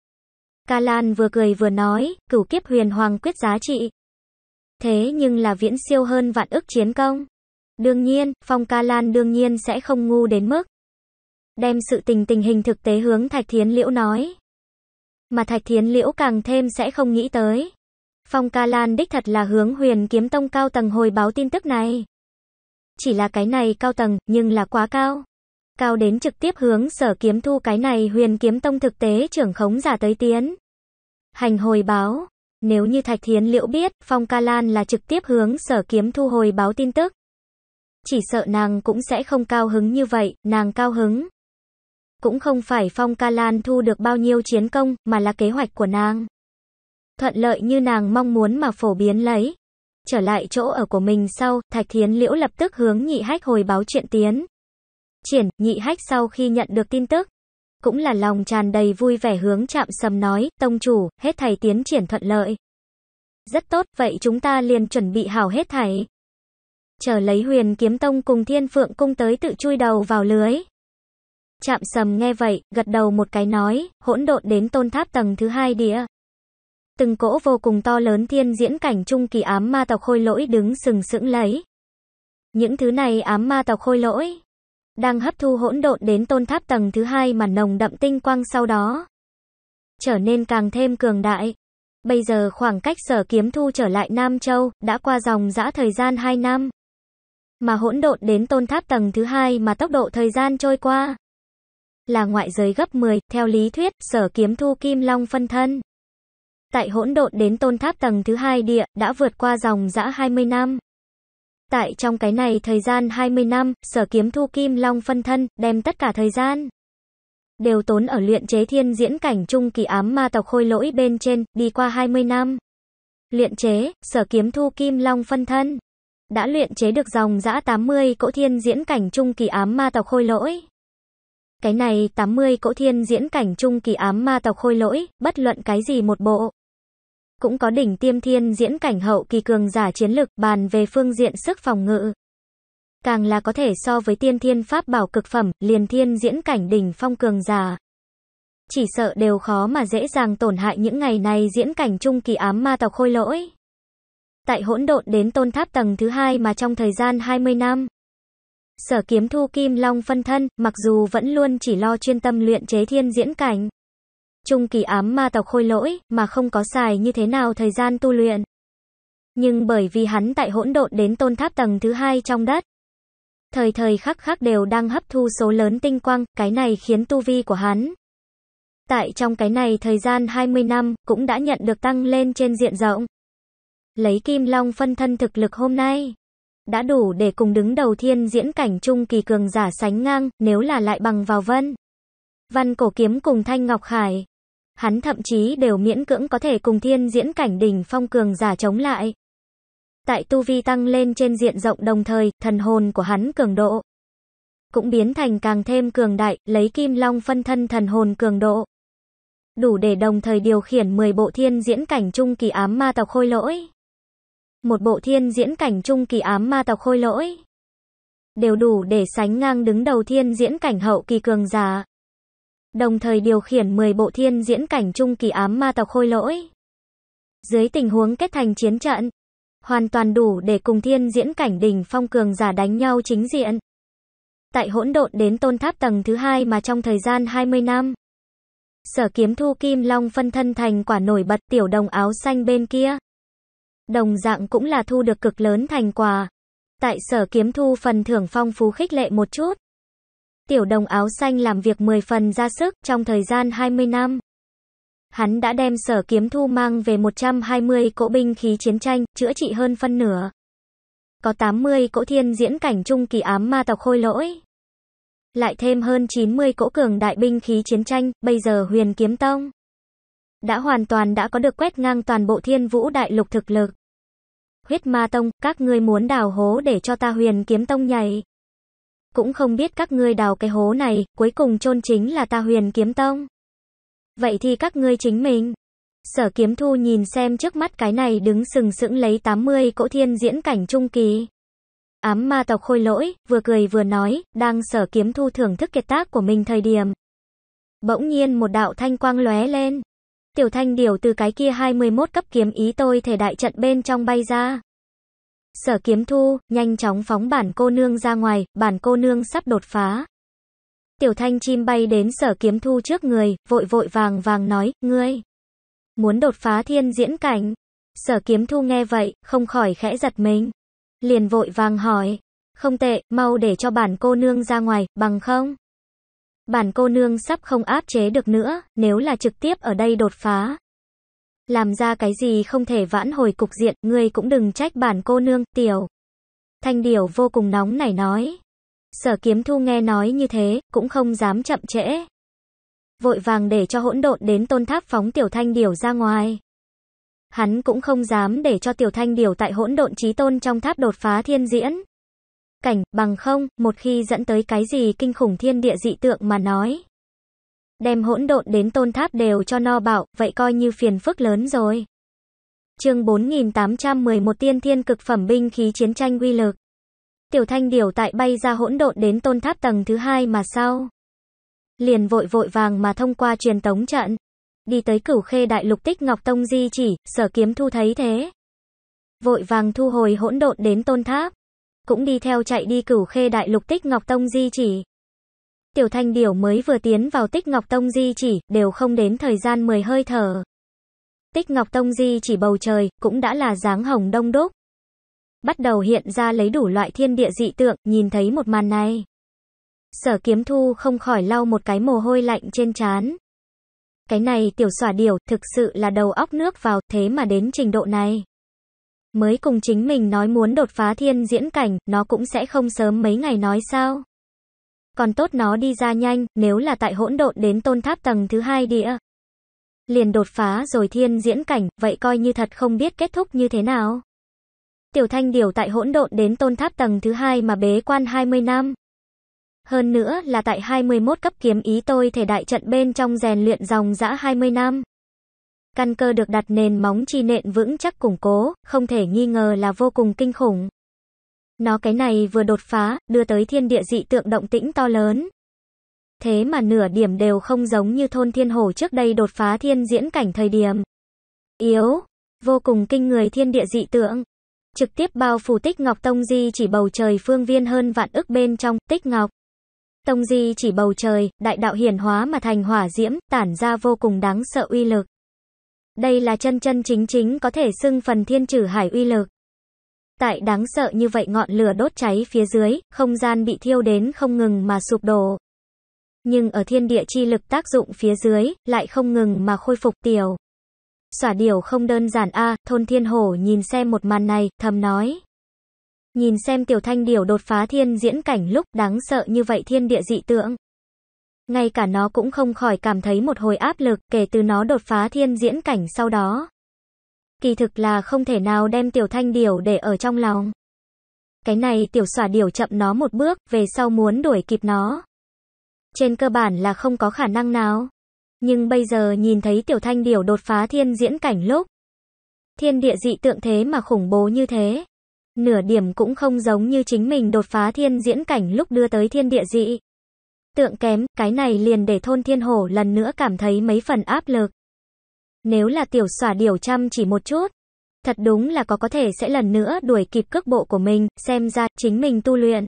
Ca Lan vừa cười vừa nói, cửu kiếp huyền hoàng quyết giá trị. Thế nhưng là viễn siêu hơn vạn ức chiến công. Đương nhiên, Phong Ca Lan đương nhiên sẽ không ngu đến mức. Đem sự tình tình hình thực tế hướng Thạch Thiến Liễu nói. Mà Thạch Thiến Liễu càng thêm sẽ không nghĩ tới. Phong Ca Lan đích thật là hướng huyền kiếm tông cao tầng hồi báo tin tức này. Chỉ là cái này cao tầng, nhưng là quá cao. Cao đến trực tiếp hướng sở kiếm thu cái này huyền kiếm tông thực tế trưởng khống giả tới tiến. Hành hồi báo. Nếu như Thạch Thiến Liễu biết, Phong Ca Lan là trực tiếp hướng sở kiếm thu hồi báo tin tức. Chỉ sợ nàng cũng sẽ không cao hứng như vậy, nàng cao hứng. Cũng không phải Phong Ca Lan thu được bao nhiêu chiến công, mà là kế hoạch của nàng. Thuận lợi như nàng mong muốn mà phổ biến lấy. Trở lại chỗ ở của mình sau, Thạch Thiến Liễu lập tức hướng nhị hách hồi báo chuyện tiến. Triển, nhị hách sau khi nhận được tin tức, cũng là lòng tràn đầy vui vẻ hướng chạm sầm nói, tông chủ, hết thầy tiến triển thuận lợi. Rất tốt, vậy chúng ta liền chuẩn bị hảo hết thầy Chờ lấy huyền kiếm tông cùng thiên phượng cung tới tự chui đầu vào lưới. Chạm sầm nghe vậy, gật đầu một cái nói, hỗn độn đến tôn tháp tầng thứ hai đĩa từng cỗ vô cùng to lớn thiên diễn cảnh trung kỳ ám ma tộc khôi lỗi đứng sừng sững lấy. Những thứ này ám ma tộc khôi lỗi đang hấp thu hỗn độn đến tôn tháp tầng thứ hai mà nồng đậm tinh quang sau đó. Trở nên càng thêm cường đại. Bây giờ khoảng cách sở kiếm thu trở lại Nam Châu đã qua dòng dã thời gian 2 năm. Mà hỗn độn đến tôn tháp tầng thứ hai mà tốc độ thời gian trôi qua. Là ngoại giới gấp 10, theo lý thuyết, sở kiếm thu kim long phân thân tại hỗn độn đến tôn tháp tầng thứ hai địa, đã vượt qua dòng dã 20 năm. Tại trong cái này thời gian 20 năm, sở kiếm thu kim long phân thân, đem tất cả thời gian. Đều tốn ở luyện chế thiên diễn cảnh trung kỳ ám ma tộc khôi lỗi bên trên, đi qua 20 năm. Luyện chế, sở kiếm thu kim long phân thân. Đã luyện chế được dòng dã 80 cỗ thiên diễn cảnh trung kỳ ám ma tộc khôi lỗi. Cái này 80 cỗ thiên diễn cảnh trung kỳ ám ma tộc khôi lỗi, bất luận cái gì một bộ cũng có đỉnh tiêm thiên diễn cảnh hậu kỳ cường giả chiến lực bàn về phương diện sức phòng ngự. Càng là có thể so với tiên thiên pháp bảo cực phẩm, liền thiên diễn cảnh đỉnh phong cường giả. Chỉ sợ đều khó mà dễ dàng tổn hại những ngày này diễn cảnh trung kỳ ám ma tộc khôi lỗi. Tại hỗn độn đến tôn tháp tầng thứ hai mà trong thời gian 20 năm. Sở kiếm thu kim long phân thân, mặc dù vẫn luôn chỉ lo chuyên tâm luyện chế thiên diễn cảnh trung kỳ ám ma tộc khôi lỗi, mà không có xài như thế nào thời gian tu luyện. Nhưng bởi vì hắn tại hỗn độn đến tôn tháp tầng thứ hai trong đất, thời thời khắc khắc đều đang hấp thu số lớn tinh quang, cái này khiến tu vi của hắn. Tại trong cái này thời gian 20 năm, cũng đã nhận được tăng lên trên diện rộng. Lấy kim long phân thân thực lực hôm nay, đã đủ để cùng đứng đầu thiên diễn cảnh trung kỳ cường giả sánh ngang, nếu là lại bằng vào vân. Văn cổ kiếm cùng Thanh Ngọc Khải hắn thậm chí đều miễn cưỡng có thể cùng thiên diễn cảnh đỉnh phong cường giả chống lại. Tại tu vi tăng lên trên diện rộng đồng thời, thần hồn của hắn cường độ cũng biến thành càng thêm cường đại, lấy kim long phân thân thần hồn cường độ. Đủ để đồng thời điều khiển 10 bộ thiên diễn cảnh trung kỳ ám ma tộc khôi lỗi. Một bộ thiên diễn cảnh trung kỳ ám ma tộc khôi lỗi. Đều đủ để sánh ngang đứng đầu thiên diễn cảnh hậu kỳ cường giả đồng thời điều khiển 10 bộ thiên diễn cảnh trung kỳ ám ma tộc khôi lỗi. Dưới tình huống kết thành chiến trận, hoàn toàn đủ để cùng thiên diễn cảnh đỉnh phong cường giả đánh nhau chính diện. Tại hỗn độn đến tôn tháp tầng thứ hai mà trong thời gian 20 năm, sở kiếm thu kim long phân thân thành quả nổi bật tiểu đồng áo xanh bên kia. Đồng dạng cũng là thu được cực lớn thành quả. Tại sở kiếm thu phần thưởng phong phú khích lệ một chút. Tiểu đồng áo xanh làm việc 10 phần ra sức trong thời gian 20 năm. Hắn đã đem sở kiếm thu mang về 120 cỗ binh khí chiến tranh, chữa trị hơn phân nửa. Có 80 cỗ thiên diễn cảnh trung kỳ ám ma tộc khôi lỗi. Lại thêm hơn 90 cỗ cường đại binh khí chiến tranh, bây giờ huyền kiếm tông. Đã hoàn toàn đã có được quét ngang toàn bộ thiên vũ đại lục thực lực. Huyết ma tông, các ngươi muốn đào hố để cho ta huyền kiếm tông nhảy cũng không biết các ngươi đào cái hố này, cuối cùng chôn chính là ta huyền kiếm tông. Vậy thì các ngươi chính mình. Sở kiếm thu nhìn xem trước mắt cái này đứng sừng sững lấy 80 cỗ thiên diễn cảnh trung kỳ. Ám ma tộc khôi lỗi, vừa cười vừa nói, đang sở kiếm thu thưởng thức kiệt tác của mình thời điểm. Bỗng nhiên một đạo thanh quang lóe lên. Tiểu thanh Điểu từ cái kia 21 cấp kiếm ý tôi thể đại trận bên trong bay ra. Sở kiếm thu, nhanh chóng phóng bản cô nương ra ngoài, bản cô nương sắp đột phá. Tiểu thanh chim bay đến sở kiếm thu trước người, vội vội vàng vàng nói, ngươi, muốn đột phá thiên diễn cảnh. Sở kiếm thu nghe vậy, không khỏi khẽ giật mình. Liền vội vàng hỏi, không tệ, mau để cho bản cô nương ra ngoài, bằng không? Bản cô nương sắp không áp chế được nữa, nếu là trực tiếp ở đây đột phá, làm ra cái gì không thể vãn hồi cục diện, ngươi cũng đừng trách bản cô nương, tiểu. Thanh điểu vô cùng nóng nảy nói. Sở kiếm thu nghe nói như thế, cũng không dám chậm trễ. Vội vàng để cho hỗn độn đến tôn tháp phóng tiểu thanh điểu ra ngoài. Hắn cũng không dám để cho tiểu thanh điểu tại hỗn độn trí tôn trong tháp đột phá thiên diễn. Cảnh, bằng không, một khi dẫn tới cái gì kinh khủng thiên địa dị tượng mà nói đem hỗn độn đến tôn tháp đều cho no bạo vậy coi như phiền phức lớn rồi. chương 4811 Tiên Thiên Cực Phẩm Binh Khí Chiến Tranh uy Lực Tiểu Thanh Điều tại bay ra hỗn độn đến tôn tháp tầng thứ hai mà sau. Liền vội vội vàng mà thông qua truyền tống trận. Đi tới cửu khê đại lục tích Ngọc Tông Di chỉ, sở kiếm thu thấy thế. Vội vàng thu hồi hỗn độn đến tôn tháp. Cũng đi theo chạy đi cửu khê đại lục tích Ngọc Tông Di chỉ tiểu thanh điểu mới vừa tiến vào tích ngọc tông di chỉ, đều không đến thời gian 10 hơi thở. Tích ngọc tông di chỉ bầu trời, cũng đã là dáng hồng đông đúc. Bắt đầu hiện ra lấy đủ loại thiên địa dị tượng, nhìn thấy một màn này. Sở kiếm thu không khỏi lau một cái mồ hôi lạnh trên trán. Cái này tiểu xỏa điểu, thực sự là đầu óc nước vào, thế mà đến trình độ này. Mới cùng chính mình nói muốn đột phá thiên diễn cảnh, nó cũng sẽ không sớm mấy ngày nói sao còn tốt nó đi ra nhanh, nếu là tại hỗn độn đến tôn tháp tầng thứ hai đĩa Liền đột phá rồi thiên diễn cảnh, vậy coi như thật không biết kết thúc như thế nào. Tiểu Thanh điều tại hỗn độn đến tôn tháp tầng thứ hai mà bế quan 20 năm. Hơn nữa là tại 21 cấp kiếm ý tôi thể đại trận bên trong rèn luyện dòng dã 20 năm. Căn cơ được đặt nền móng chi nện vững chắc củng cố, không thể nghi ngờ là vô cùng kinh khủng. Nó cái này vừa đột phá, đưa tới thiên địa dị tượng động tĩnh to lớn. Thế mà nửa điểm đều không giống như thôn thiên hổ trước đây đột phá thiên diễn cảnh thời điểm. Yếu, vô cùng kinh người thiên địa dị tượng. Trực tiếp bao phủ tích ngọc tông di chỉ bầu trời phương viên hơn vạn ức bên trong, tích ngọc. Tông di chỉ bầu trời, đại đạo hiển hóa mà thành hỏa diễm, tản ra vô cùng đáng sợ uy lực. Đây là chân chân chính chính có thể xưng phần thiên trừ hải uy lực. Tại đáng sợ như vậy ngọn lửa đốt cháy phía dưới, không gian bị thiêu đến không ngừng mà sụp đổ. Nhưng ở thiên địa chi lực tác dụng phía dưới, lại không ngừng mà khôi phục tiểu. Xỏa điều không đơn giản a à, thôn thiên hổ nhìn xem một màn này, thầm nói. Nhìn xem tiểu thanh điều đột phá thiên diễn cảnh lúc đáng sợ như vậy thiên địa dị tượng. Ngay cả nó cũng không khỏi cảm thấy một hồi áp lực kể từ nó đột phá thiên diễn cảnh sau đó. Kỳ thực là không thể nào đem tiểu thanh điểu để ở trong lòng. Cái này tiểu xỏa điểu chậm nó một bước, về sau muốn đuổi kịp nó. Trên cơ bản là không có khả năng nào. Nhưng bây giờ nhìn thấy tiểu thanh điểu đột phá thiên diễn cảnh lúc. Thiên địa dị tượng thế mà khủng bố như thế. Nửa điểm cũng không giống như chính mình đột phá thiên diễn cảnh lúc đưa tới thiên địa dị. Tượng kém, cái này liền để thôn thiên hổ lần nữa cảm thấy mấy phần áp lực. Nếu là tiểu xỏa điều chăm chỉ một chút, thật đúng là có có thể sẽ lần nữa đuổi kịp cước bộ của mình, xem ra chính mình tu luyện.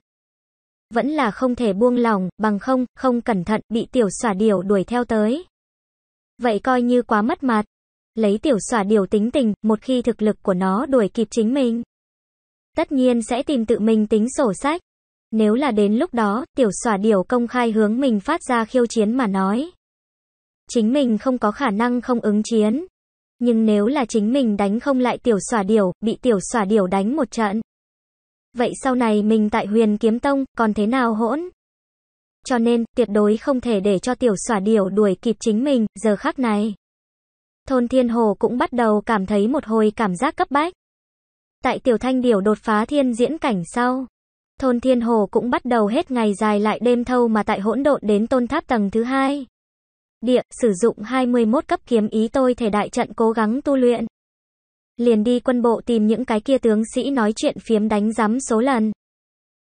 Vẫn là không thể buông lòng, bằng không, không cẩn thận, bị tiểu xỏa điều đuổi theo tới. Vậy coi như quá mất mặt. Lấy tiểu xỏa điều tính tình, một khi thực lực của nó đuổi kịp chính mình. Tất nhiên sẽ tìm tự mình tính sổ sách. Nếu là đến lúc đó, tiểu xỏa điều công khai hướng mình phát ra khiêu chiến mà nói chính mình không có khả năng không ứng chiến. Nhưng nếu là chính mình đánh không lại tiểu xỏa điểu, bị tiểu xỏa điểu đánh một trận. Vậy sau này mình tại huyền kiếm tông, còn thế nào hỗn? Cho nên, tuyệt đối không thể để cho tiểu xỏa điểu đuổi kịp chính mình, giờ khắc này. Thôn Thiên Hồ cũng bắt đầu cảm thấy một hồi cảm giác cấp bách. Tại tiểu thanh điểu đột phá thiên diễn cảnh sau. Thôn Thiên Hồ cũng bắt đầu hết ngày dài lại đêm thâu mà tại hỗn độn đến tôn tháp tầng thứ hai địa, sử dụng 21 cấp kiếm ý tôi thể đại trận cố gắng tu luyện. Liền đi quân bộ tìm những cái kia tướng sĩ nói chuyện phiếm đánh giám số lần.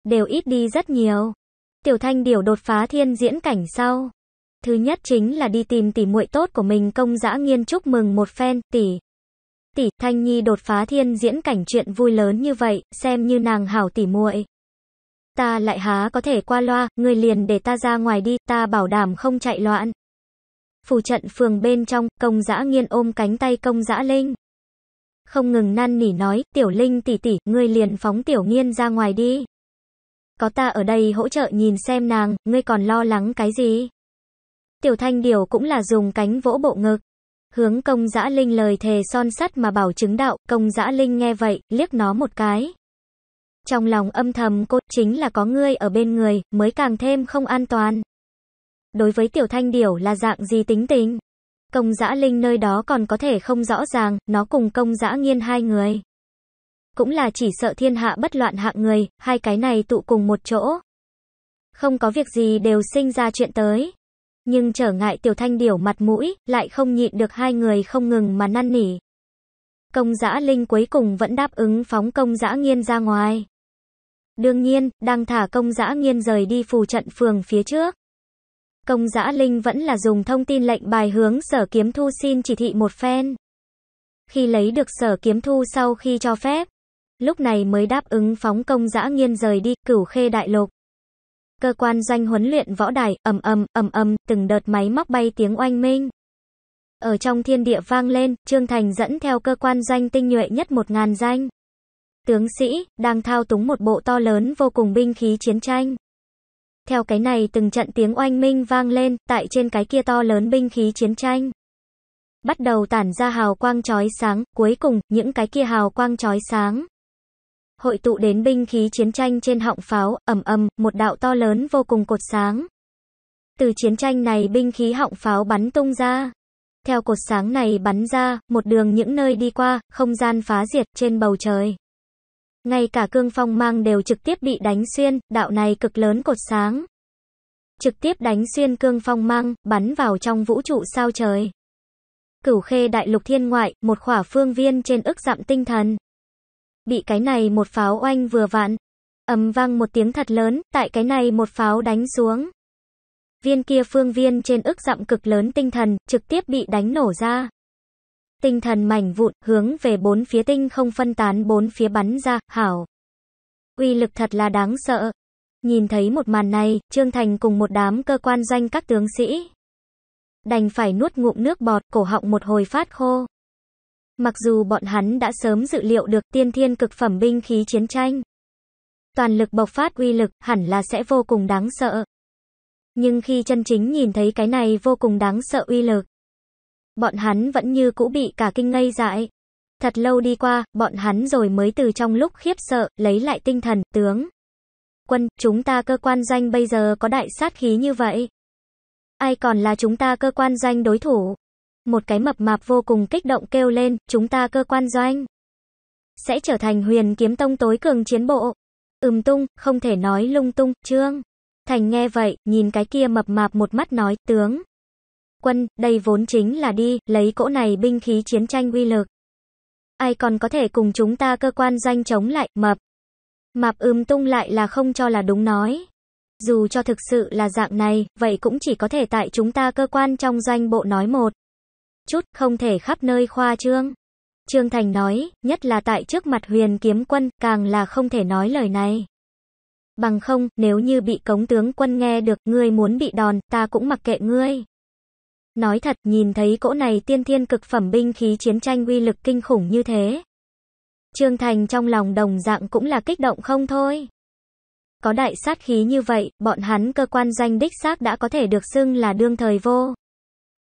Đều ít đi rất nhiều. Tiểu thanh điều đột phá thiên diễn cảnh sau. Thứ nhất chính là đi tìm tỷ muội tốt của mình công dã nghiên chúc mừng một phen, tỷ. Tỷ, Thanh Nhi đột phá thiên diễn cảnh chuyện vui lớn như vậy, xem như nàng hảo tỷ muội. Ta lại há có thể qua loa, người liền để ta ra ngoài đi, ta bảo đảm không chạy loạn. Phủ trận phường bên trong, công dã nghiên ôm cánh tay công dã Linh. Không ngừng năn nỉ nói, tiểu Linh tỷ tỷ, ngươi liền phóng tiểu nghiên ra ngoài đi. Có ta ở đây hỗ trợ nhìn xem nàng, ngươi còn lo lắng cái gì? Tiểu thanh điều cũng là dùng cánh vỗ bộ ngực. Hướng công dã Linh lời thề son sắt mà bảo chứng đạo, công dã Linh nghe vậy, liếc nó một cái. Trong lòng âm thầm cô, chính là có ngươi ở bên người, mới càng thêm không an toàn. Đối với tiểu thanh điểu là dạng gì tính tình? Công giã linh nơi đó còn có thể không rõ ràng, nó cùng công giã nghiên hai người. Cũng là chỉ sợ thiên hạ bất loạn hạng người, hai cái này tụ cùng một chỗ. Không có việc gì đều sinh ra chuyện tới. Nhưng trở ngại tiểu thanh điểu mặt mũi, lại không nhịn được hai người không ngừng mà năn nỉ. Công giã linh cuối cùng vẫn đáp ứng phóng công giã nghiên ra ngoài. Đương nhiên, đang thả công giã nghiên rời đi phù trận phường phía trước công giã linh vẫn là dùng thông tin lệnh bài hướng sở kiếm thu xin chỉ thị một phen. Khi lấy được sở kiếm thu sau khi cho phép, lúc này mới đáp ứng phóng công giã nghiên rời đi cửu khê đại lục. Cơ quan doanh huấn luyện võ đài, ầm ầm, ầm ầm, từng đợt máy móc bay tiếng oanh minh. Ở trong thiên địa vang lên, Trương Thành dẫn theo cơ quan doanh tinh nhuệ nhất một ngàn danh. Tướng sĩ, đang thao túng một bộ to lớn vô cùng binh khí chiến tranh. Theo cái này từng trận tiếng oanh minh vang lên, tại trên cái kia to lớn binh khí chiến tranh. Bắt đầu tản ra hào quang chói sáng, cuối cùng, những cái kia hào quang chói sáng. Hội tụ đến binh khí chiến tranh trên họng pháo, ầm ầm, một đạo to lớn vô cùng cột sáng. Từ chiến tranh này binh khí họng pháo bắn tung ra. Theo cột sáng này bắn ra, một đường những nơi đi qua, không gian phá diệt trên bầu trời ngay cả cương phong mang đều trực tiếp bị đánh xuyên, đạo này cực lớn cột sáng. Trực tiếp đánh xuyên cương phong mang, bắn vào trong vũ trụ sao trời. Cửu khê đại lục thiên ngoại, một khỏa phương viên trên ức dặm tinh thần. Bị cái này một pháo oanh vừa vạn. ầm vang một tiếng thật lớn, tại cái này một pháo đánh xuống. Viên kia phương viên trên ức dặm cực lớn tinh thần, trực tiếp bị đánh nổ ra. Tinh thần mảnh vụn, hướng về bốn phía tinh không phân tán bốn phía bắn ra, hảo. Uy lực thật là đáng sợ. Nhìn thấy một màn này, Trương Thành cùng một đám cơ quan danh các tướng sĩ. Đành phải nuốt ngụm nước bọt, cổ họng một hồi phát khô. Mặc dù bọn hắn đã sớm dự liệu được tiên thiên cực phẩm binh khí chiến tranh. Toàn lực bộc phát uy lực, hẳn là sẽ vô cùng đáng sợ. Nhưng khi chân chính nhìn thấy cái này vô cùng đáng sợ uy lực bọn hắn vẫn như cũ bị cả kinh ngây dại. Thật lâu đi qua, bọn hắn rồi mới từ trong lúc khiếp sợ, lấy lại tinh thần, tướng. Quân, chúng ta cơ quan danh bây giờ có đại sát khí như vậy. Ai còn là chúng ta cơ quan danh đối thủ? Một cái mập mạp vô cùng kích động kêu lên, chúng ta cơ quan doanh. Sẽ trở thành huyền kiếm tông tối cường chiến bộ. Ừm tung, không thể nói lung tung, trương. Thành nghe vậy, nhìn cái kia mập mạp một mắt nói, tướng quân, đây vốn chính là đi, lấy cỗ này binh khí chiến tranh uy lực. Ai còn có thể cùng chúng ta cơ quan danh chống lại, mập. Mập ưm tung lại là không cho là đúng nói. Dù cho thực sự là dạng này, vậy cũng chỉ có thể tại chúng ta cơ quan trong doanh bộ nói một. Chút, không thể khắp nơi khoa trương. Trương Thành nói, nhất là tại trước mặt huyền kiếm quân, càng là không thể nói lời này. Bằng không, nếu như bị cống tướng quân nghe được, ngươi muốn bị đòn, ta cũng mặc kệ ngươi. Nói thật, nhìn thấy cỗ này tiên thiên cực phẩm binh khí chiến tranh uy lực kinh khủng như thế. Trương Thành trong lòng đồng dạng cũng là kích động không thôi. Có đại sát khí như vậy, bọn hắn cơ quan doanh đích xác đã có thể được xưng là đương thời vô.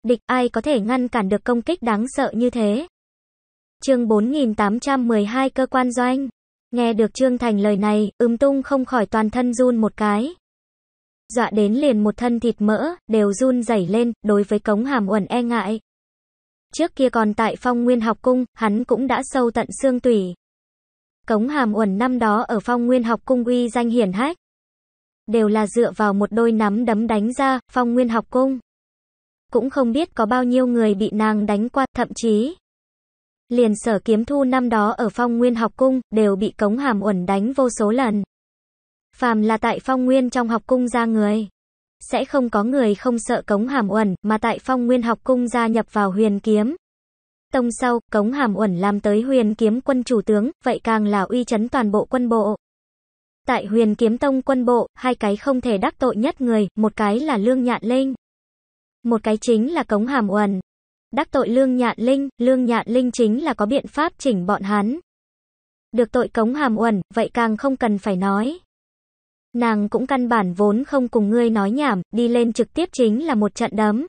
Địch ai có thể ngăn cản được công kích đáng sợ như thế. Chương 4812 cơ quan doanh. Nghe được Trương Thành lời này, ưm tung không khỏi toàn thân run một cái dọa dạ đến liền một thân thịt mỡ, đều run rẩy lên, đối với cống hàm uẩn e ngại. Trước kia còn tại phong nguyên học cung, hắn cũng đã sâu tận xương tủy. Cống hàm uẩn năm đó ở phong nguyên học cung uy danh hiển hách. Đều là dựa vào một đôi nắm đấm đánh ra, phong nguyên học cung. Cũng không biết có bao nhiêu người bị nàng đánh qua, thậm chí. Liền sở kiếm thu năm đó ở phong nguyên học cung, đều bị cống hàm uẩn đánh vô số lần. Phàm là tại phong nguyên trong học cung ra người. Sẽ không có người không sợ cống hàm uẩn, mà tại phong nguyên học cung gia nhập vào huyền kiếm. Tông sau, cống hàm uẩn làm tới huyền kiếm quân chủ tướng, vậy càng là uy chấn toàn bộ quân bộ. Tại huyền kiếm tông quân bộ, hai cái không thể đắc tội nhất người, một cái là lương nhạn linh. Một cái chính là cống hàm uẩn. Đắc tội lương nhạn linh, lương nhạn linh chính là có biện pháp chỉnh bọn hắn. Được tội cống hàm uẩn, vậy càng không cần phải nói. Nàng cũng căn bản vốn không cùng ngươi nói nhảm, đi lên trực tiếp chính là một trận đấm.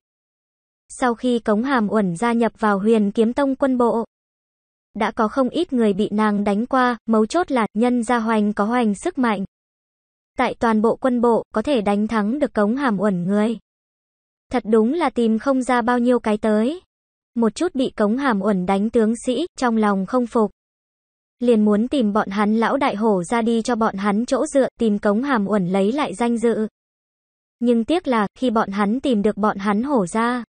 Sau khi Cống Hàm Uẩn gia nhập vào huyền kiếm tông quân bộ, đã có không ít người bị nàng đánh qua, mấu chốt là nhân gia hoành có hoành sức mạnh. Tại toàn bộ quân bộ, có thể đánh thắng được Cống Hàm Uẩn người. Thật đúng là tìm không ra bao nhiêu cái tới. Một chút bị Cống Hàm Uẩn đánh tướng sĩ, trong lòng không phục liền muốn tìm bọn hắn lão đại hổ ra đi cho bọn hắn chỗ dựa, tìm cống hàm uẩn lấy lại danh dự. Nhưng tiếc là, khi bọn hắn tìm được bọn hắn hổ ra,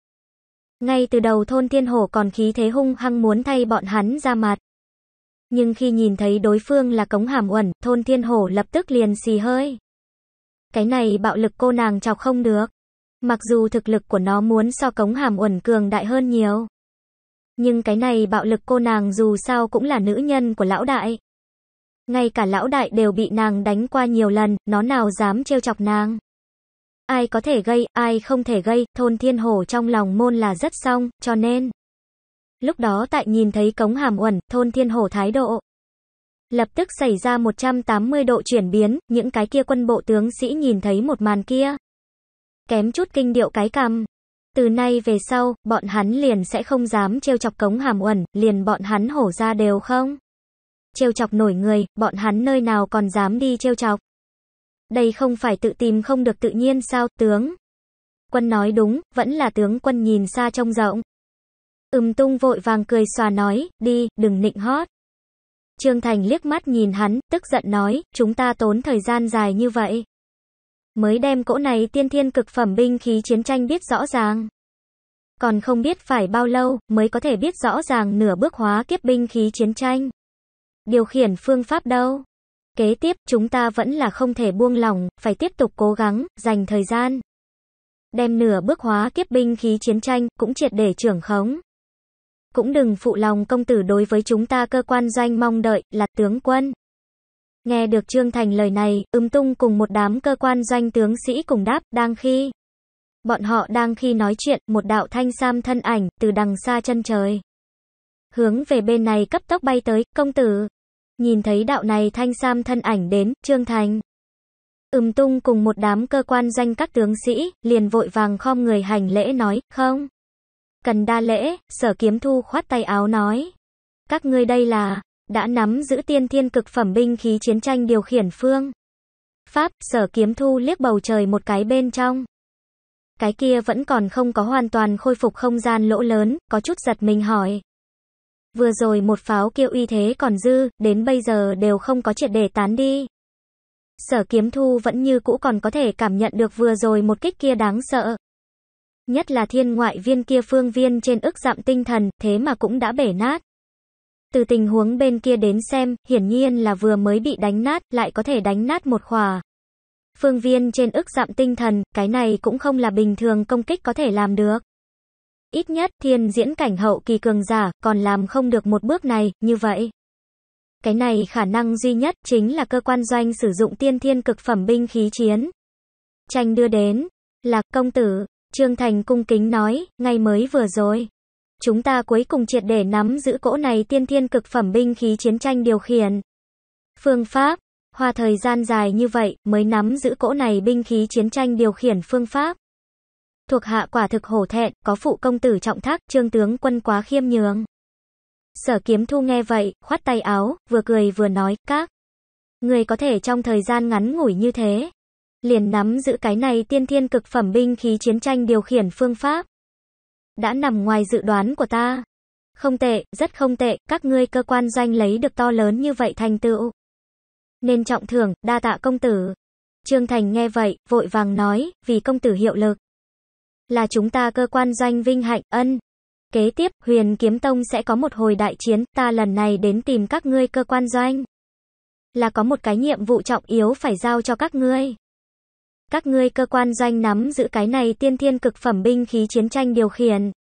ngay từ đầu thôn thiên hổ còn khí thế hung hăng muốn thay bọn hắn ra mặt. Nhưng khi nhìn thấy đối phương là cống hàm uẩn, thôn thiên hổ lập tức liền xì hơi. Cái này bạo lực cô nàng chọc không được. Mặc dù thực lực của nó muốn so cống hàm uẩn cường đại hơn nhiều. Nhưng cái này bạo lực cô nàng dù sao cũng là nữ nhân của lão đại. Ngay cả lão đại đều bị nàng đánh qua nhiều lần, nó nào dám trêu chọc nàng. Ai có thể gây, ai không thể gây, thôn thiên hổ trong lòng môn là rất song, cho nên. Lúc đó tại nhìn thấy cống hàm uẩn, thôn thiên hổ thái độ. Lập tức xảy ra 180 độ chuyển biến, những cái kia quân bộ tướng sĩ nhìn thấy một màn kia. Kém chút kinh điệu cái cầm. Từ nay về sau, bọn hắn liền sẽ không dám trêu chọc cống hàm uẩn, liền bọn hắn hổ ra đều không. Trêu chọc nổi người, bọn hắn nơi nào còn dám đi trêu chọc. Đây không phải tự tìm không được tự nhiên sao, tướng. Quân nói đúng, vẫn là tướng quân nhìn xa trông rộng. Ừm tung vội vàng cười xòa nói, đi, đừng nịnh hót. Trương Thành liếc mắt nhìn hắn, tức giận nói, chúng ta tốn thời gian dài như vậy mới đem cỗ này tiên thiên cực phẩm binh khí chiến tranh biết rõ ràng. Còn không biết phải bao lâu mới có thể biết rõ ràng nửa bước hóa kiếp binh khí chiến tranh. Điều khiển phương pháp đâu? Kế tiếp chúng ta vẫn là không thể buông lòng, phải tiếp tục cố gắng, dành thời gian. Đem nửa bước hóa kiếp binh khí chiến tranh cũng triệt để trưởng khống. Cũng đừng phụ lòng công tử đối với chúng ta cơ quan doanh mong đợi là tướng quân. Nghe được Trương Thành lời này, ưm tung cùng một đám cơ quan doanh tướng sĩ cùng đáp, đang khi. Bọn họ đang khi nói chuyện, một đạo thanh sam thân ảnh, từ đằng xa chân trời. Hướng về bên này cấp tốc bay tới, công tử. Nhìn thấy đạo này thanh sam thân ảnh đến, Trương Thành. ưm tung cùng một đám cơ quan doanh các tướng sĩ, liền vội vàng khom người hành lễ nói, không. Cần đa lễ, sở kiếm thu khoát tay áo nói. Các ngươi đây là, đã nắm giữ tiên thiên cực phẩm binh khí chiến tranh điều khiển phương. Pháp, sở kiếm thu liếc bầu trời một cái bên trong. Cái kia vẫn còn không có hoàn toàn khôi phục không gian lỗ lớn, có chút giật mình hỏi. Vừa rồi một pháo kia uy thế còn dư, đến bây giờ đều không có triệt để tán đi. Sở kiếm thu vẫn như cũ còn có thể cảm nhận được vừa rồi một kích kia đáng sợ. Nhất là thiên ngoại viên kia phương viên trên ức dặm tinh thần, thế mà cũng đã bể nát. Từ tình huống bên kia đến xem, hiển nhiên là vừa mới bị đánh nát, lại có thể đánh nát một khỏa. Phương viên trên ức dặm tinh thần, cái này cũng không là bình thường công kích có thể làm được. Ít nhất thiên diễn cảnh hậu kỳ cường giả, còn làm không được một bước này, như vậy. Cái này khả năng duy nhất chính là cơ quan doanh sử dụng tiên thiên cực phẩm binh khí chiến. Tranh đưa đến, là công tử, Trương Thành cung kính nói, ngay mới vừa rồi chúng ta cuối cùng triệt để nắm giữ cỗ này tiên thiên cực phẩm binh khí chiến tranh điều khiển. Phương pháp, hòa thời gian dài như vậy mới nắm giữ cỗ này binh khí chiến tranh điều khiển phương pháp. Thuộc hạ quả thực hổ thẹn, có phụ công tử trọng thác, trương tướng quân quá khiêm nhường. Sở kiếm thu nghe vậy, khoát tay áo, vừa cười vừa nói, các. Người có thể trong thời gian ngắn ngủi như thế. Liền nắm giữ cái này tiên thiên cực phẩm binh khí chiến tranh điều khiển phương pháp đã nằm ngoài dự đoán của ta. Không tệ, rất không tệ, các ngươi cơ quan doanh lấy được to lớn như vậy thành tựu. Nên trọng thưởng, đa tạ công tử. Trương Thành nghe vậy, vội vàng nói, vì công tử hiệu lực. Là chúng ta cơ quan doanh vinh hạnh, ân. Kế tiếp, huyền kiếm tông sẽ có một hồi đại chiến, ta lần này đến tìm các ngươi cơ quan doanh. Là có một cái nhiệm vụ trọng yếu phải giao cho các ngươi các ngươi cơ quan doanh nắm giữ cái này tiên thiên cực phẩm binh khí chiến tranh điều khiển.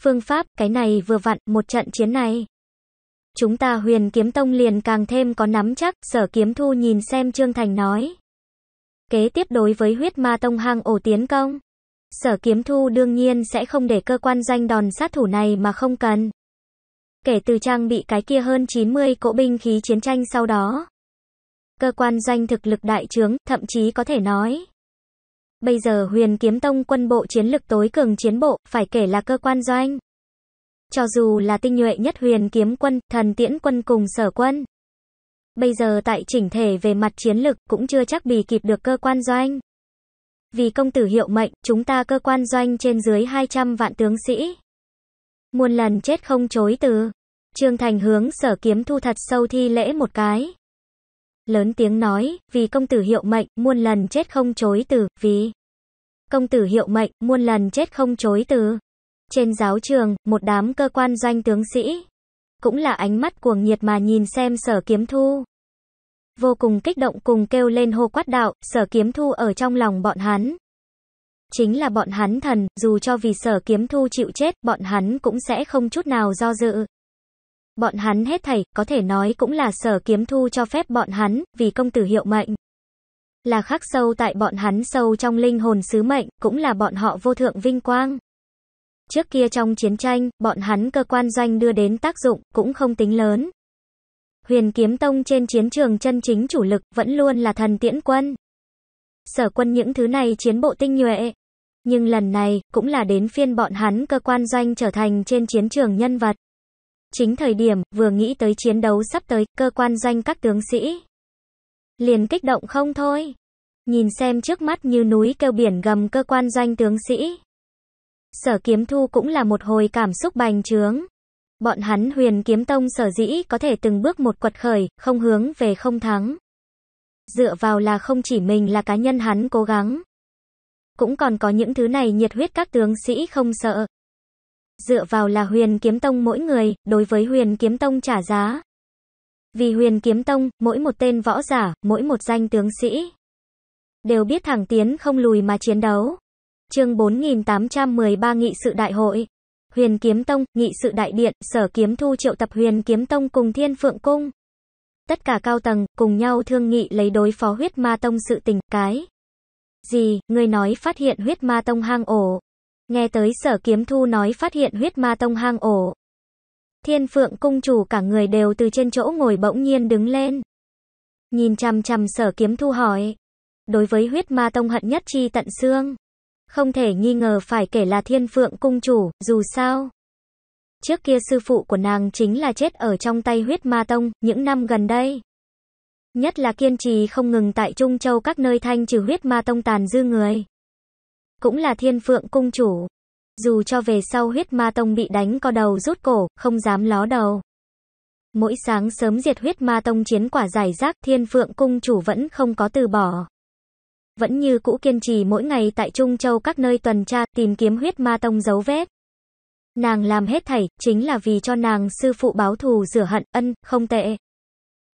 Phương pháp, cái này vừa vặn, một trận chiến này. Chúng ta huyền kiếm tông liền càng thêm có nắm chắc, sở kiếm thu nhìn xem Trương Thành nói. Kế tiếp đối với huyết ma tông hang ổ tiến công. Sở kiếm thu đương nhiên sẽ không để cơ quan doanh đòn sát thủ này mà không cần. Kể từ trang bị cái kia hơn 90 cỗ binh khí chiến tranh sau đó, cơ quan doanh thực lực đại trướng, thậm chí có thể nói. Bây giờ huyền kiếm tông quân bộ chiến lực tối cường chiến bộ, phải kể là cơ quan doanh. Cho dù là tinh nhuệ nhất huyền kiếm quân, thần tiễn quân cùng sở quân. Bây giờ tại chỉnh thể về mặt chiến lực cũng chưa chắc bì kịp được cơ quan doanh. Vì công tử hiệu mệnh, chúng ta cơ quan doanh trên dưới 200 vạn tướng sĩ. Muôn lần chết không chối từ. Trương Thành hướng sở kiếm thu thật sâu thi lễ một cái lớn tiếng nói, vì công tử hiệu mệnh, muôn lần chết không chối từ, vì công tử hiệu mệnh, muôn lần chết không chối từ. Trên giáo trường, một đám cơ quan doanh tướng sĩ, cũng là ánh mắt cuồng nhiệt mà nhìn xem sở kiếm thu. Vô cùng kích động cùng kêu lên hô quát đạo, sở kiếm thu ở trong lòng bọn hắn. Chính là bọn hắn thần, dù cho vì sở kiếm thu chịu chết, bọn hắn cũng sẽ không chút nào do dự. Bọn hắn hết thảy, có thể nói cũng là sở kiếm thu cho phép bọn hắn, vì công tử hiệu mệnh. Là khắc sâu tại bọn hắn sâu trong linh hồn sứ mệnh, cũng là bọn họ vô thượng vinh quang. Trước kia trong chiến tranh, bọn hắn cơ quan doanh đưa đến tác dụng, cũng không tính lớn. Huyền kiếm tông trên chiến trường chân chính chủ lực, vẫn luôn là thần tiễn quân. Sở quân những thứ này chiến bộ tinh nhuệ, nhưng lần này, cũng là đến phiên bọn hắn cơ quan doanh trở thành trên chiến trường nhân vật. Chính thời điểm vừa nghĩ tới chiến đấu sắp tới, cơ quan doanh các tướng sĩ liền kích động không thôi. Nhìn xem trước mắt như núi kêu biển gầm cơ quan doanh tướng sĩ. Sở kiếm thu cũng là một hồi cảm xúc bành trướng. Bọn hắn huyền kiếm tông sở dĩ có thể từng bước một quật khởi, không hướng về không thắng. Dựa vào là không chỉ mình là cá nhân hắn cố gắng. Cũng còn có những thứ này nhiệt huyết các tướng sĩ không sợ, dựa vào là huyền kiếm tông mỗi người, đối với huyền kiếm tông trả giá. Vì huyền kiếm tông, mỗi một tên võ giả, mỗi một danh tướng sĩ, đều biết thẳng tiến không lùi mà chiến đấu. Chương 4813 Nghị sự đại hội Huyền Kiếm Tông, Nghị sự đại điện, Sở Kiếm Thu triệu tập Huyền Kiếm Tông cùng Thiên Phượng Cung. Tất cả cao tầng, cùng nhau thương nghị lấy đối phó huyết ma tông sự tình, cái. Gì, người nói phát hiện huyết ma tông hang ổ. Nghe tới sở kiếm thu nói phát hiện huyết ma tông hang ổ. Thiên phượng cung chủ cả người đều từ trên chỗ ngồi bỗng nhiên đứng lên. Nhìn chằm chằm sở kiếm thu hỏi. Đối với huyết ma tông hận nhất chi tận xương. Không thể nghi ngờ phải kể là thiên phượng cung chủ, dù sao. Trước kia sư phụ của nàng chính là chết ở trong tay huyết ma tông, những năm gần đây. Nhất là kiên trì không ngừng tại Trung Châu các nơi thanh trừ huyết ma tông tàn dư người cũng là thiên phượng cung chủ. Dù cho về sau huyết ma tông bị đánh co đầu rút cổ, không dám ló đầu. Mỗi sáng sớm diệt huyết ma tông chiến quả giải rác thiên phượng cung chủ vẫn không có từ bỏ. Vẫn như cũ kiên trì mỗi ngày tại Trung Châu các nơi tuần tra tìm kiếm huyết ma tông dấu vết. Nàng làm hết thảy, chính là vì cho nàng sư phụ báo thù rửa hận, ân, không tệ.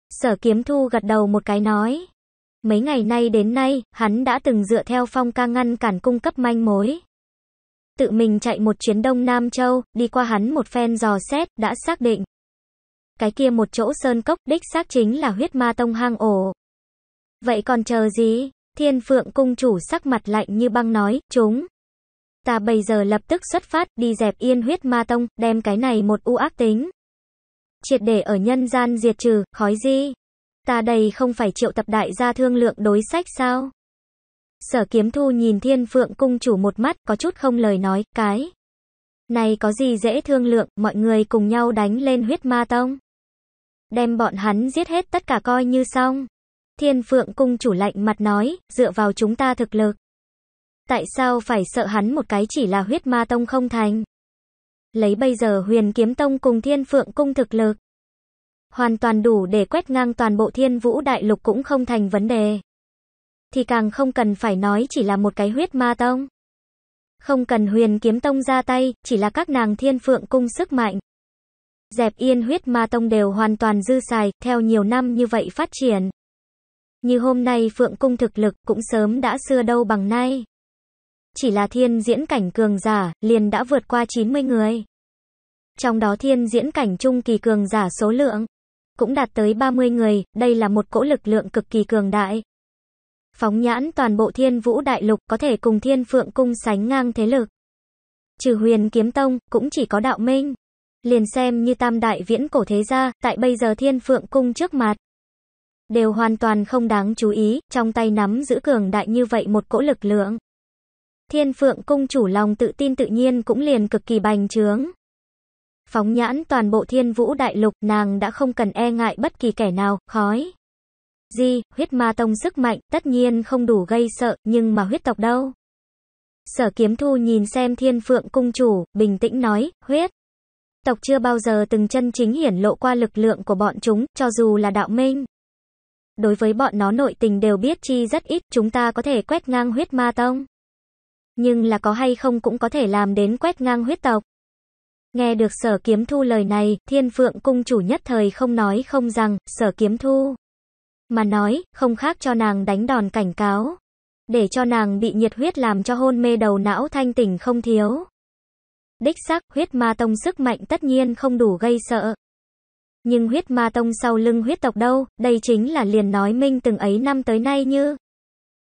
Sở kiếm thu gật đầu một cái nói. Mấy ngày nay đến nay, hắn đã từng dựa theo phong ca ngăn cản cung cấp manh mối. Tự mình chạy một chuyến Đông Nam Châu, đi qua hắn một phen dò xét, đã xác định. Cái kia một chỗ sơn cốc đích xác chính là huyết ma tông hang ổ. Vậy còn chờ gì? Thiên phượng cung chủ sắc mặt lạnh như băng nói, chúng. Ta bây giờ lập tức xuất phát, đi dẹp yên huyết ma tông, đem cái này một u ác tính. Triệt để ở nhân gian diệt trừ, khói di. Ta đây không phải triệu tập đại gia thương lượng đối sách sao? Sở kiếm thu nhìn thiên phượng cung chủ một mắt, có chút không lời nói, cái. Này có gì dễ thương lượng, mọi người cùng nhau đánh lên huyết ma tông. Đem bọn hắn giết hết tất cả coi như xong. Thiên phượng cung chủ lạnh mặt nói, dựa vào chúng ta thực lực. Tại sao phải sợ hắn một cái chỉ là huyết ma tông không thành? Lấy bây giờ huyền kiếm tông cùng thiên phượng cung thực lực hoàn toàn đủ để quét ngang toàn bộ thiên vũ đại lục cũng không thành vấn đề. Thì càng không cần phải nói chỉ là một cái huyết ma tông. Không cần huyền kiếm tông ra tay, chỉ là các nàng thiên phượng cung sức mạnh. Dẹp yên huyết ma tông đều hoàn toàn dư xài, theo nhiều năm như vậy phát triển. Như hôm nay phượng cung thực lực cũng sớm đã xưa đâu bằng nay. Chỉ là thiên diễn cảnh cường giả, liền đã vượt qua 90 người. Trong đó thiên diễn cảnh trung kỳ cường giả số lượng cũng đạt tới 30 người, đây là một cỗ lực lượng cực kỳ cường đại. Phóng nhãn toàn bộ thiên vũ đại lục có thể cùng thiên phượng cung sánh ngang thế lực. Trừ huyền kiếm tông, cũng chỉ có đạo minh. Liền xem như tam đại viễn cổ thế gia, tại bây giờ thiên phượng cung trước mặt. Đều hoàn toàn không đáng chú ý, trong tay nắm giữ cường đại như vậy một cỗ lực lượng. Thiên phượng cung chủ lòng tự tin tự nhiên cũng liền cực kỳ bành trướng. Phóng nhãn toàn bộ thiên vũ đại lục, nàng đã không cần e ngại bất kỳ kẻ nào, khói. Di, huyết ma tông sức mạnh, tất nhiên không đủ gây sợ, nhưng mà huyết tộc đâu? Sở kiếm thu nhìn xem thiên phượng cung chủ, bình tĩnh nói, huyết. Tộc chưa bao giờ từng chân chính hiển lộ qua lực lượng của bọn chúng, cho dù là đạo minh. Đối với bọn nó nội tình đều biết chi rất ít, chúng ta có thể quét ngang huyết ma tông. Nhưng là có hay không cũng có thể làm đến quét ngang huyết tộc. Nghe được sở kiếm thu lời này, thiên phượng cung chủ nhất thời không nói không rằng, sở kiếm thu. Mà nói, không khác cho nàng đánh đòn cảnh cáo. Để cho nàng bị nhiệt huyết làm cho hôn mê đầu não thanh tỉnh không thiếu. Đích xác, huyết ma tông sức mạnh tất nhiên không đủ gây sợ. Nhưng huyết ma tông sau lưng huyết tộc đâu, đây chính là liền nói minh từng ấy năm tới nay như.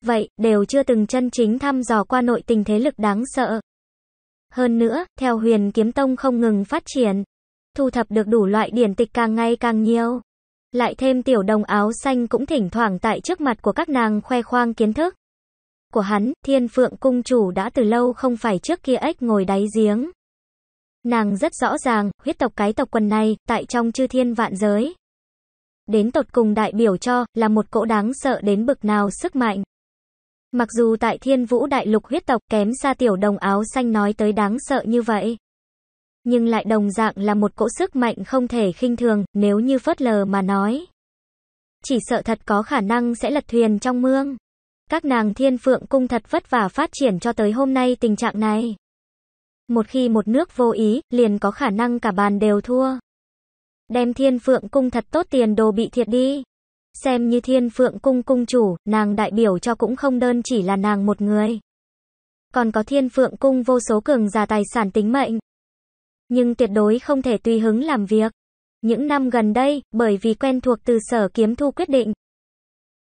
Vậy, đều chưa từng chân chính thăm dò qua nội tình thế lực đáng sợ. Hơn nữa, theo huyền kiếm tông không ngừng phát triển, thu thập được đủ loại điển tịch càng ngày càng nhiều. Lại thêm tiểu đồng áo xanh cũng thỉnh thoảng tại trước mặt của các nàng khoe khoang kiến thức. Của hắn, thiên phượng cung chủ đã từ lâu không phải trước kia ếch ngồi đáy giếng. Nàng rất rõ ràng, huyết tộc cái tộc quần này, tại trong chư thiên vạn giới. Đến tột cùng đại biểu cho, là một cỗ đáng sợ đến bực nào sức mạnh. Mặc dù tại thiên vũ đại lục huyết tộc kém xa tiểu đồng áo xanh nói tới đáng sợ như vậy. Nhưng lại đồng dạng là một cỗ sức mạnh không thể khinh thường, nếu như phớt lờ mà nói. Chỉ sợ thật có khả năng sẽ lật thuyền trong mương. Các nàng thiên phượng cung thật vất vả phát triển cho tới hôm nay tình trạng này. Một khi một nước vô ý, liền có khả năng cả bàn đều thua. Đem thiên phượng cung thật tốt tiền đồ bị thiệt đi. Xem như thiên phượng cung cung chủ, nàng đại biểu cho cũng không đơn chỉ là nàng một người. Còn có thiên phượng cung vô số cường giả tài sản tính mệnh. Nhưng tuyệt đối không thể tùy hứng làm việc. Những năm gần đây, bởi vì quen thuộc từ sở kiếm thu quyết định.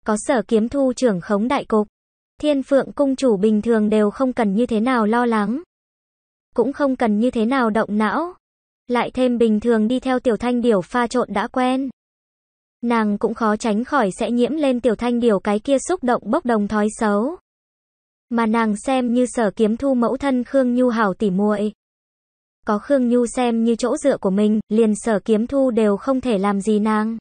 Có sở kiếm thu trưởng khống đại cục. Thiên phượng cung chủ bình thường đều không cần như thế nào lo lắng. Cũng không cần như thế nào động não. Lại thêm bình thường đi theo tiểu thanh điểu pha trộn đã quen nàng cũng khó tránh khỏi sẽ nhiễm lên tiểu thanh điều cái kia xúc động bốc đồng thói xấu. Mà nàng xem như sở kiếm thu mẫu thân Khương Nhu hảo tỉ muội. Có Khương Nhu xem như chỗ dựa của mình, liền sở kiếm thu đều không thể làm gì nàng.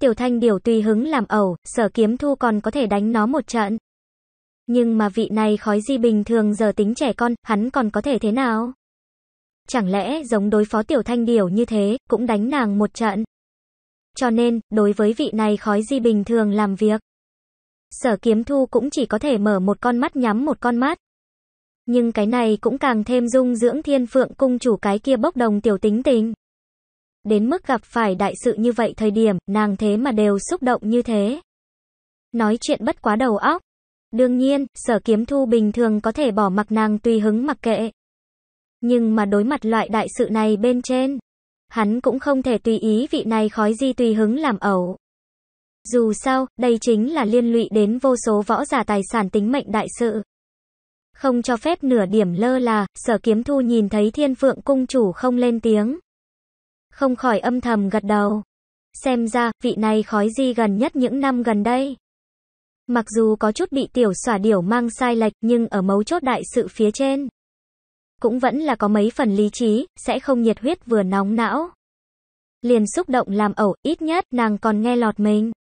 Tiểu thanh điều tùy hứng làm ẩu, sở kiếm thu còn có thể đánh nó một trận. Nhưng mà vị này khói di bình thường giờ tính trẻ con, hắn còn có thể thế nào? Chẳng lẽ giống đối phó tiểu thanh điều như thế, cũng đánh nàng một trận? Cho nên, đối với vị này khói di bình thường làm việc. Sở kiếm thu cũng chỉ có thể mở một con mắt nhắm một con mắt. Nhưng cái này cũng càng thêm dung dưỡng thiên phượng cung chủ cái kia bốc đồng tiểu tính tình. Đến mức gặp phải đại sự như vậy thời điểm, nàng thế mà đều xúc động như thế. Nói chuyện bất quá đầu óc. Đương nhiên, sở kiếm thu bình thường có thể bỏ mặc nàng tùy hứng mặc kệ. Nhưng mà đối mặt loại đại sự này bên trên, hắn cũng không thể tùy ý vị này khói di tùy hứng làm ẩu. Dù sao, đây chính là liên lụy đến vô số võ giả tài sản tính mệnh đại sự. Không cho phép nửa điểm lơ là, sở kiếm thu nhìn thấy thiên phượng cung chủ không lên tiếng. Không khỏi âm thầm gật đầu. Xem ra, vị này khói di gần nhất những năm gần đây. Mặc dù có chút bị tiểu xỏa điểu mang sai lệch nhưng ở mấu chốt đại sự phía trên cũng vẫn là có mấy phần lý trí, sẽ không nhiệt huyết vừa nóng não. Liền xúc động làm ẩu, ít nhất nàng còn nghe lọt mình.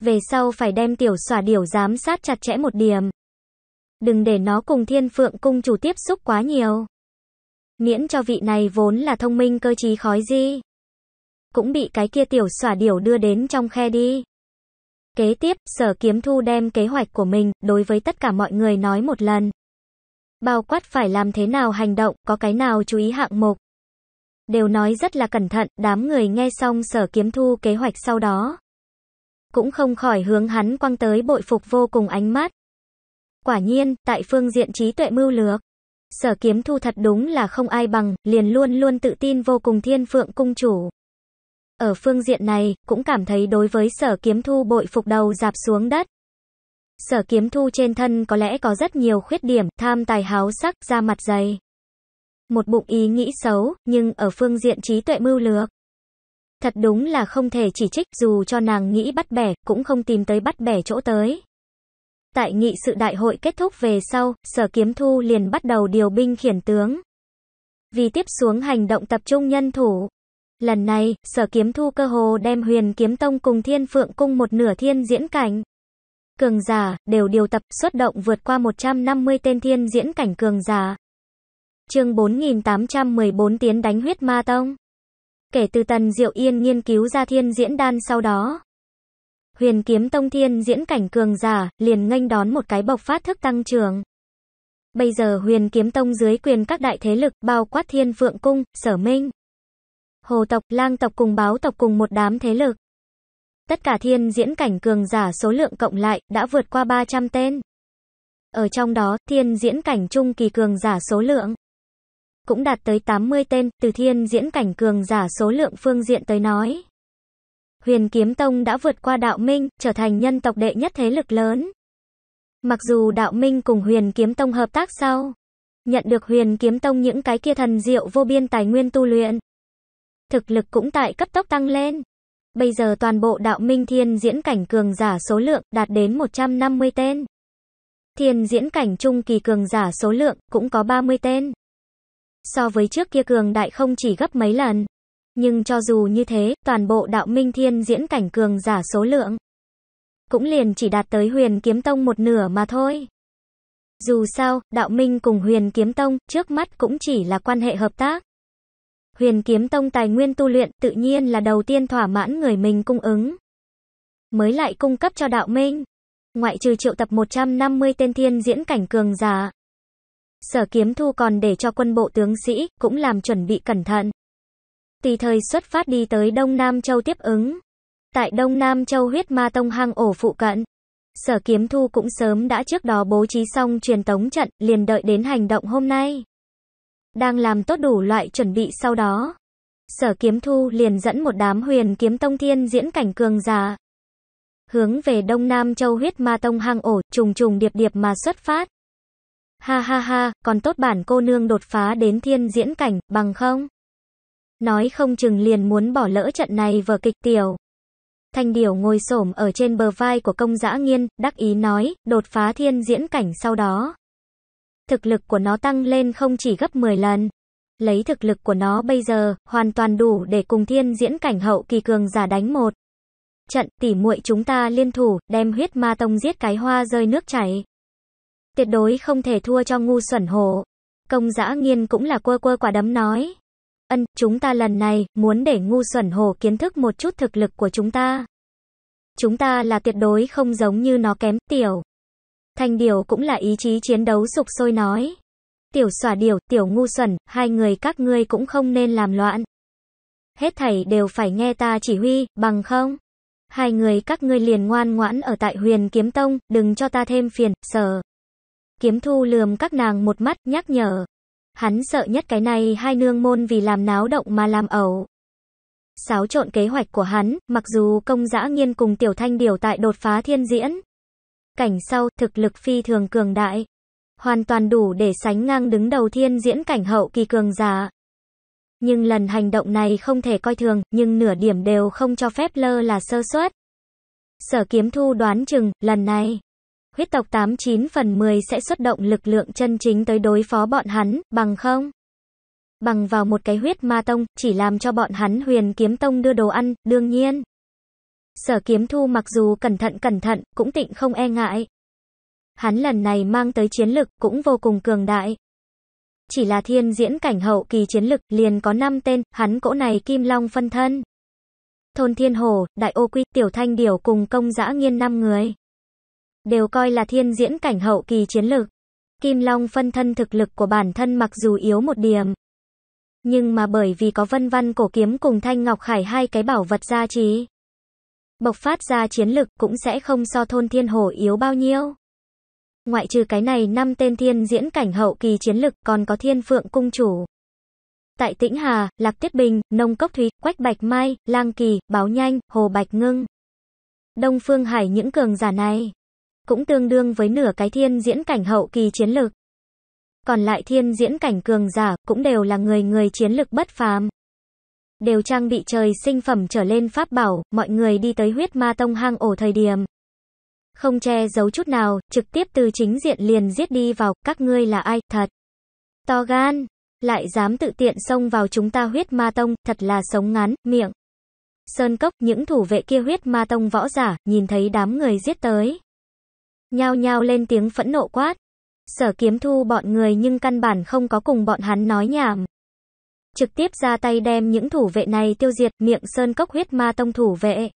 Về sau phải đem tiểu xòa điểu giám sát chặt chẽ một điểm. Đừng để nó cùng thiên phượng cung chủ tiếp xúc quá nhiều. Miễn cho vị này vốn là thông minh cơ trí khói gì Cũng bị cái kia tiểu xòa điểu đưa đến trong khe đi. Kế tiếp, sở kiếm thu đem kế hoạch của mình, đối với tất cả mọi người nói một lần bao quát phải làm thế nào hành động, có cái nào chú ý hạng mục. Đều nói rất là cẩn thận, đám người nghe xong sở kiếm thu kế hoạch sau đó. Cũng không khỏi hướng hắn quăng tới bội phục vô cùng ánh mắt. Quả nhiên, tại phương diện trí tuệ mưu lược, sở kiếm thu thật đúng là không ai bằng, liền luôn luôn tự tin vô cùng thiên phượng cung chủ. Ở phương diện này, cũng cảm thấy đối với sở kiếm thu bội phục đầu dạp xuống đất. Sở kiếm thu trên thân có lẽ có rất nhiều khuyết điểm, tham tài háo sắc, da mặt dày. Một bụng ý nghĩ xấu, nhưng ở phương diện trí tuệ mưu lược. Thật đúng là không thể chỉ trích dù cho nàng nghĩ bắt bẻ, cũng không tìm tới bắt bẻ chỗ tới. Tại nghị sự đại hội kết thúc về sau, sở kiếm thu liền bắt đầu điều binh khiển tướng. Vì tiếp xuống hành động tập trung nhân thủ. Lần này, sở kiếm thu cơ hồ đem huyền kiếm tông cùng thiên phượng cung một nửa thiên diễn cảnh cường giả, đều điều tập xuất động vượt qua 150 tên thiên diễn cảnh cường giả. Chương 4814 tiến đánh huyết ma tông. Kể từ Tần Diệu Yên nghiên cứu ra thiên diễn đan sau đó, Huyền Kiếm Tông thiên diễn cảnh cường giả, liền nghênh đón một cái bộc phát thức tăng trưởng. Bây giờ Huyền Kiếm Tông dưới quyền các đại thế lực, bao quát Thiên Phượng cung, Sở Minh, Hồ tộc, Lang tộc cùng báo tộc cùng một đám thế lực Tất cả thiên diễn cảnh cường giả số lượng cộng lại đã vượt qua 300 tên. Ở trong đó, thiên diễn cảnh trung kỳ cường giả số lượng cũng đạt tới 80 tên, từ thiên diễn cảnh cường giả số lượng phương diện tới nói. Huyền Kiếm Tông đã vượt qua Đạo Minh, trở thành nhân tộc đệ nhất thế lực lớn. Mặc dù Đạo Minh cùng Huyền Kiếm Tông hợp tác sau, nhận được Huyền Kiếm Tông những cái kia thần diệu vô biên tài nguyên tu luyện, thực lực cũng tại cấp tốc tăng lên. Bây giờ toàn bộ đạo minh thiên diễn cảnh cường giả số lượng đạt đến 150 tên. Thiên diễn cảnh trung kỳ cường giả số lượng cũng có 30 tên. So với trước kia cường đại không chỉ gấp mấy lần. Nhưng cho dù như thế, toàn bộ đạo minh thiên diễn cảnh cường giả số lượng cũng liền chỉ đạt tới huyền kiếm tông một nửa mà thôi. Dù sao, đạo minh cùng huyền kiếm tông trước mắt cũng chỉ là quan hệ hợp tác. Huyền kiếm tông tài nguyên tu luyện tự nhiên là đầu tiên thỏa mãn người mình cung ứng. Mới lại cung cấp cho đạo minh. Ngoại trừ triệu tập 150 tên thiên diễn cảnh cường giả. Sở kiếm thu còn để cho quân bộ tướng sĩ, cũng làm chuẩn bị cẩn thận. Tùy thời xuất phát đi tới Đông Nam Châu tiếp ứng. Tại Đông Nam Châu huyết ma tông hang ổ phụ cận. Sở kiếm thu cũng sớm đã trước đó bố trí xong truyền tống trận, liền đợi đến hành động hôm nay đang làm tốt đủ loại chuẩn bị sau đó. Sở Kiếm Thu liền dẫn một đám huyền kiếm tông thiên diễn cảnh cường giả. Hướng về Đông Nam Châu huyết ma tông hang ổ, trùng trùng điệp điệp mà xuất phát. Ha ha ha, còn tốt bản cô nương đột phá đến thiên diễn cảnh, bằng không? Nói không chừng liền muốn bỏ lỡ trận này vở kịch tiểu. Thanh Điểu ngồi xổm ở trên bờ vai của công dã nghiên, đắc ý nói, đột phá thiên diễn cảnh sau đó thực lực của nó tăng lên không chỉ gấp 10 lần. Lấy thực lực của nó bây giờ, hoàn toàn đủ để cùng thiên diễn cảnh hậu kỳ cường giả đánh một. Trận tỉ muội chúng ta liên thủ, đem huyết ma tông giết cái hoa rơi nước chảy. Tuyệt đối không thể thua cho ngu xuẩn hổ. Công giã nghiên cũng là quơ quơ quả đấm nói. Ân, chúng ta lần này, muốn để ngu xuẩn hổ kiến thức một chút thực lực của chúng ta. Chúng ta là tuyệt đối không giống như nó kém, tiểu. Thanh Điều cũng là ý chí chiến đấu sục sôi nói. Tiểu xỏa điều, tiểu ngu xuẩn, hai người các ngươi cũng không nên làm loạn. Hết thảy đều phải nghe ta chỉ huy, bằng không? Hai người các ngươi liền ngoan ngoãn ở tại huyền kiếm tông, đừng cho ta thêm phiền, sợ. Kiếm thu lườm các nàng một mắt, nhắc nhở. Hắn sợ nhất cái này hai nương môn vì làm náo động mà làm ẩu. Xáo trộn kế hoạch của hắn, mặc dù công dã nghiên cùng tiểu thanh điều tại đột phá thiên diễn, cảnh sau, thực lực phi thường cường đại. Hoàn toàn đủ để sánh ngang đứng đầu thiên diễn cảnh hậu kỳ cường giả. Nhưng lần hành động này không thể coi thường, nhưng nửa điểm đều không cho phép lơ là sơ suất. Sở kiếm thu đoán chừng, lần này, huyết tộc 89 phần 10 sẽ xuất động lực lượng chân chính tới đối phó bọn hắn, bằng không? Bằng vào một cái huyết ma tông, chỉ làm cho bọn hắn huyền kiếm tông đưa đồ ăn, đương nhiên. Sở kiếm thu mặc dù cẩn thận cẩn thận, cũng tịnh không e ngại. Hắn lần này mang tới chiến lực, cũng vô cùng cường đại. Chỉ là thiên diễn cảnh hậu kỳ chiến lực, liền có 5 tên, hắn cỗ này kim long phân thân. Thôn Thiên Hồ, Đại Ô Quy, Tiểu Thanh Điểu cùng công giã nghiên 5 người. Đều coi là thiên diễn cảnh hậu kỳ chiến lực. Kim Long phân thân thực lực của bản thân mặc dù yếu một điểm. Nhưng mà bởi vì có vân văn cổ kiếm cùng Thanh Ngọc Khải hai cái bảo vật gia trí bộc phát ra chiến lực cũng sẽ không so thôn thiên hổ yếu bao nhiêu. Ngoại trừ cái này năm tên thiên diễn cảnh hậu kỳ chiến lực còn có thiên phượng cung chủ. Tại Tĩnh Hà, Lạc Tiết Bình, Nông Cốc Thúy, Quách Bạch Mai, Lang Kỳ, Báo Nhanh, Hồ Bạch Ngưng. Đông Phương Hải những cường giả này cũng tương đương với nửa cái thiên diễn cảnh hậu kỳ chiến lực. Còn lại thiên diễn cảnh cường giả cũng đều là người người chiến lực bất phàm đều trang bị trời sinh phẩm trở lên pháp bảo, mọi người đi tới huyết ma tông hang ổ thời điểm. Không che giấu chút nào, trực tiếp từ chính diện liền giết đi vào, các ngươi là ai, thật. To gan, lại dám tự tiện xông vào chúng ta huyết ma tông, thật là sống ngắn, miệng. Sơn cốc, những thủ vệ kia huyết ma tông võ giả, nhìn thấy đám người giết tới. Nhao nhao lên tiếng phẫn nộ quát. Sở kiếm thu bọn người nhưng căn bản không có cùng bọn hắn nói nhảm trực tiếp ra tay đem những thủ vệ này tiêu diệt miệng sơn cốc huyết ma tông thủ vệ.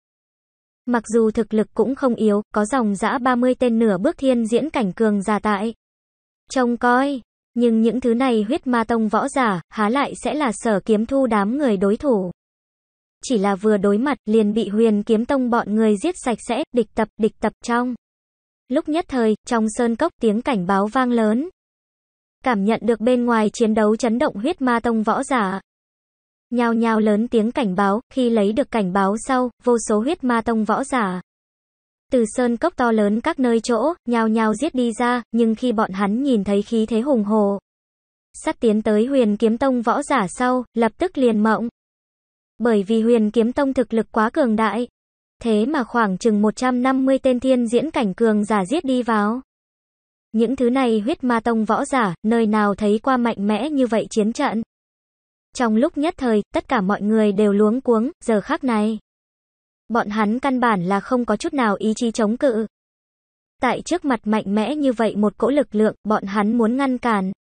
Mặc dù thực lực cũng không yếu, có dòng dã 30 tên nửa bước thiên diễn cảnh cường giả tại. Trông coi, nhưng những thứ này huyết ma tông võ giả, há lại sẽ là sở kiếm thu đám người đối thủ. Chỉ là vừa đối mặt liền bị huyền kiếm tông bọn người giết sạch sẽ, địch tập, địch tập trong. Lúc nhất thời, trong sơn cốc tiếng cảnh báo vang lớn, cảm nhận được bên ngoài chiến đấu chấn động huyết ma tông võ giả. Nhao nhao lớn tiếng cảnh báo, khi lấy được cảnh báo sau, vô số huyết ma tông võ giả. Từ sơn cốc to lớn các nơi chỗ, nhao nhao giết đi ra, nhưng khi bọn hắn nhìn thấy khí thế hùng hồ. Sắt tiến tới huyền kiếm tông võ giả sau, lập tức liền mộng. Bởi vì huyền kiếm tông thực lực quá cường đại. Thế mà khoảng chừng 150 tên thiên diễn cảnh cường giả giết đi vào. Những thứ này huyết ma tông võ giả, nơi nào thấy qua mạnh mẽ như vậy chiến trận. Trong lúc nhất thời, tất cả mọi người đều luống cuống, giờ khác này. Bọn hắn căn bản là không có chút nào ý chí chống cự. Tại trước mặt mạnh mẽ như vậy một cỗ lực lượng, bọn hắn muốn ngăn cản.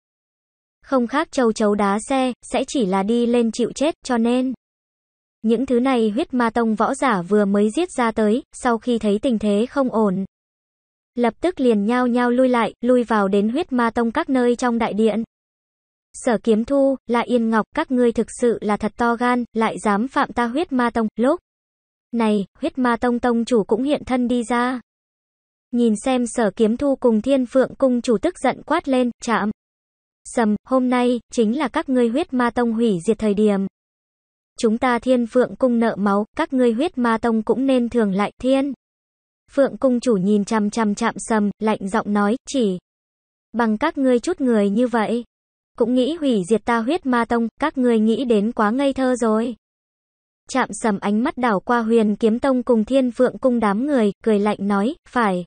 Không khác châu chấu đá xe, sẽ chỉ là đi lên chịu chết, cho nên. Những thứ này huyết ma tông võ giả vừa mới giết ra tới, sau khi thấy tình thế không ổn lập tức liền nhao nhao lui lại, lui vào đến huyết ma tông các nơi trong đại điện. Sở kiếm thu, lại yên ngọc, các ngươi thực sự là thật to gan, lại dám phạm ta huyết ma tông, lúc. Này, huyết ma tông tông chủ cũng hiện thân đi ra. Nhìn xem sở kiếm thu cùng thiên phượng cung chủ tức giận quát lên, chạm. Sầm, hôm nay, chính là các ngươi huyết ma tông hủy diệt thời điểm. Chúng ta thiên phượng cung nợ máu, các ngươi huyết ma tông cũng nên thường lại thiên. Phượng cung chủ nhìn chăm chăm chạm sầm, lạnh giọng nói, chỉ bằng các ngươi chút người như vậy. Cũng nghĩ hủy diệt ta huyết ma tông, các ngươi nghĩ đến quá ngây thơ rồi. Chạm sầm ánh mắt đảo qua huyền kiếm tông cùng thiên phượng cung đám người, cười lạnh nói, phải.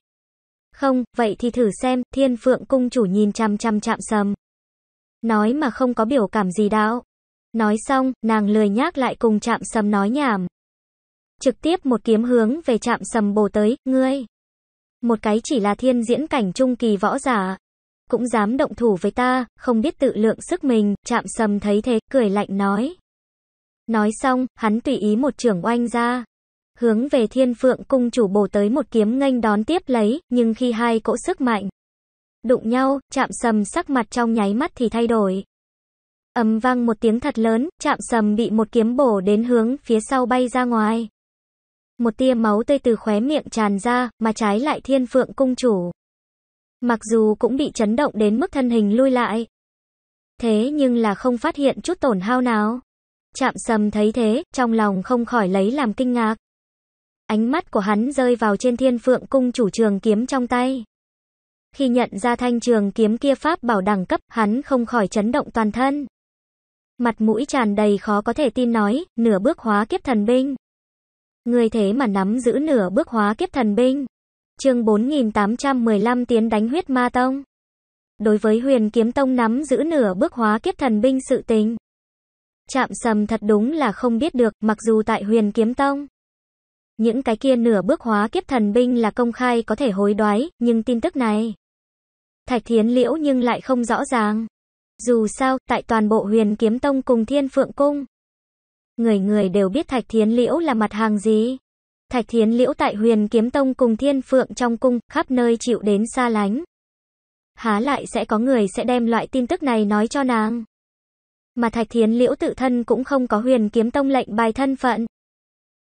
Không, vậy thì thử xem, thiên phượng cung chủ nhìn chăm chăm chạm sầm. Nói mà không có biểu cảm gì đạo. Nói xong, nàng lười nhác lại cùng chạm sầm nói nhảm. Trực tiếp một kiếm hướng về chạm sầm bồ tới, ngươi. Một cái chỉ là thiên diễn cảnh trung kỳ võ giả. Cũng dám động thủ với ta, không biết tự lượng sức mình, chạm sầm thấy thế, cười lạnh nói. Nói xong, hắn tùy ý một trưởng oanh ra. Hướng về thiên phượng cung chủ bổ tới một kiếm nghênh đón tiếp lấy, nhưng khi hai cỗ sức mạnh đụng nhau, chạm sầm sắc mặt trong nháy mắt thì thay đổi. Ầm vang một tiếng thật lớn, chạm sầm bị một kiếm bổ đến hướng phía sau bay ra ngoài. Một tia máu tươi từ khóe miệng tràn ra, mà trái lại thiên phượng cung chủ. Mặc dù cũng bị chấn động đến mức thân hình lui lại. Thế nhưng là không phát hiện chút tổn hao nào. Chạm sầm thấy thế, trong lòng không khỏi lấy làm kinh ngạc. Ánh mắt của hắn rơi vào trên thiên phượng cung chủ trường kiếm trong tay. Khi nhận ra thanh trường kiếm kia pháp bảo đẳng cấp, hắn không khỏi chấn động toàn thân. Mặt mũi tràn đầy khó có thể tin nói, nửa bước hóa kiếp thần binh. Người thế mà nắm giữ nửa bước hóa kiếp thần binh. Chương 4815 tiến đánh huyết ma tông. Đối với huyền kiếm tông nắm giữ nửa bước hóa kiếp thần binh sự tình. Chạm sầm thật đúng là không biết được, mặc dù tại huyền kiếm tông. Những cái kia nửa bước hóa kiếp thần binh là công khai có thể hối đoái, nhưng tin tức này. Thạch thiến liễu nhưng lại không rõ ràng. Dù sao, tại toàn bộ huyền kiếm tông cùng thiên phượng cung. Người người đều biết Thạch Thiến Liễu là mặt hàng gì. Thạch Thiến Liễu tại huyền kiếm tông cùng thiên phượng trong cung, khắp nơi chịu đến xa lánh. Há lại sẽ có người sẽ đem loại tin tức này nói cho nàng. Mà Thạch Thiến Liễu tự thân cũng không có huyền kiếm tông lệnh bài thân phận.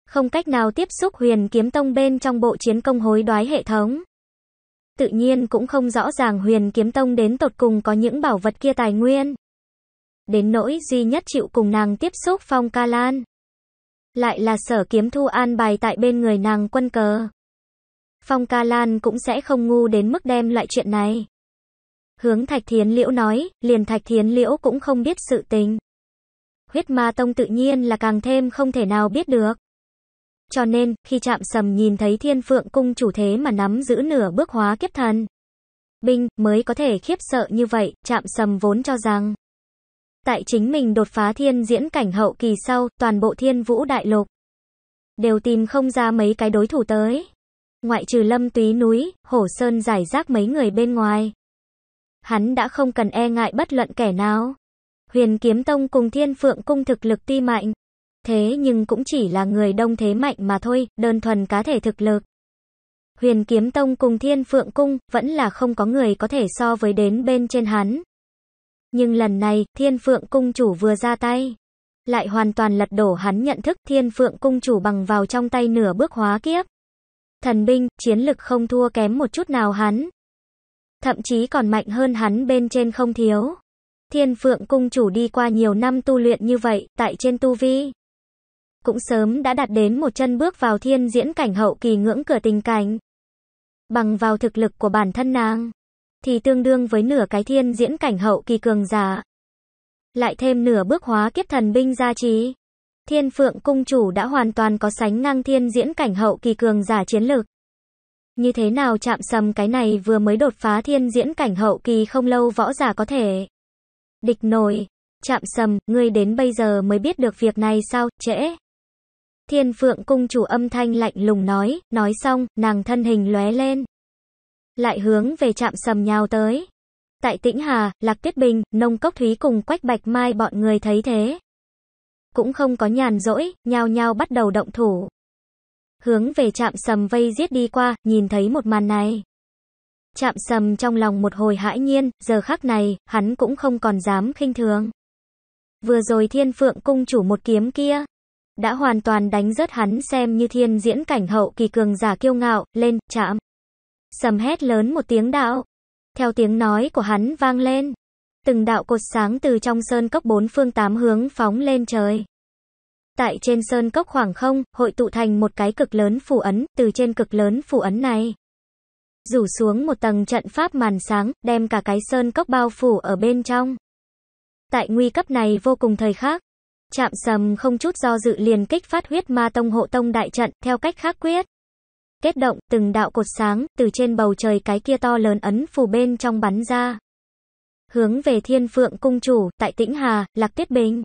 Không cách nào tiếp xúc huyền kiếm tông bên trong bộ chiến công hối đoái hệ thống. Tự nhiên cũng không rõ ràng huyền kiếm tông đến tột cùng có những bảo vật kia tài nguyên đến nỗi duy nhất chịu cùng nàng tiếp xúc Phong Ca Lan. Lại là sở kiếm thu an bài tại bên người nàng quân cờ. Phong Ca Lan cũng sẽ không ngu đến mức đem loại chuyện này. Hướng Thạch Thiến Liễu nói, liền Thạch Thiến Liễu cũng không biết sự tình. Huyết Ma Tông tự nhiên là càng thêm không thể nào biết được. Cho nên, khi chạm sầm nhìn thấy thiên phượng cung chủ thế mà nắm giữ nửa bước hóa kiếp thần. Binh, mới có thể khiếp sợ như vậy, chạm sầm vốn cho rằng. Tại chính mình đột phá thiên diễn cảnh hậu kỳ sau, toàn bộ thiên vũ đại lục. Đều tìm không ra mấy cái đối thủ tới. Ngoại trừ lâm túy núi, hổ sơn giải rác mấy người bên ngoài. Hắn đã không cần e ngại bất luận kẻ nào. Huyền kiếm tông cùng thiên phượng cung thực lực ti mạnh. Thế nhưng cũng chỉ là người đông thế mạnh mà thôi, đơn thuần cá thể thực lực. Huyền Kiếm Tông cùng Thiên Phượng Cung, vẫn là không có người có thể so với đến bên trên hắn. Nhưng lần này, thiên phượng cung chủ vừa ra tay. Lại hoàn toàn lật đổ hắn nhận thức thiên phượng cung chủ bằng vào trong tay nửa bước hóa kiếp. Thần binh, chiến lực không thua kém một chút nào hắn. Thậm chí còn mạnh hơn hắn bên trên không thiếu. Thiên phượng cung chủ đi qua nhiều năm tu luyện như vậy, tại trên tu vi. Cũng sớm đã đạt đến một chân bước vào thiên diễn cảnh hậu kỳ ngưỡng cửa tình cảnh. Bằng vào thực lực của bản thân nàng, thì tương đương với nửa cái thiên diễn cảnh hậu kỳ cường giả. Lại thêm nửa bước hóa kiếp thần binh gia trí, Thiên Phượng cung chủ đã hoàn toàn có sánh ngang thiên diễn cảnh hậu kỳ cường giả chiến lược. Như thế nào chạm sầm cái này vừa mới đột phá thiên diễn cảnh hậu kỳ không lâu võ giả có thể. Địch nổi, chạm sầm, ngươi đến bây giờ mới biết được việc này sao, trễ. Thiên Phượng cung chủ âm thanh lạnh lùng nói, nói xong, nàng thân hình lóe lên lại hướng về chạm sầm nhào tới. Tại Tĩnh Hà, Lạc Tiết Bình, Nông Cốc Thúy cùng Quách Bạch Mai bọn người thấy thế. Cũng không có nhàn rỗi, nhao nhao bắt đầu động thủ. Hướng về chạm sầm vây giết đi qua, nhìn thấy một màn này. chạm sầm trong lòng một hồi hãi nhiên, giờ khắc này, hắn cũng không còn dám khinh thường. Vừa rồi thiên phượng cung chủ một kiếm kia, đã hoàn toàn đánh rớt hắn xem như thiên diễn cảnh hậu kỳ cường giả kiêu ngạo, lên, chạm sầm hét lớn một tiếng đạo. Theo tiếng nói của hắn vang lên, từng đạo cột sáng từ trong sơn cốc bốn phương tám hướng phóng lên trời. Tại trên sơn cốc khoảng không, hội tụ thành một cái cực lớn phủ ấn, từ trên cực lớn phủ ấn này. Rủ xuống một tầng trận pháp màn sáng, đem cả cái sơn cốc bao phủ ở bên trong. Tại nguy cấp này vô cùng thời khắc, chạm sầm không chút do dự liền kích phát huyết ma tông hộ tông đại trận, theo cách khác quyết kết động, từng đạo cột sáng, từ trên bầu trời cái kia to lớn ấn phủ bên trong bắn ra. Hướng về thiên phượng cung chủ, tại tĩnh Hà, Lạc Tuyết Bình.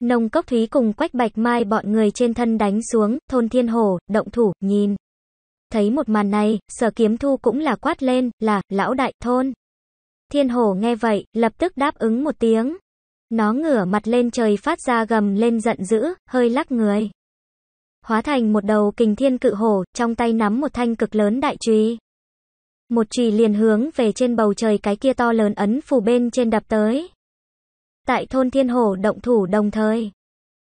Nông Cốc Thúy cùng Quách Bạch Mai bọn người trên thân đánh xuống, thôn thiên hồ, động thủ, nhìn. Thấy một màn này, sở kiếm thu cũng là quát lên, là, lão đại, thôn. Thiên hồ nghe vậy, lập tức đáp ứng một tiếng. Nó ngửa mặt lên trời phát ra gầm lên giận dữ, hơi lắc người hóa thành một đầu kình thiên cự hổ, trong tay nắm một thanh cực lớn đại chùy. Một chùy liền hướng về trên bầu trời cái kia to lớn ấn phù bên trên đập tới. Tại thôn thiên hổ động thủ đồng thời,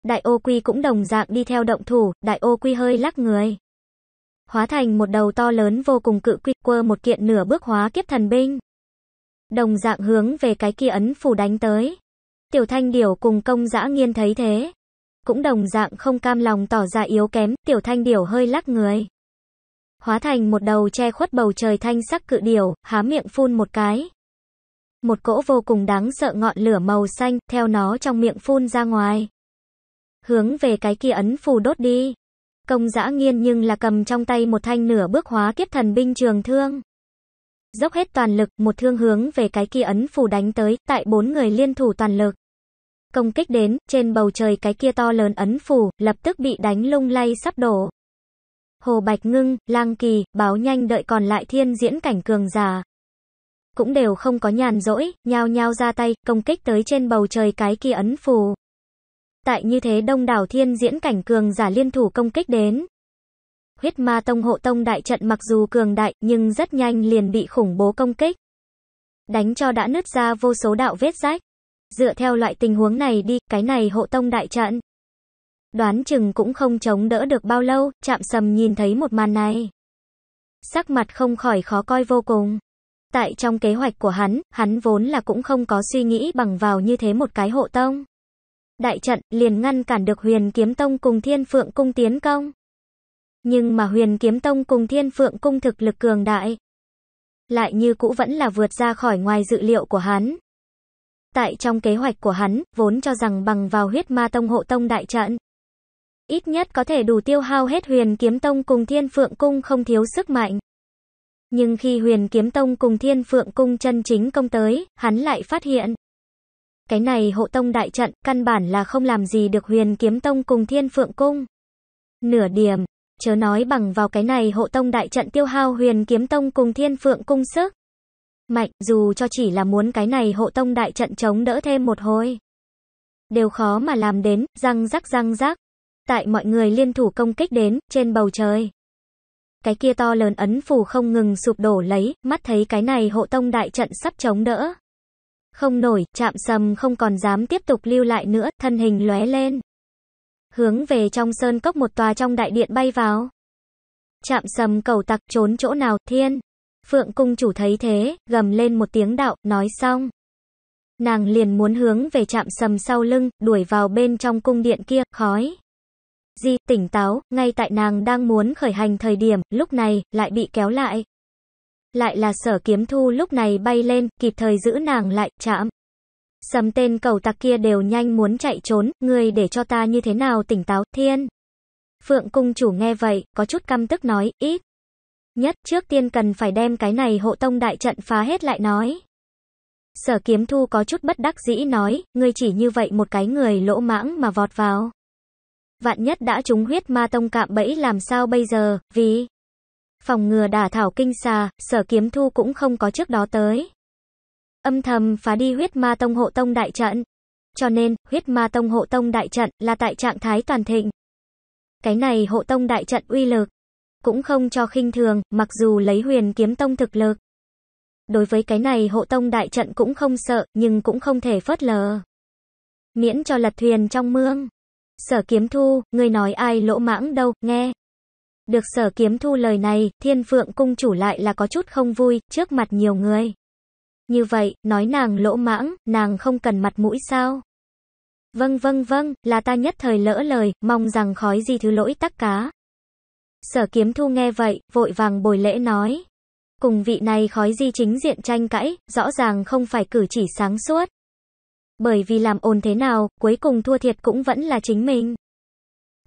đại ô quy cũng đồng dạng đi theo động thủ, đại ô quy hơi lắc người. Hóa thành một đầu to lớn vô cùng cự quy quơ một kiện nửa bước hóa kiếp thần binh. Đồng dạng hướng về cái kia ấn phù đánh tới. Tiểu thanh điểu cùng công dã nghiên thấy thế, cũng đồng dạng không cam lòng tỏ ra yếu kém, tiểu thanh điểu hơi lắc người. Hóa thành một đầu che khuất bầu trời thanh sắc cự điểu, há miệng phun một cái. Một cỗ vô cùng đáng sợ ngọn lửa màu xanh, theo nó trong miệng phun ra ngoài. Hướng về cái kia ấn phù đốt đi. Công dã nghiên nhưng là cầm trong tay một thanh nửa bước hóa kiếp thần binh trường thương. Dốc hết toàn lực, một thương hướng về cái kia ấn phù đánh tới, tại bốn người liên thủ toàn lực công kích đến, trên bầu trời cái kia to lớn ấn phủ, lập tức bị đánh lung lay sắp đổ. Hồ Bạch Ngưng, Lang Kỳ, báo nhanh đợi còn lại thiên diễn cảnh cường giả. Cũng đều không có nhàn rỗi, nhao nhao ra tay, công kích tới trên bầu trời cái kia ấn phù. Tại như thế đông đảo thiên diễn cảnh cường giả liên thủ công kích đến. Huyết ma tông hộ tông đại trận mặc dù cường đại, nhưng rất nhanh liền bị khủng bố công kích. Đánh cho đã nứt ra vô số đạo vết rách. Dựa theo loại tình huống này đi, cái này hộ tông đại trận. Đoán chừng cũng không chống đỡ được bao lâu, chạm sầm nhìn thấy một màn này. Sắc mặt không khỏi khó coi vô cùng. Tại trong kế hoạch của hắn, hắn vốn là cũng không có suy nghĩ bằng vào như thế một cái hộ tông. Đại trận liền ngăn cản được huyền kiếm tông cùng thiên phượng cung tiến công. Nhưng mà huyền kiếm tông cùng thiên phượng cung thực lực cường đại. Lại như cũ vẫn là vượt ra khỏi ngoài dự liệu của hắn. Tại trong kế hoạch của hắn, vốn cho rằng bằng vào huyết ma tông hộ tông đại trận, ít nhất có thể đủ tiêu hao hết huyền kiếm tông cùng thiên phượng cung không thiếu sức mạnh. Nhưng khi huyền kiếm tông cùng thiên phượng cung chân chính công tới, hắn lại phát hiện. Cái này hộ tông đại trận, căn bản là không làm gì được huyền kiếm tông cùng thiên phượng cung. Nửa điểm, chớ nói bằng vào cái này hộ tông đại trận tiêu hao huyền kiếm tông cùng thiên phượng cung sức mạnh, dù cho chỉ là muốn cái này hộ tông đại trận chống đỡ thêm một hồi. Đều khó mà làm đến, răng rắc răng rắc. Tại mọi người liên thủ công kích đến, trên bầu trời. Cái kia to lớn ấn phù không ngừng sụp đổ lấy, mắt thấy cái này hộ tông đại trận sắp chống đỡ. Không nổi, chạm sầm không còn dám tiếp tục lưu lại nữa, thân hình lóe lên. Hướng về trong sơn cốc một tòa trong đại điện bay vào. Chạm sầm cầu tặc trốn chỗ nào, thiên. Phượng cung chủ thấy thế, gầm lên một tiếng đạo, nói xong. Nàng liền muốn hướng về chạm sầm sau lưng, đuổi vào bên trong cung điện kia, khói. Di, tỉnh táo, ngay tại nàng đang muốn khởi hành thời điểm, lúc này, lại bị kéo lại. Lại là sở kiếm thu lúc này bay lên, kịp thời giữ nàng lại, chạm. Sầm tên cầu tặc kia đều nhanh muốn chạy trốn, ngươi để cho ta như thế nào tỉnh táo, thiên. Phượng cung chủ nghe vậy, có chút căm tức nói, ít nhất, trước tiên cần phải đem cái này hộ tông đại trận phá hết lại nói. Sở kiếm thu có chút bất đắc dĩ nói, ngươi chỉ như vậy một cái người lỗ mãng mà vọt vào. Vạn nhất đã trúng huyết ma tông cạm bẫy làm sao bây giờ, vì phòng ngừa đả thảo kinh xà, sở kiếm thu cũng không có trước đó tới. Âm thầm phá đi huyết ma tông hộ tông đại trận. Cho nên, huyết ma tông hộ tông đại trận là tại trạng thái toàn thịnh. Cái này hộ tông đại trận uy lực cũng không cho khinh thường, mặc dù lấy huyền kiếm tông thực lực. Đối với cái này hộ tông đại trận cũng không sợ, nhưng cũng không thể phớt lờ. Miễn cho lật thuyền trong mương. Sở kiếm thu, người nói ai lỗ mãng đâu, nghe. Được sở kiếm thu lời này, thiên phượng cung chủ lại là có chút không vui, trước mặt nhiều người. Như vậy, nói nàng lỗ mãng, nàng không cần mặt mũi sao? Vâng vâng vâng, là ta nhất thời lỡ lời, mong rằng khói gì thứ lỗi tắc cá. Sở kiếm thu nghe vậy, vội vàng bồi lễ nói. Cùng vị này khói di chính diện tranh cãi, rõ ràng không phải cử chỉ sáng suốt. Bởi vì làm ồn thế nào, cuối cùng thua thiệt cũng vẫn là chính mình.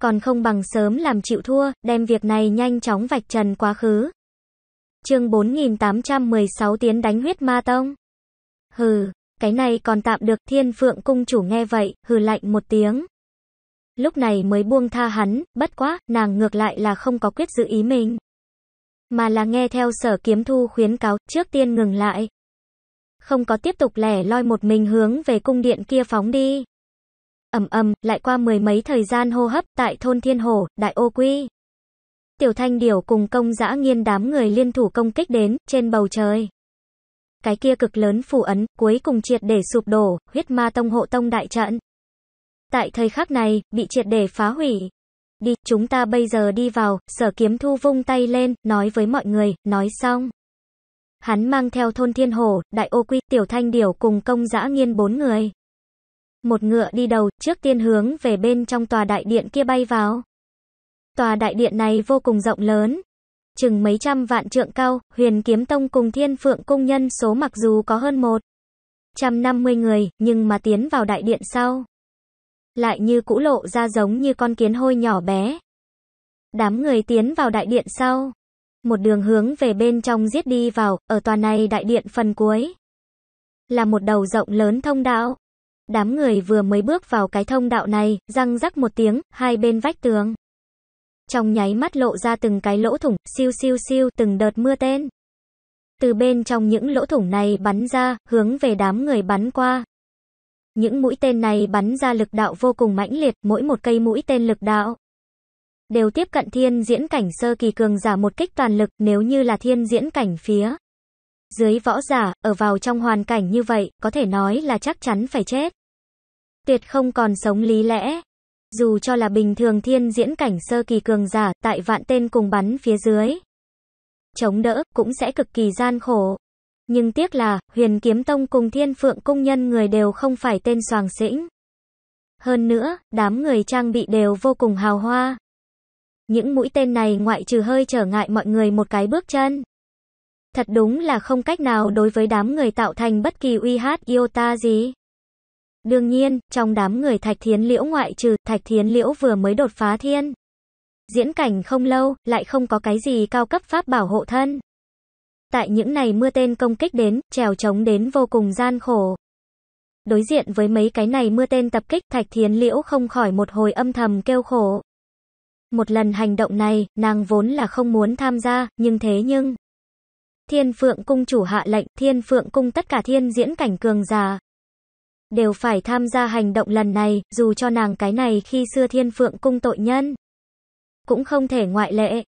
Còn không bằng sớm làm chịu thua, đem việc này nhanh chóng vạch trần quá khứ. Chương 4816 tiến đánh huyết ma tông. Hừ, cái này còn tạm được thiên phượng cung chủ nghe vậy, hừ lạnh một tiếng lúc này mới buông tha hắn, bất quá, nàng ngược lại là không có quyết giữ ý mình. Mà là nghe theo sở kiếm thu khuyến cáo, trước tiên ngừng lại. Không có tiếp tục lẻ loi một mình hướng về cung điện kia phóng đi. ầm ầm lại qua mười mấy thời gian hô hấp tại thôn Thiên Hồ, Đại Ô Quy. Tiểu Thanh Điểu cùng công dã nghiên đám người liên thủ công kích đến, trên bầu trời. Cái kia cực lớn phủ ấn, cuối cùng triệt để sụp đổ, huyết ma tông hộ tông đại trận tại thời khắc này, bị triệt để phá hủy. Đi, chúng ta bây giờ đi vào, sở kiếm thu vung tay lên, nói với mọi người, nói xong. Hắn mang theo thôn thiên hổ, đại ô quy, tiểu thanh điểu cùng công dã nghiên bốn người. Một ngựa đi đầu, trước tiên hướng về bên trong tòa đại điện kia bay vào. Tòa đại điện này vô cùng rộng lớn, chừng mấy trăm vạn trượng cao, huyền kiếm tông cùng thiên phượng cung nhân số mặc dù có hơn một trăm năm mươi người, nhưng mà tiến vào đại điện sau lại như cũ lộ ra giống như con kiến hôi nhỏ bé. Đám người tiến vào đại điện sau. Một đường hướng về bên trong giết đi vào, ở tòa này đại điện phần cuối. Là một đầu rộng lớn thông đạo. Đám người vừa mới bước vào cái thông đạo này, răng rắc một tiếng, hai bên vách tường. Trong nháy mắt lộ ra từng cái lỗ thủng, siêu siêu siêu từng đợt mưa tên. Từ bên trong những lỗ thủng này bắn ra, hướng về đám người bắn qua, những mũi tên này bắn ra lực đạo vô cùng mãnh liệt, mỗi một cây mũi tên lực đạo đều tiếp cận thiên diễn cảnh sơ kỳ cường giả một kích toàn lực, nếu như là thiên diễn cảnh phía dưới võ giả, ở vào trong hoàn cảnh như vậy, có thể nói là chắc chắn phải chết. Tuyệt không còn sống lý lẽ. Dù cho là bình thường thiên diễn cảnh sơ kỳ cường giả, tại vạn tên cùng bắn phía dưới. Chống đỡ, cũng sẽ cực kỳ gian khổ. Nhưng tiếc là, huyền kiếm tông cùng thiên phượng cung nhân người đều không phải tên soàng sĩnh. Hơn nữa, đám người trang bị đều vô cùng hào hoa. Những mũi tên này ngoại trừ hơi trở ngại mọi người một cái bước chân. Thật đúng là không cách nào đối với đám người tạo thành bất kỳ uy hát iota gì. Đương nhiên, trong đám người thạch thiến liễu ngoại trừ, thạch thiến liễu vừa mới đột phá thiên. Diễn cảnh không lâu, lại không có cái gì cao cấp pháp bảo hộ thân tại những này mưa tên công kích đến, trèo chống đến vô cùng gian khổ. Đối diện với mấy cái này mưa tên tập kích, Thạch Thiến Liễu không khỏi một hồi âm thầm kêu khổ. Một lần hành động này, nàng vốn là không muốn tham gia, nhưng thế nhưng... Thiên Phượng Cung chủ hạ lệnh, Thiên Phượng Cung tất cả thiên diễn cảnh cường già. Đều phải tham gia hành động lần này, dù cho nàng cái này khi xưa Thiên Phượng Cung tội nhân. Cũng không thể ngoại lệ.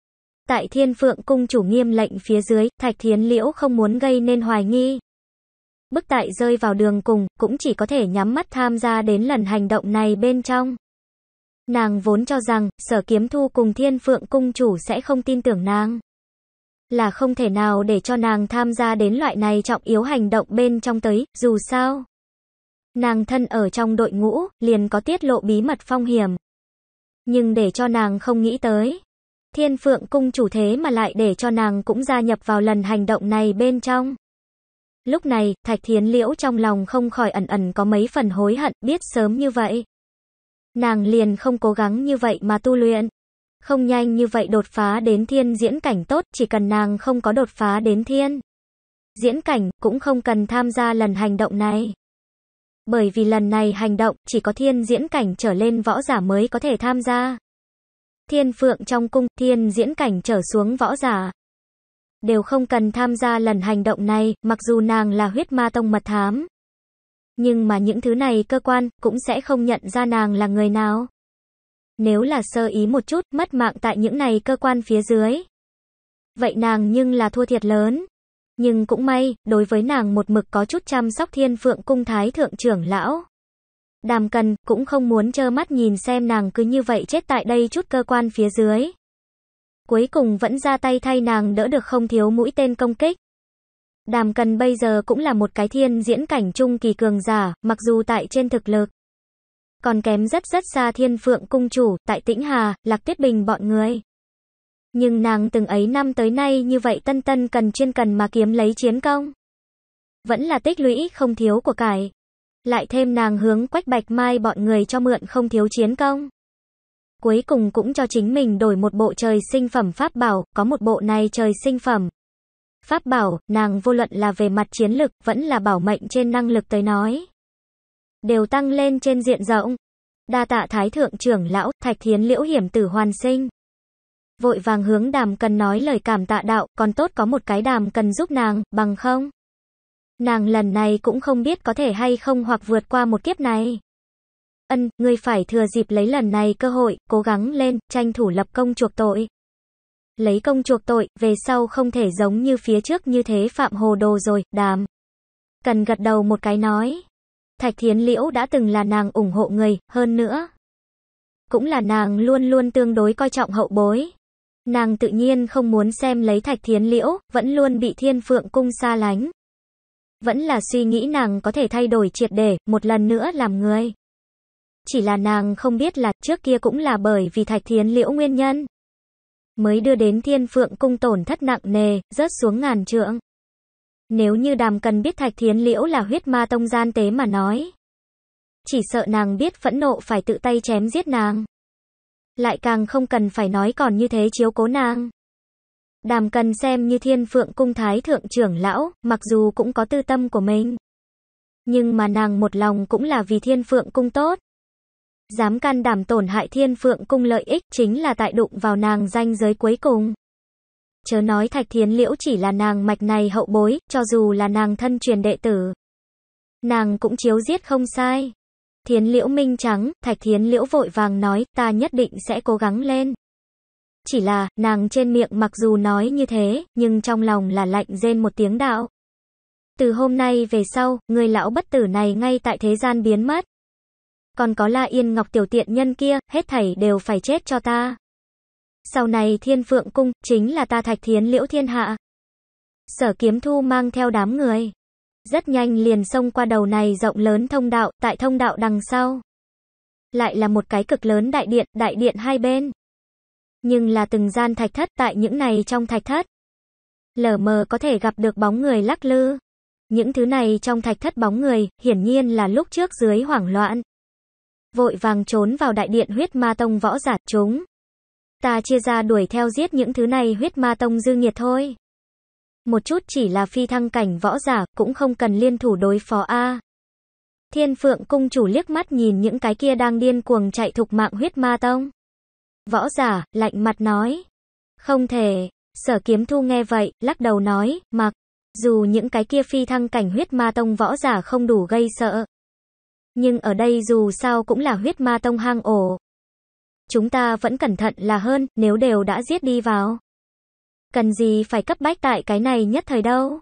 Tại Thiên Phượng Cung chủ nghiêm lệnh phía dưới, Thạch Thiến Liễu không muốn gây nên hoài nghi. Bức tại rơi vào đường cùng, cũng chỉ có thể nhắm mắt tham gia đến lần hành động này bên trong. Nàng vốn cho rằng, sở kiếm thu cùng Thiên Phượng Cung chủ sẽ không tin tưởng nàng. Là không thể nào để cho nàng tham gia đến loại này trọng yếu hành động bên trong tới, dù sao. Nàng thân ở trong đội ngũ, liền có tiết lộ bí mật phong hiểm. Nhưng để cho nàng không nghĩ tới. Thiên Phượng Cung chủ thế mà lại để cho nàng cũng gia nhập vào lần hành động này bên trong. Lúc này, Thạch Thiến Liễu trong lòng không khỏi ẩn ẩn có mấy phần hối hận, biết sớm như vậy. Nàng liền không cố gắng như vậy mà tu luyện. Không nhanh như vậy đột phá đến thiên diễn cảnh tốt, chỉ cần nàng không có đột phá đến thiên. Diễn cảnh, cũng không cần tham gia lần hành động này. Bởi vì lần này hành động, chỉ có thiên diễn cảnh trở lên võ giả mới có thể tham gia thiên phượng trong cung, thiên diễn cảnh trở xuống võ giả. Đều không cần tham gia lần hành động này, mặc dù nàng là huyết ma tông mật thám. Nhưng mà những thứ này cơ quan cũng sẽ không nhận ra nàng là người nào. Nếu là sơ ý một chút, mất mạng tại những này cơ quan phía dưới. Vậy nàng nhưng là thua thiệt lớn. Nhưng cũng may, đối với nàng một mực có chút chăm sóc thiên phượng cung thái thượng trưởng lão. Đàm Cần cũng không muốn trơ mắt nhìn xem nàng cứ như vậy chết tại đây chút cơ quan phía dưới. Cuối cùng vẫn ra tay thay nàng đỡ được không thiếu mũi tên công kích. Đàm Cần bây giờ cũng là một cái thiên diễn cảnh trung kỳ cường giả, mặc dù tại trên thực lực. Còn kém rất rất xa thiên phượng cung chủ, tại tĩnh Hà, Lạc Tuyết Bình bọn người. Nhưng nàng từng ấy năm tới nay như vậy tân tân cần chuyên cần mà kiếm lấy chiến công. Vẫn là tích lũy không thiếu của cải. Lại thêm nàng hướng quách bạch mai bọn người cho mượn không thiếu chiến công. Cuối cùng cũng cho chính mình đổi một bộ trời sinh phẩm pháp bảo, có một bộ này trời sinh phẩm. Pháp bảo, nàng vô luận là về mặt chiến lực, vẫn là bảo mệnh trên năng lực tới nói. Đều tăng lên trên diện rộng. Đa tạ thái thượng trưởng lão, thạch thiến liễu hiểm tử hoàn sinh. Vội vàng hướng đàm cần nói lời cảm tạ đạo, còn tốt có một cái đàm cần giúp nàng, bằng không. Nàng lần này cũng không biết có thể hay không hoặc vượt qua một kiếp này. Ân, ngươi phải thừa dịp lấy lần này cơ hội, cố gắng lên, tranh thủ lập công chuộc tội. Lấy công chuộc tội, về sau không thể giống như phía trước như thế phạm hồ đồ rồi, đàm. Cần gật đầu một cái nói. Thạch Thiến Liễu đã từng là nàng ủng hộ người, hơn nữa. Cũng là nàng luôn luôn tương đối coi trọng hậu bối. Nàng tự nhiên không muốn xem lấy Thạch Thiến Liễu, vẫn luôn bị Thiên Phượng Cung xa lánh. Vẫn là suy nghĩ nàng có thể thay đổi triệt để, một lần nữa làm người. Chỉ là nàng không biết là trước kia cũng là bởi vì thạch thiến liễu nguyên nhân. Mới đưa đến thiên phượng cung tổn thất nặng nề, rớt xuống ngàn trượng. Nếu như đàm cần biết thạch thiến liễu là huyết ma tông gian tế mà nói. Chỉ sợ nàng biết phẫn nộ phải tự tay chém giết nàng. Lại càng không cần phải nói còn như thế chiếu cố nàng. Đàm cần xem như thiên phượng cung thái thượng trưởng lão, mặc dù cũng có tư tâm của mình. Nhưng mà nàng một lòng cũng là vì thiên phượng cung tốt. Dám can đảm tổn hại thiên phượng cung lợi ích chính là tại đụng vào nàng danh giới cuối cùng. Chớ nói thạch thiến liễu chỉ là nàng mạch này hậu bối, cho dù là nàng thân truyền đệ tử. Nàng cũng chiếu giết không sai. Thiến liễu minh trắng, thạch thiến liễu vội vàng nói, ta nhất định sẽ cố gắng lên. Chỉ là, nàng trên miệng mặc dù nói như thế, nhưng trong lòng là lạnh rên một tiếng đạo. Từ hôm nay về sau, người lão bất tử này ngay tại thế gian biến mất. Còn có La Yên Ngọc tiểu tiện nhân kia, hết thảy đều phải chết cho ta. Sau này thiên phượng cung, chính là ta thạch thiến liễu thiên hạ. Sở kiếm thu mang theo đám người. Rất nhanh liền xông qua đầu này rộng lớn thông đạo, tại thông đạo đằng sau. Lại là một cái cực lớn đại điện, đại điện hai bên nhưng là từng gian thạch thất tại những này trong thạch thất. Lờ mờ có thể gặp được bóng người lắc lư. Những thứ này trong thạch thất bóng người, hiển nhiên là lúc trước dưới hoảng loạn. Vội vàng trốn vào đại điện huyết ma tông võ giả chúng. Ta chia ra đuổi theo giết những thứ này huyết ma tông dư nghiệt thôi. Một chút chỉ là phi thăng cảnh võ giả, cũng không cần liên thủ đối phó A. Thiên phượng cung chủ liếc mắt nhìn những cái kia đang điên cuồng chạy thục mạng huyết ma tông. Võ giả, lạnh mặt nói. Không thể, sở kiếm thu nghe vậy, lắc đầu nói, mặc, dù những cái kia phi thăng cảnh huyết ma tông võ giả không đủ gây sợ. Nhưng ở đây dù sao cũng là huyết ma tông hang ổ. Chúng ta vẫn cẩn thận là hơn, nếu đều đã giết đi vào. Cần gì phải cấp bách tại cái này nhất thời đâu.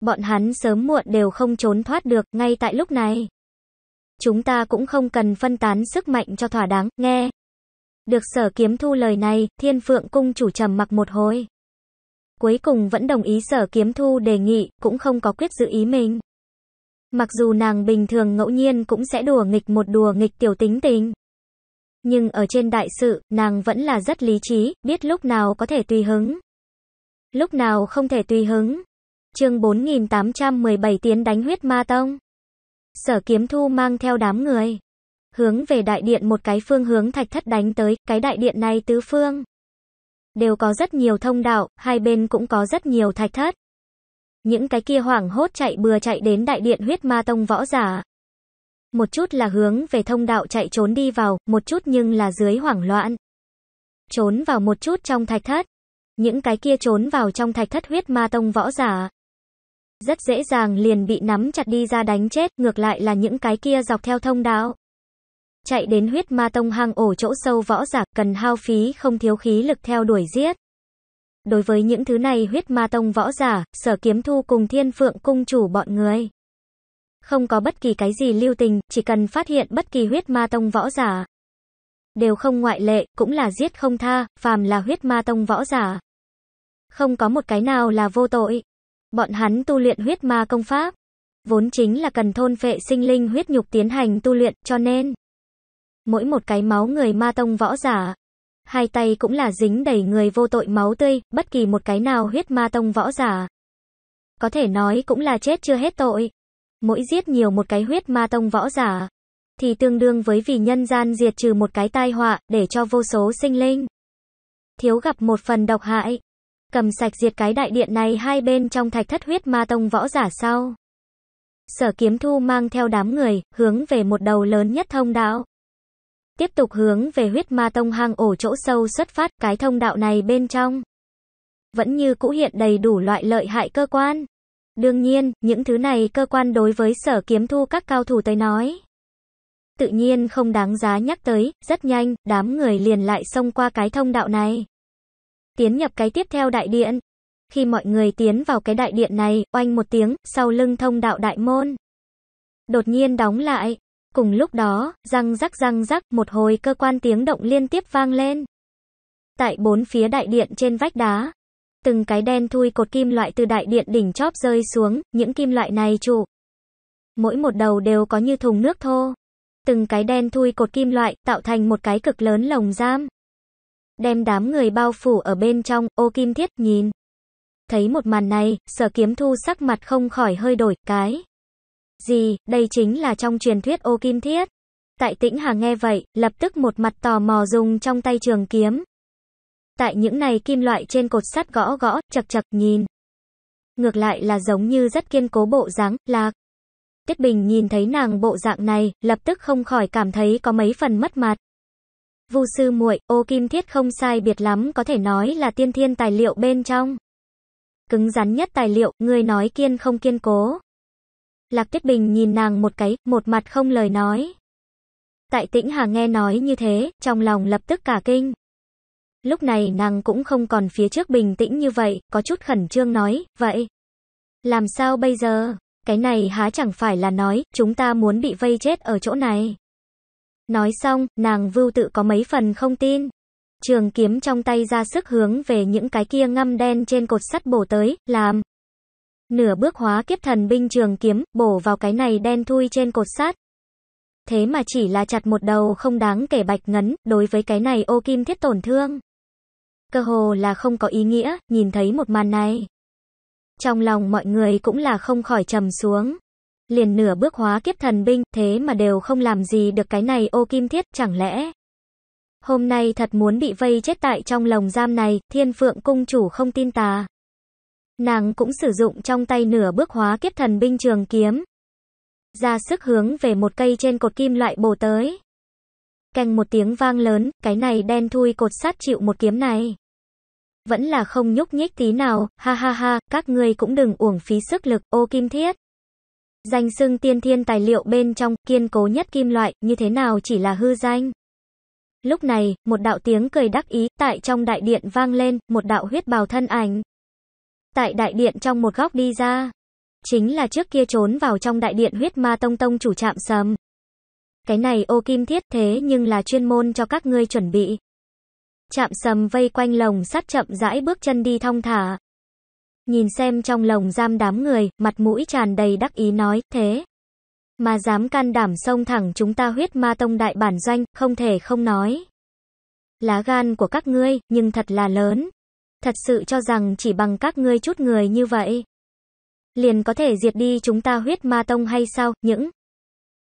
Bọn hắn sớm muộn đều không trốn thoát được ngay tại lúc này. Chúng ta cũng không cần phân tán sức mạnh cho thỏa đáng, nghe. Được sở kiếm thu lời này, thiên phượng cung chủ trầm mặc một hồi. Cuối cùng vẫn đồng ý sở kiếm thu đề nghị, cũng không có quyết giữ ý mình. Mặc dù nàng bình thường ngẫu nhiên cũng sẽ đùa nghịch một đùa nghịch tiểu tính tình. Nhưng ở trên đại sự, nàng vẫn là rất lý trí, biết lúc nào có thể tùy hứng. Lúc nào không thể tùy hứng. chương 4817 tiến đánh huyết ma tông. Sở kiếm thu mang theo đám người hướng về đại điện một cái phương hướng thạch thất đánh tới, cái đại điện này tứ phương. Đều có rất nhiều thông đạo, hai bên cũng có rất nhiều thạch thất. Những cái kia hoảng hốt chạy bừa chạy đến đại điện huyết ma tông võ giả. Một chút là hướng về thông đạo chạy trốn đi vào, một chút nhưng là dưới hoảng loạn. Trốn vào một chút trong thạch thất. Những cái kia trốn vào trong thạch thất huyết ma tông võ giả, rất dễ dàng liền bị nắm chặt đi ra đánh chết, ngược lại là những cái kia dọc theo thông đạo. Chạy đến huyết ma tông hang ổ chỗ sâu võ giả, cần hao phí không thiếu khí lực theo đuổi giết. Đối với những thứ này huyết ma tông võ giả, sở kiếm thu cùng thiên phượng cung chủ bọn người. Không có bất kỳ cái gì lưu tình, chỉ cần phát hiện bất kỳ huyết ma tông võ giả. Đều không ngoại lệ, cũng là giết không tha, phàm là huyết ma tông võ giả. Không có một cái nào là vô tội. Bọn hắn tu luyện huyết ma công pháp. Vốn chính là cần thôn phệ sinh linh huyết nhục tiến hành tu luyện, cho nên mỗi một cái máu người ma tông võ giả. Hai tay cũng là dính đầy người vô tội máu tươi, bất kỳ một cái nào huyết ma tông võ giả. Có thể nói cũng là chết chưa hết tội. Mỗi giết nhiều một cái huyết ma tông võ giả, thì tương đương với vì nhân gian diệt trừ một cái tai họa để cho vô số sinh linh. Thiếu gặp một phần độc hại, cầm sạch diệt cái đại điện này hai bên trong thạch thất huyết ma tông võ giả sau. Sở kiếm thu mang theo đám người, hướng về một đầu lớn nhất thông đạo tiếp tục hướng về huyết ma tông hang ổ chỗ sâu xuất phát, cái thông đạo này bên trong vẫn như cũ hiện đầy đủ loại lợi hại cơ quan. Đương nhiên, những thứ này cơ quan đối với sở kiếm thu các cao thủ tới nói. Tự nhiên không đáng giá nhắc tới, rất nhanh, đám người liền lại xông qua cái thông đạo này. Tiến nhập cái tiếp theo đại điện. Khi mọi người tiến vào cái đại điện này, oanh một tiếng, sau lưng thông đạo đại môn. Đột nhiên đóng lại. Cùng lúc đó, răng rắc răng rắc, một hồi cơ quan tiếng động liên tiếp vang lên. Tại bốn phía đại điện trên vách đá, từng cái đen thui cột kim loại từ đại điện đỉnh chóp rơi xuống, những kim loại này trụ. Mỗi một đầu đều có như thùng nước thô. Từng cái đen thui cột kim loại, tạo thành một cái cực lớn lồng giam. Đem đám người bao phủ ở bên trong, ô kim thiết nhìn. Thấy một màn này, sở kiếm thu sắc mặt không khỏi hơi đổi cái. Gì, đây chính là trong truyền thuyết ô kim thiết. Tại tĩnh Hà nghe vậy, lập tức một mặt tò mò dùng trong tay trường kiếm. Tại những này kim loại trên cột sắt gõ gõ, chật chật nhìn. Ngược lại là giống như rất kiên cố bộ dáng, lạc. Tiết Bình nhìn thấy nàng bộ dạng này, lập tức không khỏi cảm thấy có mấy phần mất mặt. Vu sư muội, ô kim thiết không sai biệt lắm có thể nói là tiên thiên tài liệu bên trong. Cứng rắn nhất tài liệu, người nói kiên không kiên cố. Lạc Tiết Bình nhìn nàng một cái, một mặt không lời nói. Tại Tĩnh Hà nghe nói như thế, trong lòng lập tức cả kinh. Lúc này nàng cũng không còn phía trước bình tĩnh như vậy, có chút khẩn trương nói, vậy. Làm sao bây giờ? Cái này há chẳng phải là nói, chúng ta muốn bị vây chết ở chỗ này. Nói xong, nàng vưu tự có mấy phần không tin. Trường kiếm trong tay ra sức hướng về những cái kia ngăm đen trên cột sắt bổ tới, làm nửa bước hóa kiếp thần binh trường kiếm, bổ vào cái này đen thui trên cột sát. Thế mà chỉ là chặt một đầu không đáng kể bạch ngấn, đối với cái này ô kim thiết tổn thương. Cơ hồ là không có ý nghĩa, nhìn thấy một màn này. Trong lòng mọi người cũng là không khỏi trầm xuống. Liền nửa bước hóa kiếp thần binh, thế mà đều không làm gì được cái này ô kim thiết, chẳng lẽ. Hôm nay thật muốn bị vây chết tại trong lồng giam này, thiên phượng cung chủ không tin tà. Nàng cũng sử dụng trong tay nửa bước hóa kiếp thần binh trường kiếm. Ra sức hướng về một cây trên cột kim loại bổ tới. Canh một tiếng vang lớn, cái này đen thui cột sắt chịu một kiếm này. Vẫn là không nhúc nhích tí nào, ha ha ha, các ngươi cũng đừng uổng phí sức lực, ô kim thiết. Danh sưng tiên thiên tài liệu bên trong, kiên cố nhất kim loại, như thế nào chỉ là hư danh. Lúc này, một đạo tiếng cười đắc ý, tại trong đại điện vang lên, một đạo huyết bào thân ảnh, tại đại điện trong một góc đi ra. Chính là trước kia trốn vào trong đại điện huyết ma tông tông chủ chạm sầm. Cái này ô kim thiết thế nhưng là chuyên môn cho các ngươi chuẩn bị. Chạm sầm vây quanh lồng sắt chậm rãi bước chân đi thong thả. Nhìn xem trong lồng giam đám người, mặt mũi tràn đầy đắc ý nói, thế. Mà dám can đảm xông thẳng chúng ta huyết ma tông đại bản doanh, không thể không nói. Lá gan của các ngươi, nhưng thật là lớn. Thật sự cho rằng chỉ bằng các ngươi chút người như vậy. Liền có thể diệt đi chúng ta huyết ma tông hay sao, những.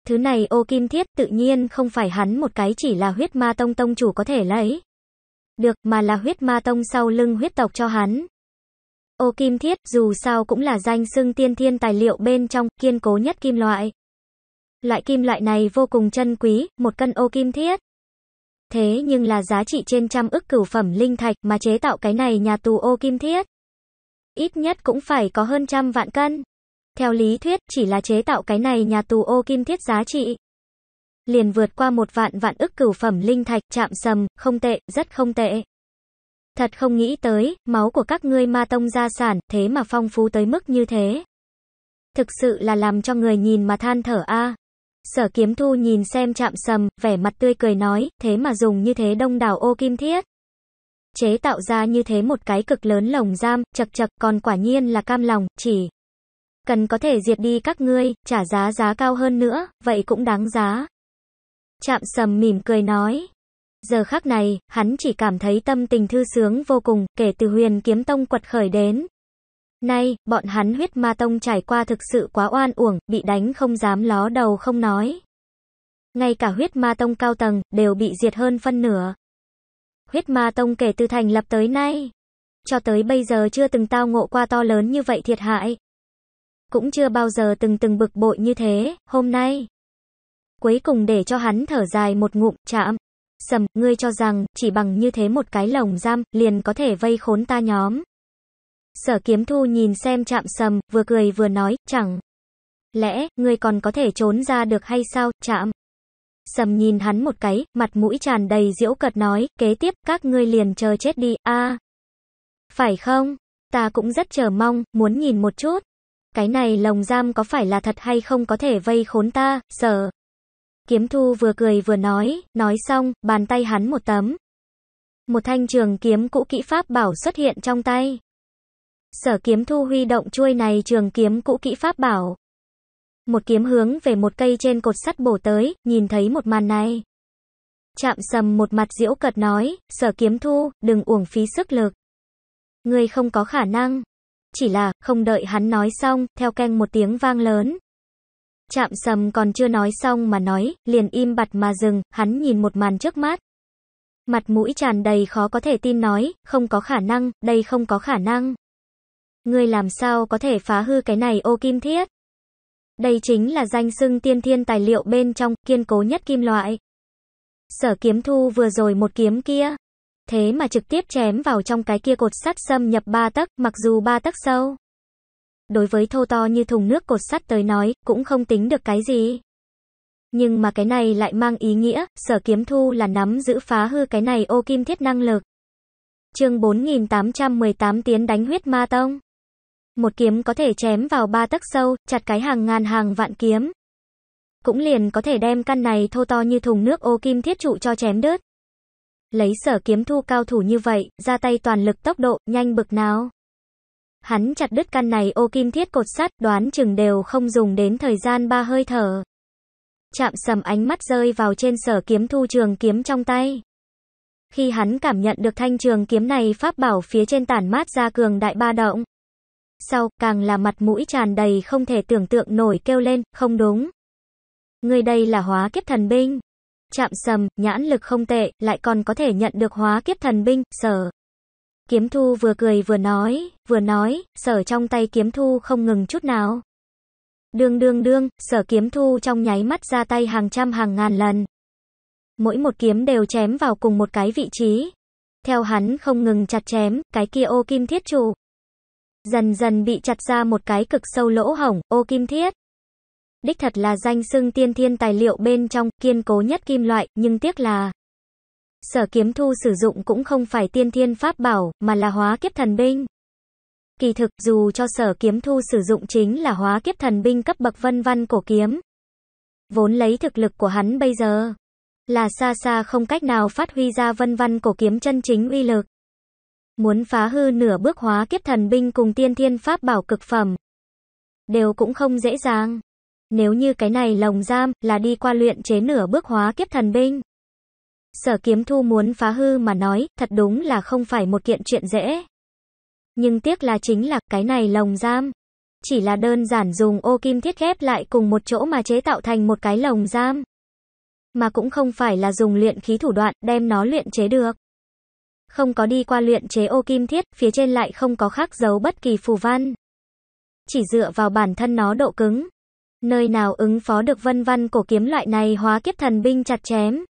Thứ này ô kim thiết tự nhiên không phải hắn một cái chỉ là huyết ma tông tông chủ có thể lấy. Được mà là huyết ma tông sau lưng huyết tộc cho hắn. Ô kim thiết dù sao cũng là danh xưng tiên thiên tài liệu bên trong kiên cố nhất kim loại. Loại kim loại này vô cùng chân quý, một cân ô kim thiết, thế nhưng là giá trị trên trăm ức cửu phẩm linh thạch mà chế tạo cái này nhà tù ô kim thiết. Ít nhất cũng phải có hơn trăm vạn cân. Theo lý thuyết, chỉ là chế tạo cái này nhà tù ô kim thiết giá trị. Liền vượt qua một vạn vạn ức cửu phẩm linh thạch chạm sầm, không tệ, rất không tệ. Thật không nghĩ tới, máu của các ngươi ma tông gia sản, thế mà phong phú tới mức như thế. Thực sự là làm cho người nhìn mà than thở a. Sở kiếm thu nhìn xem chạm sầm, vẻ mặt tươi cười nói, thế mà dùng như thế đông đảo ô kim thiết. Chế tạo ra như thế một cái cực lớn lồng giam, chật chật còn quả nhiên là cam lòng, chỉ cần có thể diệt đi các ngươi, trả giá giá cao hơn nữa, vậy cũng đáng giá. Chạm sầm mỉm cười nói. Giờ khắc này, hắn chỉ cảm thấy tâm tình thư sướng vô cùng, kể từ huyền kiếm tông quật khởi đến, Nay, bọn hắn huyết ma tông trải qua thực sự quá oan uổng, bị đánh không dám ló đầu không nói. Ngay cả huyết ma tông cao tầng, đều bị diệt hơn phân nửa. Huyết ma tông kể từ thành lập tới nay, cho tới bây giờ chưa từng tao ngộ qua to lớn như vậy thiệt hại. Cũng chưa bao giờ từng từng bực bội như thế, hôm nay. Cuối cùng để cho hắn thở dài một ngụm, chạm. Sầm, ngươi cho rằng, chỉ bằng như thế một cái lồng giam, liền có thể vây khốn ta nhóm. Sở kiếm thu nhìn xem chạm sầm, vừa cười vừa nói, chẳng. Lẽ, ngươi còn có thể trốn ra được hay sao, chạm. Sầm nhìn hắn một cái, mặt mũi tràn đầy diễu cợt nói, kế tiếp, các ngươi liền chờ chết đi, a Phải không? Ta cũng rất chờ mong, muốn nhìn một chút. Cái này lồng giam có phải là thật hay không có thể vây khốn ta, sở. Kiếm thu vừa cười vừa nói, nói xong, bàn tay hắn một tấm. Một thanh trường kiếm cũ kỹ pháp bảo xuất hiện trong tay. Sở kiếm thu huy động chuôi này trường kiếm cũ kỹ pháp bảo. Một kiếm hướng về một cây trên cột sắt bổ tới, nhìn thấy một màn này. Chạm sầm một mặt diễu cật nói, sở kiếm thu, đừng uổng phí sức lực. người không có khả năng. Chỉ là, không đợi hắn nói xong, theo keng một tiếng vang lớn. Chạm sầm còn chưa nói xong mà nói, liền im bặt mà dừng, hắn nhìn một màn trước mắt. Mặt mũi tràn đầy khó có thể tin nói, không có khả năng, đây không có khả năng. Ngươi làm sao có thể phá hư cái này ô kim thiết? Đây chính là danh xưng tiên thiên tài liệu bên trong, kiên cố nhất kim loại. Sở kiếm thu vừa rồi một kiếm kia. Thế mà trực tiếp chém vào trong cái kia cột sắt xâm nhập ba tấc, mặc dù ba tấc sâu. Đối với thô to như thùng nước cột sắt tới nói, cũng không tính được cái gì. Nhưng mà cái này lại mang ý nghĩa, sở kiếm thu là nắm giữ phá hư cái này ô kim thiết năng lực. chương 4818 tiến đánh huyết ma tông. Một kiếm có thể chém vào ba tấc sâu, chặt cái hàng ngàn hàng vạn kiếm. Cũng liền có thể đem căn này thô to như thùng nước ô kim thiết trụ cho chém đứt. Lấy sở kiếm thu cao thủ như vậy, ra tay toàn lực tốc độ, nhanh bực nào. Hắn chặt đứt căn này ô kim thiết cột sắt, đoán chừng đều không dùng đến thời gian ba hơi thở. Chạm sầm ánh mắt rơi vào trên sở kiếm thu trường kiếm trong tay. Khi hắn cảm nhận được thanh trường kiếm này pháp bảo phía trên tản mát ra cường đại ba động sau, càng là mặt mũi tràn đầy không thể tưởng tượng nổi kêu lên, không đúng. Người đây là hóa kiếp thần binh. Chạm sầm, nhãn lực không tệ, lại còn có thể nhận được hóa kiếp thần binh, sở. Kiếm thu vừa cười vừa nói, vừa nói, sở trong tay kiếm thu không ngừng chút nào. Đương đương đương, sở kiếm thu trong nháy mắt ra tay hàng trăm hàng ngàn lần. Mỗi một kiếm đều chém vào cùng một cái vị trí. Theo hắn không ngừng chặt chém, cái kia ô kim thiết trụ, dần dần bị chặt ra một cái cực sâu lỗ hổng, ô kim thiết. Đích thật là danh xưng tiên thiên tài liệu bên trong, kiên cố nhất kim loại, nhưng tiếc là Sở kiếm thu sử dụng cũng không phải tiên thiên pháp bảo, mà là hóa kiếp thần binh. Kỳ thực, dù cho sở kiếm thu sử dụng chính là hóa kiếp thần binh cấp bậc vân văn cổ kiếm. Vốn lấy thực lực của hắn bây giờ, là xa xa không cách nào phát huy ra vân văn cổ kiếm chân chính uy lực. Muốn phá hư nửa bước hóa kiếp thần binh cùng tiên thiên pháp bảo cực phẩm. Đều cũng không dễ dàng. Nếu như cái này lồng giam là đi qua luyện chế nửa bước hóa kiếp thần binh. Sở kiếm thu muốn phá hư mà nói, thật đúng là không phải một kiện chuyện dễ. Nhưng tiếc là chính là cái này lồng giam. Chỉ là đơn giản dùng ô kim thiết ghép lại cùng một chỗ mà chế tạo thành một cái lồng giam. Mà cũng không phải là dùng luyện khí thủ đoạn đem nó luyện chế được không có đi qua luyện chế ô kim thiết, phía trên lại không có khắc dấu bất kỳ phù văn. Chỉ dựa vào bản thân nó độ cứng. Nơi nào ứng phó được vân văn cổ kiếm loại này hóa kiếp thần binh chặt chém.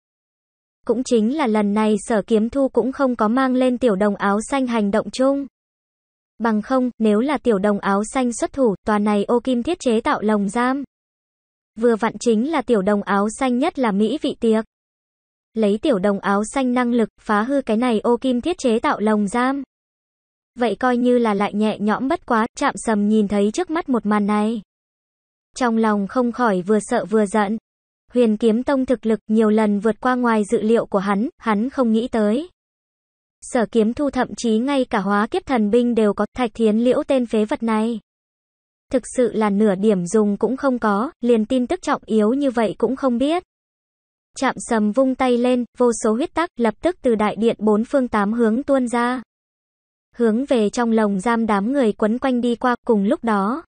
Cũng chính là lần này sở kiếm thu cũng không có mang lên tiểu đồng áo xanh hành động chung. Bằng không, nếu là tiểu đồng áo xanh xuất thủ, tòa này ô kim thiết chế tạo lồng giam. Vừa vặn chính là tiểu đồng áo xanh nhất là Mỹ vị tiệc. Lấy tiểu đồng áo xanh năng lực, phá hư cái này ô kim thiết chế tạo lồng giam. Vậy coi như là lại nhẹ nhõm bất quá, chạm sầm nhìn thấy trước mắt một màn này. Trong lòng không khỏi vừa sợ vừa giận. Huyền kiếm tông thực lực nhiều lần vượt qua ngoài dự liệu của hắn, hắn không nghĩ tới. Sở kiếm thu thậm chí ngay cả hóa kiếp thần binh đều có thạch thiến liễu tên phế vật này. Thực sự là nửa điểm dùng cũng không có, liền tin tức trọng yếu như vậy cũng không biết. Chạm sầm vung tay lên, vô số huyết tắc lập tức từ đại điện bốn phương tám hướng tuôn ra. Hướng về trong lồng giam đám người quấn quanh đi qua cùng lúc đó.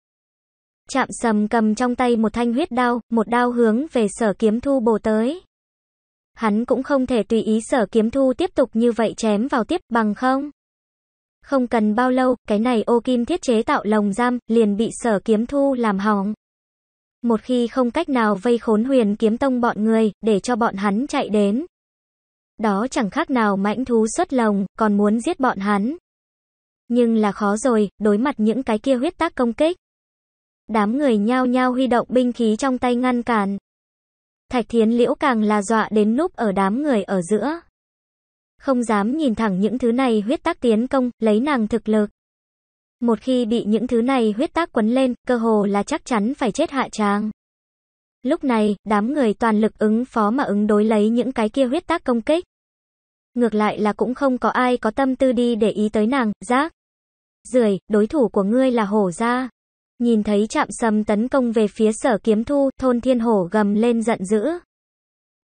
Chạm sầm cầm trong tay một thanh huyết đao, một đao hướng về sở kiếm thu bổ tới. Hắn cũng không thể tùy ý sở kiếm thu tiếp tục như vậy chém vào tiếp bằng không. Không cần bao lâu, cái này ô kim thiết chế tạo lồng giam, liền bị sở kiếm thu làm hỏng. Một khi không cách nào vây khốn huyền kiếm tông bọn người, để cho bọn hắn chạy đến. Đó chẳng khác nào mãnh thú xuất lồng, còn muốn giết bọn hắn. Nhưng là khó rồi, đối mặt những cái kia huyết tác công kích. Đám người nhao nhao huy động binh khí trong tay ngăn cản. Thạch thiến liễu càng là dọa đến núp ở đám người ở giữa. Không dám nhìn thẳng những thứ này huyết tác tiến công, lấy nàng thực lực một khi bị những thứ này huyết tác quấn lên, cơ hồ là chắc chắn phải chết hạ tràng. Lúc này, đám người toàn lực ứng phó mà ứng đối lấy những cái kia huyết tác công kích. Ngược lại là cũng không có ai có tâm tư đi để ý tới nàng, giác. Rười, đối thủ của ngươi là hổ gia. Nhìn thấy chạm sầm tấn công về phía sở kiếm thu, thôn thiên hổ gầm lên giận dữ.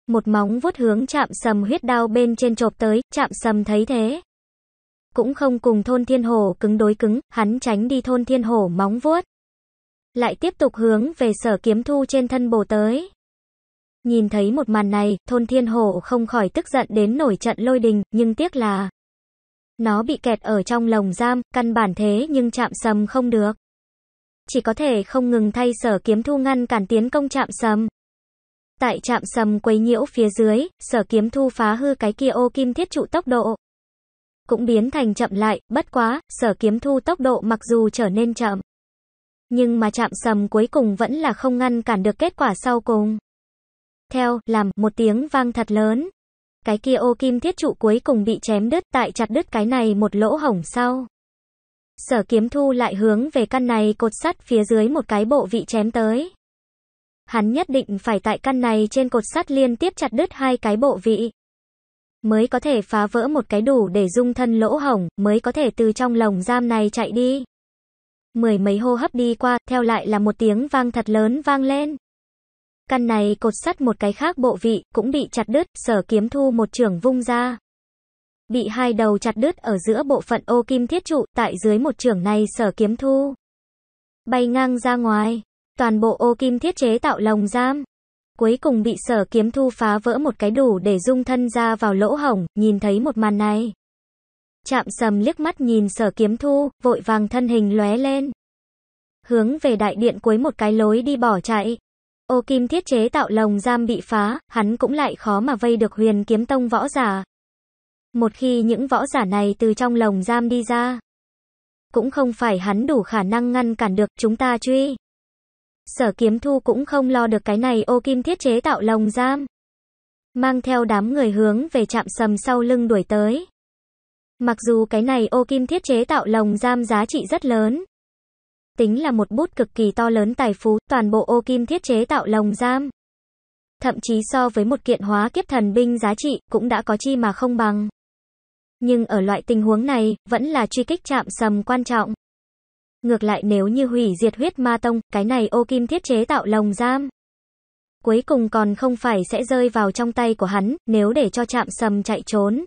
Một móng vuốt hướng chạm sầm huyết đao bên trên chộp tới, chạm sầm thấy thế, cũng không cùng thôn thiên hổ cứng đối cứng, hắn tránh đi thôn thiên hổ móng vuốt. Lại tiếp tục hướng về sở kiếm thu trên thân bồ tới. Nhìn thấy một màn này, thôn thiên hổ không khỏi tức giận đến nổi trận lôi đình, nhưng tiếc là nó bị kẹt ở trong lồng giam, căn bản thế nhưng chạm sầm không được. Chỉ có thể không ngừng thay sở kiếm thu ngăn cản tiến công chạm sầm. Tại chạm sầm quấy nhiễu phía dưới, sở kiếm thu phá hư cái kia ô kim thiết trụ tốc độ cũng biến thành chậm lại, bất quá, sở kiếm thu tốc độ mặc dù trở nên chậm. Nhưng mà chạm sầm cuối cùng vẫn là không ngăn cản được kết quả sau cùng. Theo, làm, một tiếng vang thật lớn. Cái kia ô kim thiết trụ cuối cùng bị chém đứt tại chặt đứt cái này một lỗ hổng sau. Sở kiếm thu lại hướng về căn này cột sắt phía dưới một cái bộ vị chém tới. Hắn nhất định phải tại căn này trên cột sắt liên tiếp chặt đứt hai cái bộ vị mới có thể phá vỡ một cái đủ để dung thân lỗ hổng, mới có thể từ trong lồng giam này chạy đi. Mười mấy hô hấp đi qua, theo lại là một tiếng vang thật lớn vang lên. Căn này cột sắt một cái khác bộ vị, cũng bị chặt đứt, sở kiếm thu một trường vung ra. Bị hai đầu chặt đứt ở giữa bộ phận ô kim thiết trụ, tại dưới một trường này sở kiếm thu. Bay ngang ra ngoài, toàn bộ ô kim thiết chế tạo lồng giam cuối cùng bị sở kiếm thu phá vỡ một cái đủ để dung thân ra vào lỗ hổng, nhìn thấy một màn này. Chạm sầm liếc mắt nhìn sở kiếm thu, vội vàng thân hình lóe lên. Hướng về đại điện cuối một cái lối đi bỏ chạy. Ô kim thiết chế tạo lồng giam bị phá, hắn cũng lại khó mà vây được huyền kiếm tông võ giả. Một khi những võ giả này từ trong lồng giam đi ra, cũng không phải hắn đủ khả năng ngăn cản được chúng ta truy sở kiếm thu cũng không lo được cái này ô kim thiết chế tạo lồng giam. Mang theo đám người hướng về chạm sầm sau lưng đuổi tới. Mặc dù cái này ô kim thiết chế tạo lồng giam giá trị rất lớn. Tính là một bút cực kỳ to lớn tài phú, toàn bộ ô kim thiết chế tạo lồng giam. Thậm chí so với một kiện hóa kiếp thần binh giá trị, cũng đã có chi mà không bằng. Nhưng ở loại tình huống này, vẫn là truy kích chạm sầm quan trọng. Ngược lại nếu như hủy diệt huyết ma tông, cái này ô kim thiết chế tạo lồng giam. Cuối cùng còn không phải sẽ rơi vào trong tay của hắn, nếu để cho chạm sầm chạy trốn.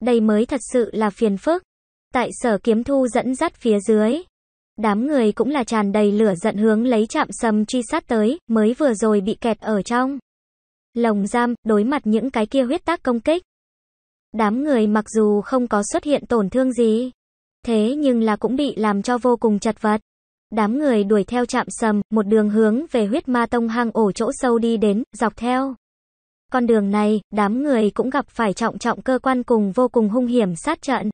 Đây mới thật sự là phiền phức. Tại sở kiếm thu dẫn dắt phía dưới. Đám người cũng là tràn đầy lửa giận hướng lấy chạm sầm truy sát tới, mới vừa rồi bị kẹt ở trong. Lồng giam, đối mặt những cái kia huyết tác công kích. Đám người mặc dù không có xuất hiện tổn thương gì, thế nhưng là cũng bị làm cho vô cùng chật vật. Đám người đuổi theo chạm sầm, một đường hướng về huyết ma tông hang ổ chỗ sâu đi đến, dọc theo. Con đường này, đám người cũng gặp phải trọng trọng cơ quan cùng vô cùng hung hiểm sát trận.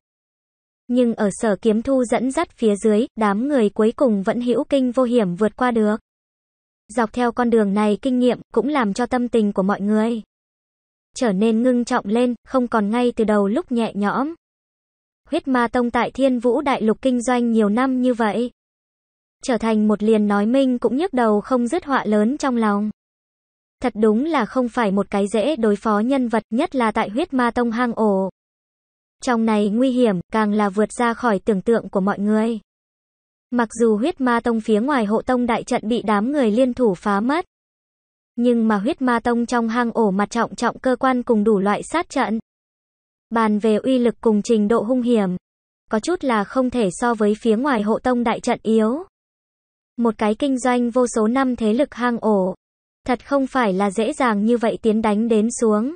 Nhưng ở sở kiếm thu dẫn dắt phía dưới, đám người cuối cùng vẫn hữu kinh vô hiểm vượt qua được. Dọc theo con đường này kinh nghiệm cũng làm cho tâm tình của mọi người trở nên ngưng trọng lên, không còn ngay từ đầu lúc nhẹ nhõm. Huyết Ma Tông tại Thiên Vũ Đại Lục kinh doanh nhiều năm như vậy. Trở thành một liền nói minh cũng nhức đầu không dứt họa lớn trong lòng. Thật đúng là không phải một cái dễ đối phó nhân vật nhất là tại huyết ma tông hang ổ. Trong này nguy hiểm càng là vượt ra khỏi tưởng tượng của mọi người. Mặc dù huyết ma tông phía ngoài hộ tông đại trận bị đám người liên thủ phá mất. Nhưng mà huyết ma tông trong hang ổ mặt trọng trọng cơ quan cùng đủ loại sát trận. Bàn về uy lực cùng trình độ hung hiểm, có chút là không thể so với phía ngoài hộ tông đại trận yếu. Một cái kinh doanh vô số năm thế lực hang ổ, thật không phải là dễ dàng như vậy tiến đánh đến xuống.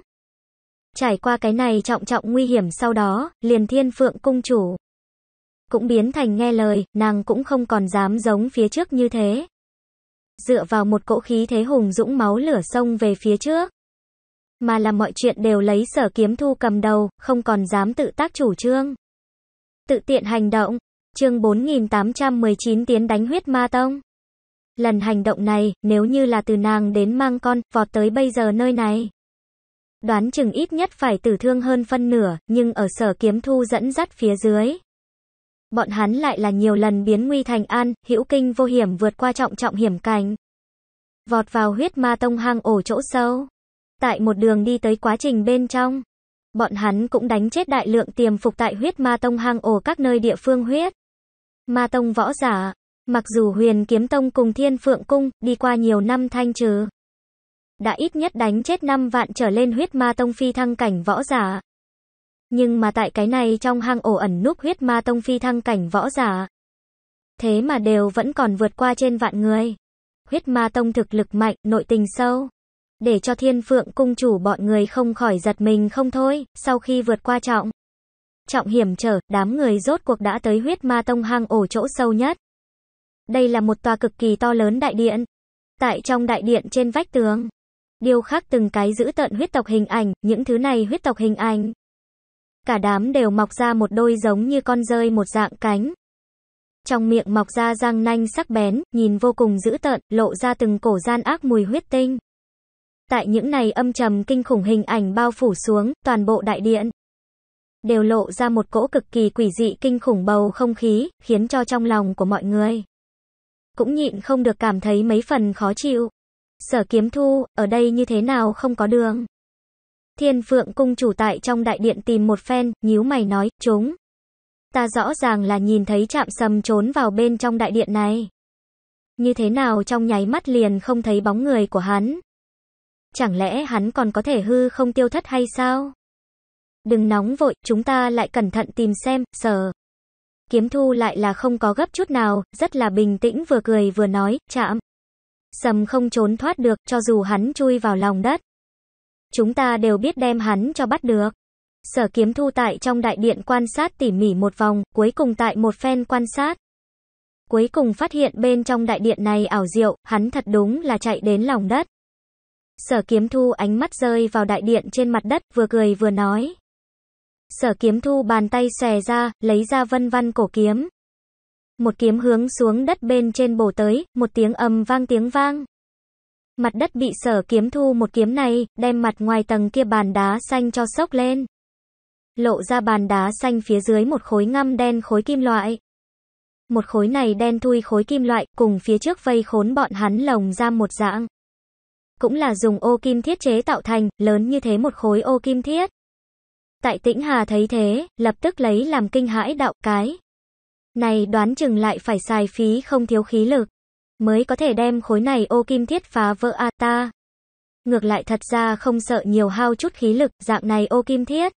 Trải qua cái này trọng trọng nguy hiểm sau đó, liền thiên phượng cung chủ. Cũng biến thành nghe lời, nàng cũng không còn dám giống phía trước như thế. Dựa vào một cỗ khí thế hùng dũng máu lửa sông về phía trước mà là mọi chuyện đều lấy sở kiếm thu cầm đầu, không còn dám tự tác chủ trương. Tự tiện hành động, chương 4819 tiến đánh huyết ma tông. Lần hành động này, nếu như là từ nàng đến mang con, vọt tới bây giờ nơi này. Đoán chừng ít nhất phải tử thương hơn phân nửa, nhưng ở sở kiếm thu dẫn dắt phía dưới. Bọn hắn lại là nhiều lần biến nguy thành an, hữu kinh vô hiểm vượt qua trọng trọng hiểm cảnh. Vọt vào huyết ma tông hang ổ chỗ sâu. Tại một đường đi tới quá trình bên trong, bọn hắn cũng đánh chết đại lượng tiềm phục tại huyết ma tông hang ổ các nơi địa phương huyết. Ma tông võ giả, mặc dù huyền kiếm tông cùng thiên phượng cung, đi qua nhiều năm thanh trừ. Đã ít nhất đánh chết 5 vạn trở lên huyết ma tông phi thăng cảnh võ giả. Nhưng mà tại cái này trong hang ổ ẩn núp huyết ma tông phi thăng cảnh võ giả. Thế mà đều vẫn còn vượt qua trên vạn người. Huyết ma tông thực lực mạnh, nội tình sâu để cho thiên phượng cung chủ bọn người không khỏi giật mình không thôi, sau khi vượt qua trọng. Trọng hiểm trở, đám người rốt cuộc đã tới huyết ma tông hang ổ chỗ sâu nhất. Đây là một tòa cực kỳ to lớn đại điện. Tại trong đại điện trên vách tường, điêu khắc từng cái giữ tận huyết tộc hình ảnh, những thứ này huyết tộc hình ảnh. Cả đám đều mọc ra một đôi giống như con rơi một dạng cánh. Trong miệng mọc ra răng nanh sắc bén, nhìn vô cùng dữ tợn, lộ ra từng cổ gian ác mùi huyết tinh. Tại những này âm trầm kinh khủng hình ảnh bao phủ xuống, toàn bộ đại điện đều lộ ra một cỗ cực kỳ quỷ dị kinh khủng bầu không khí, khiến cho trong lòng của mọi người cũng nhịn không được cảm thấy mấy phần khó chịu. Sở kiếm thu, ở đây như thế nào không có đường. Thiên phượng cung chủ tại trong đại điện tìm một phen, nhíu mày nói, chúng. Ta rõ ràng là nhìn thấy chạm sầm trốn vào bên trong đại điện này. Như thế nào trong nháy mắt liền không thấy bóng người của hắn. Chẳng lẽ hắn còn có thể hư không tiêu thất hay sao? Đừng nóng vội, chúng ta lại cẩn thận tìm xem, sờ. Kiếm thu lại là không có gấp chút nào, rất là bình tĩnh vừa cười vừa nói, chạm. Sầm không trốn thoát được, cho dù hắn chui vào lòng đất. Chúng ta đều biết đem hắn cho bắt được. Sở kiếm thu tại trong đại điện quan sát tỉ mỉ một vòng, cuối cùng tại một phen quan sát. Cuối cùng phát hiện bên trong đại điện này ảo diệu, hắn thật đúng là chạy đến lòng đất. Sở kiếm thu ánh mắt rơi vào đại điện trên mặt đất, vừa cười vừa nói. Sở kiếm thu bàn tay xòe ra, lấy ra vân vân cổ kiếm. Một kiếm hướng xuống đất bên trên bổ tới, một tiếng ầm vang tiếng vang. Mặt đất bị sở kiếm thu một kiếm này, đem mặt ngoài tầng kia bàn đá xanh cho sốc lên. Lộ ra bàn đá xanh phía dưới một khối ngăm đen khối kim loại. Một khối này đen thui khối kim loại, cùng phía trước vây khốn bọn hắn lồng ra một dạng cũng là dùng ô kim thiết chế tạo thành, lớn như thế một khối ô kim thiết. Tại tĩnh Hà thấy thế, lập tức lấy làm kinh hãi đạo cái. Này đoán chừng lại phải xài phí không thiếu khí lực, mới có thể đem khối này ô kim thiết phá vỡ a ta. Ngược lại thật ra không sợ nhiều hao chút khí lực, dạng này ô kim thiết.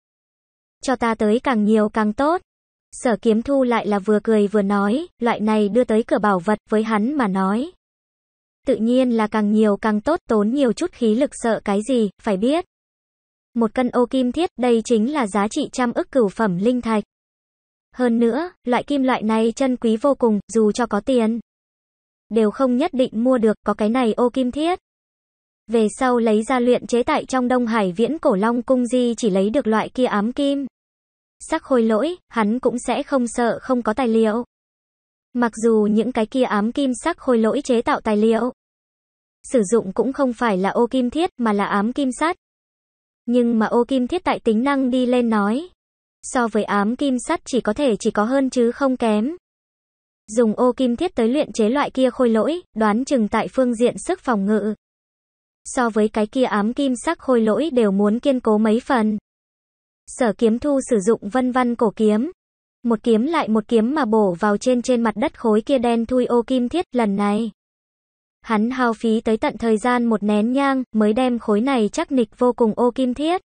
Cho ta tới càng nhiều càng tốt. Sở kiếm thu lại là vừa cười vừa nói, loại này đưa tới cửa bảo vật với hắn mà nói tự nhiên là càng nhiều càng tốt tốn nhiều chút khí lực sợ cái gì, phải biết. Một cân ô kim thiết đây chính là giá trị trăm ức cửu phẩm linh thạch. Hơn nữa, loại kim loại này chân quý vô cùng, dù cho có tiền. Đều không nhất định mua được, có cái này ô kim thiết. Về sau lấy ra luyện chế tại trong Đông Hải viễn cổ long cung di chỉ lấy được loại kia ám kim. Sắc khôi lỗi, hắn cũng sẽ không sợ không có tài liệu. Mặc dù những cái kia ám kim sắc khôi lỗi chế tạo tài liệu sử dụng cũng không phải là ô kim thiết mà là ám kim sắt. Nhưng mà ô kim thiết tại tính năng đi lên nói, so với ám kim sắt chỉ có thể chỉ có hơn chứ không kém. Dùng ô kim thiết tới luyện chế loại kia khôi lỗi, đoán chừng tại phương diện sức phòng ngự. So với cái kia ám kim sắc khôi lỗi đều muốn kiên cố mấy phần. Sở kiếm thu sử dụng vân vân cổ kiếm. Một kiếm lại một kiếm mà bổ vào trên trên mặt đất khối kia đen thui ô kim thiết lần này. Hắn hao phí tới tận thời gian một nén nhang mới đem khối này chắc nịch vô cùng ô kim thiết.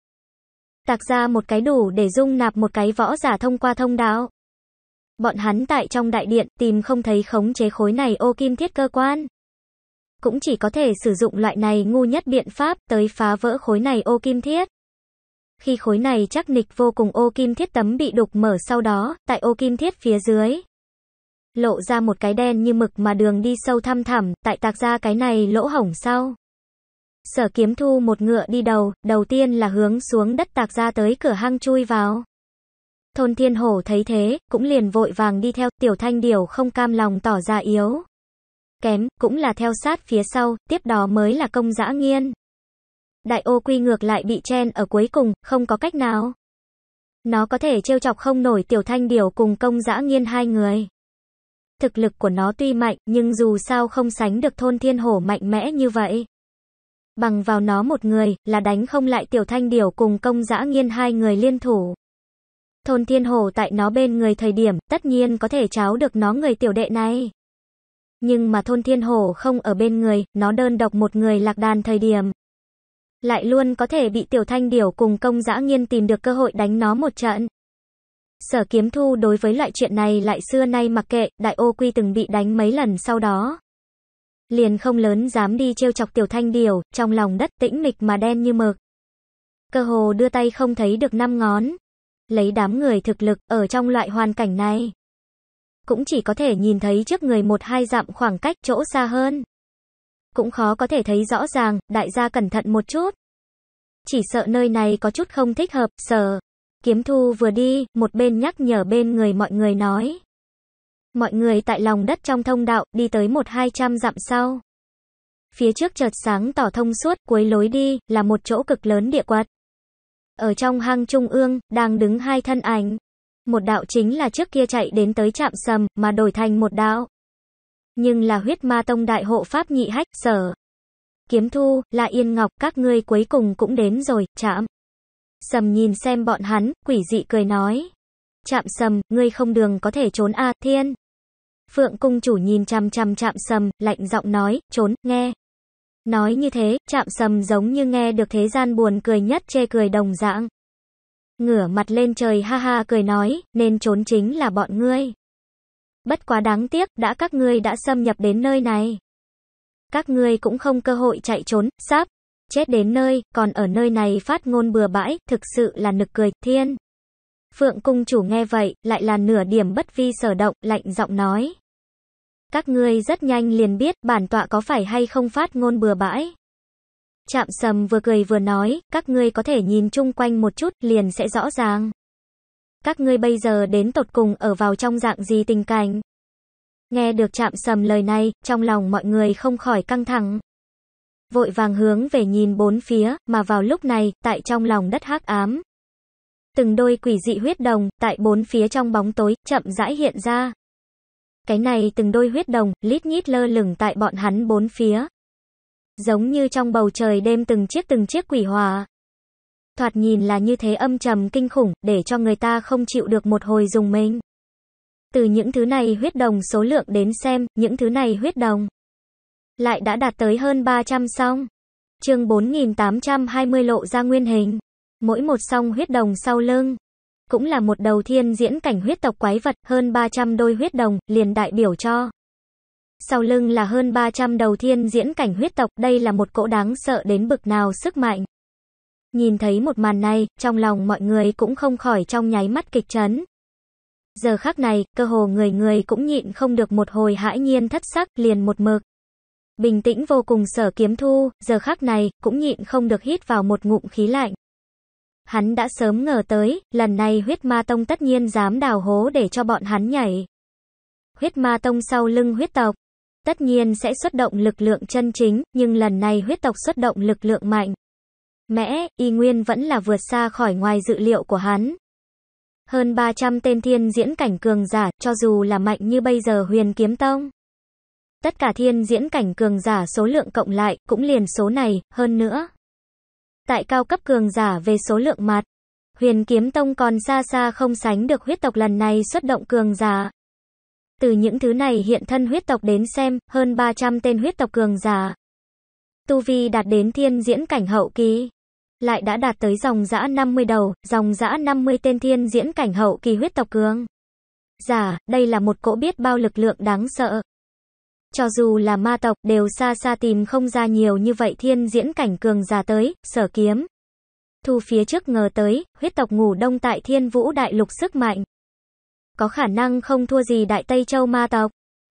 Tạc ra một cái đủ để dung nạp một cái võ giả thông qua thông đạo. Bọn hắn tại trong đại điện tìm không thấy khống chế khối này ô kim thiết cơ quan. Cũng chỉ có thể sử dụng loại này ngu nhất biện pháp tới phá vỡ khối này ô kim thiết. Khi khối này chắc nịch vô cùng ô kim thiết tấm bị đục mở sau đó, tại ô kim thiết phía dưới, lộ ra một cái đen như mực mà đường đi sâu thăm thẳm, tại tạc ra cái này lỗ hổng sau. Sở kiếm thu một ngựa đi đầu, đầu tiên là hướng xuống đất tạc ra tới cửa hang chui vào. Thôn thiên hổ thấy thế, cũng liền vội vàng đi theo, tiểu thanh Điểu không cam lòng tỏ ra yếu. Kém, cũng là theo sát phía sau, tiếp đó mới là công dã nghiên. Đại ô quy ngược lại bị chen ở cuối cùng, không có cách nào. Nó có thể trêu chọc không nổi tiểu thanh Điểu cùng công dã nghiên hai người thực lực của nó tuy mạnh nhưng dù sao không sánh được thôn thiên hổ mạnh mẽ như vậy. Bằng vào nó một người là đánh không lại tiểu thanh điểu cùng công dã nghiên hai người liên thủ. Thôn thiên hổ tại nó bên người thời điểm tất nhiên có thể cháo được nó người tiểu đệ này. Nhưng mà thôn thiên hổ không ở bên người, nó đơn độc một người lạc đàn thời điểm. Lại luôn có thể bị tiểu thanh điểu cùng công dã nghiên tìm được cơ hội đánh nó một trận. Sở kiếm thu đối với loại chuyện này lại xưa nay mặc kệ, đại ô quy từng bị đánh mấy lần sau đó. Liền không lớn dám đi trêu chọc tiểu thanh điều, trong lòng đất tĩnh mịch mà đen như mực. Cơ hồ đưa tay không thấy được năm ngón. Lấy đám người thực lực ở trong loại hoàn cảnh này. Cũng chỉ có thể nhìn thấy trước người một hai dặm khoảng cách chỗ xa hơn. Cũng khó có thể thấy rõ ràng, đại gia cẩn thận một chút. Chỉ sợ nơi này có chút không thích hợp, sợ. Kiếm thu vừa đi, một bên nhắc nhở bên người mọi người nói. Mọi người tại lòng đất trong thông đạo, đi tới một hai trăm dặm sau. Phía trước chợt sáng tỏ thông suốt, cuối lối đi, là một chỗ cực lớn địa quật. Ở trong hang trung ương, đang đứng hai thân ảnh. Một đạo chính là trước kia chạy đến tới chạm sầm, mà đổi thành một đạo. Nhưng là huyết ma tông đại hộ pháp nhị hách, sở. Kiếm thu, là yên ngọc, các ngươi cuối cùng cũng đến rồi, chạm sầm nhìn xem bọn hắn, quỷ dị cười nói. Chạm sầm, ngươi không đường có thể trốn a thiên. Phượng cung chủ nhìn chăm chăm chạm sầm, lạnh giọng nói, trốn, nghe. Nói như thế, chạm sầm giống như nghe được thế gian buồn cười nhất chê cười đồng dạng. Ngửa mặt lên trời ha ha cười nói, nên trốn chính là bọn ngươi. Bất quá đáng tiếc, đã các ngươi đã xâm nhập đến nơi này. Các ngươi cũng không cơ hội chạy trốn, sáp, Chết đến nơi, còn ở nơi này phát ngôn bừa bãi, thực sự là nực cười, thiên. Phượng cung chủ nghe vậy, lại là nửa điểm bất vi sở động, lạnh giọng nói. Các ngươi rất nhanh liền biết bản tọa có phải hay không phát ngôn bừa bãi. Chạm sầm vừa cười vừa nói, các ngươi có thể nhìn chung quanh một chút, liền sẽ rõ ràng. Các ngươi bây giờ đến tột cùng ở vào trong dạng gì tình cảnh? Nghe được chạm sầm lời này, trong lòng mọi người không khỏi căng thẳng vội vàng hướng về nhìn bốn phía, mà vào lúc này, tại trong lòng đất hắc ám. Từng đôi quỷ dị huyết đồng, tại bốn phía trong bóng tối, chậm rãi hiện ra. Cái này từng đôi huyết đồng, lít nhít lơ lửng tại bọn hắn bốn phía. Giống như trong bầu trời đêm từng chiếc từng chiếc quỷ hòa. Thoạt nhìn là như thế âm trầm kinh khủng, để cho người ta không chịu được một hồi dùng mình. Từ những thứ này huyết đồng số lượng đến xem, những thứ này huyết đồng lại đã đạt tới hơn 300 song. Chương 4820 lộ ra nguyên hình. Mỗi một song huyết đồng sau lưng cũng là một đầu thiên diễn cảnh huyết tộc quái vật, hơn 300 đôi huyết đồng liền đại biểu cho sau lưng là hơn 300 đầu thiên diễn cảnh huyết tộc, đây là một cỗ đáng sợ đến bực nào sức mạnh. Nhìn thấy một màn này, trong lòng mọi người cũng không khỏi trong nháy mắt kịch chấn. Giờ khắc này, cơ hồ người người cũng nhịn không được một hồi hãi nhiên thất sắc, liền một mực. Bình tĩnh vô cùng sở kiếm thu, giờ khắc này, cũng nhịn không được hít vào một ngụm khí lạnh. Hắn đã sớm ngờ tới, lần này huyết ma tông tất nhiên dám đào hố để cho bọn hắn nhảy. Huyết ma tông sau lưng huyết tộc, tất nhiên sẽ xuất động lực lượng chân chính, nhưng lần này huyết tộc xuất động lực lượng mạnh. Mẽ, y nguyên vẫn là vượt xa khỏi ngoài dự liệu của hắn. Hơn 300 tên thiên diễn cảnh cường giả, cho dù là mạnh như bây giờ huyền kiếm tông tất cả thiên diễn cảnh cường giả số lượng cộng lại, cũng liền số này, hơn nữa. Tại cao cấp cường giả về số lượng mặt, huyền kiếm tông còn xa xa không sánh được huyết tộc lần này xuất động cường giả. Từ những thứ này hiện thân huyết tộc đến xem, hơn 300 tên huyết tộc cường giả. Tu Vi đạt đến thiên diễn cảnh hậu kỳ. Lại đã đạt tới dòng dã 50 đầu, dòng dã 50 tên thiên diễn cảnh hậu kỳ huyết tộc cường. Giả, đây là một cỗ biết bao lực lượng đáng sợ cho dù là ma tộc, đều xa xa tìm không ra nhiều như vậy thiên diễn cảnh cường già tới, sở kiếm. Thu phía trước ngờ tới, huyết tộc ngủ đông tại thiên vũ đại lục sức mạnh. Có khả năng không thua gì đại Tây Châu ma tộc.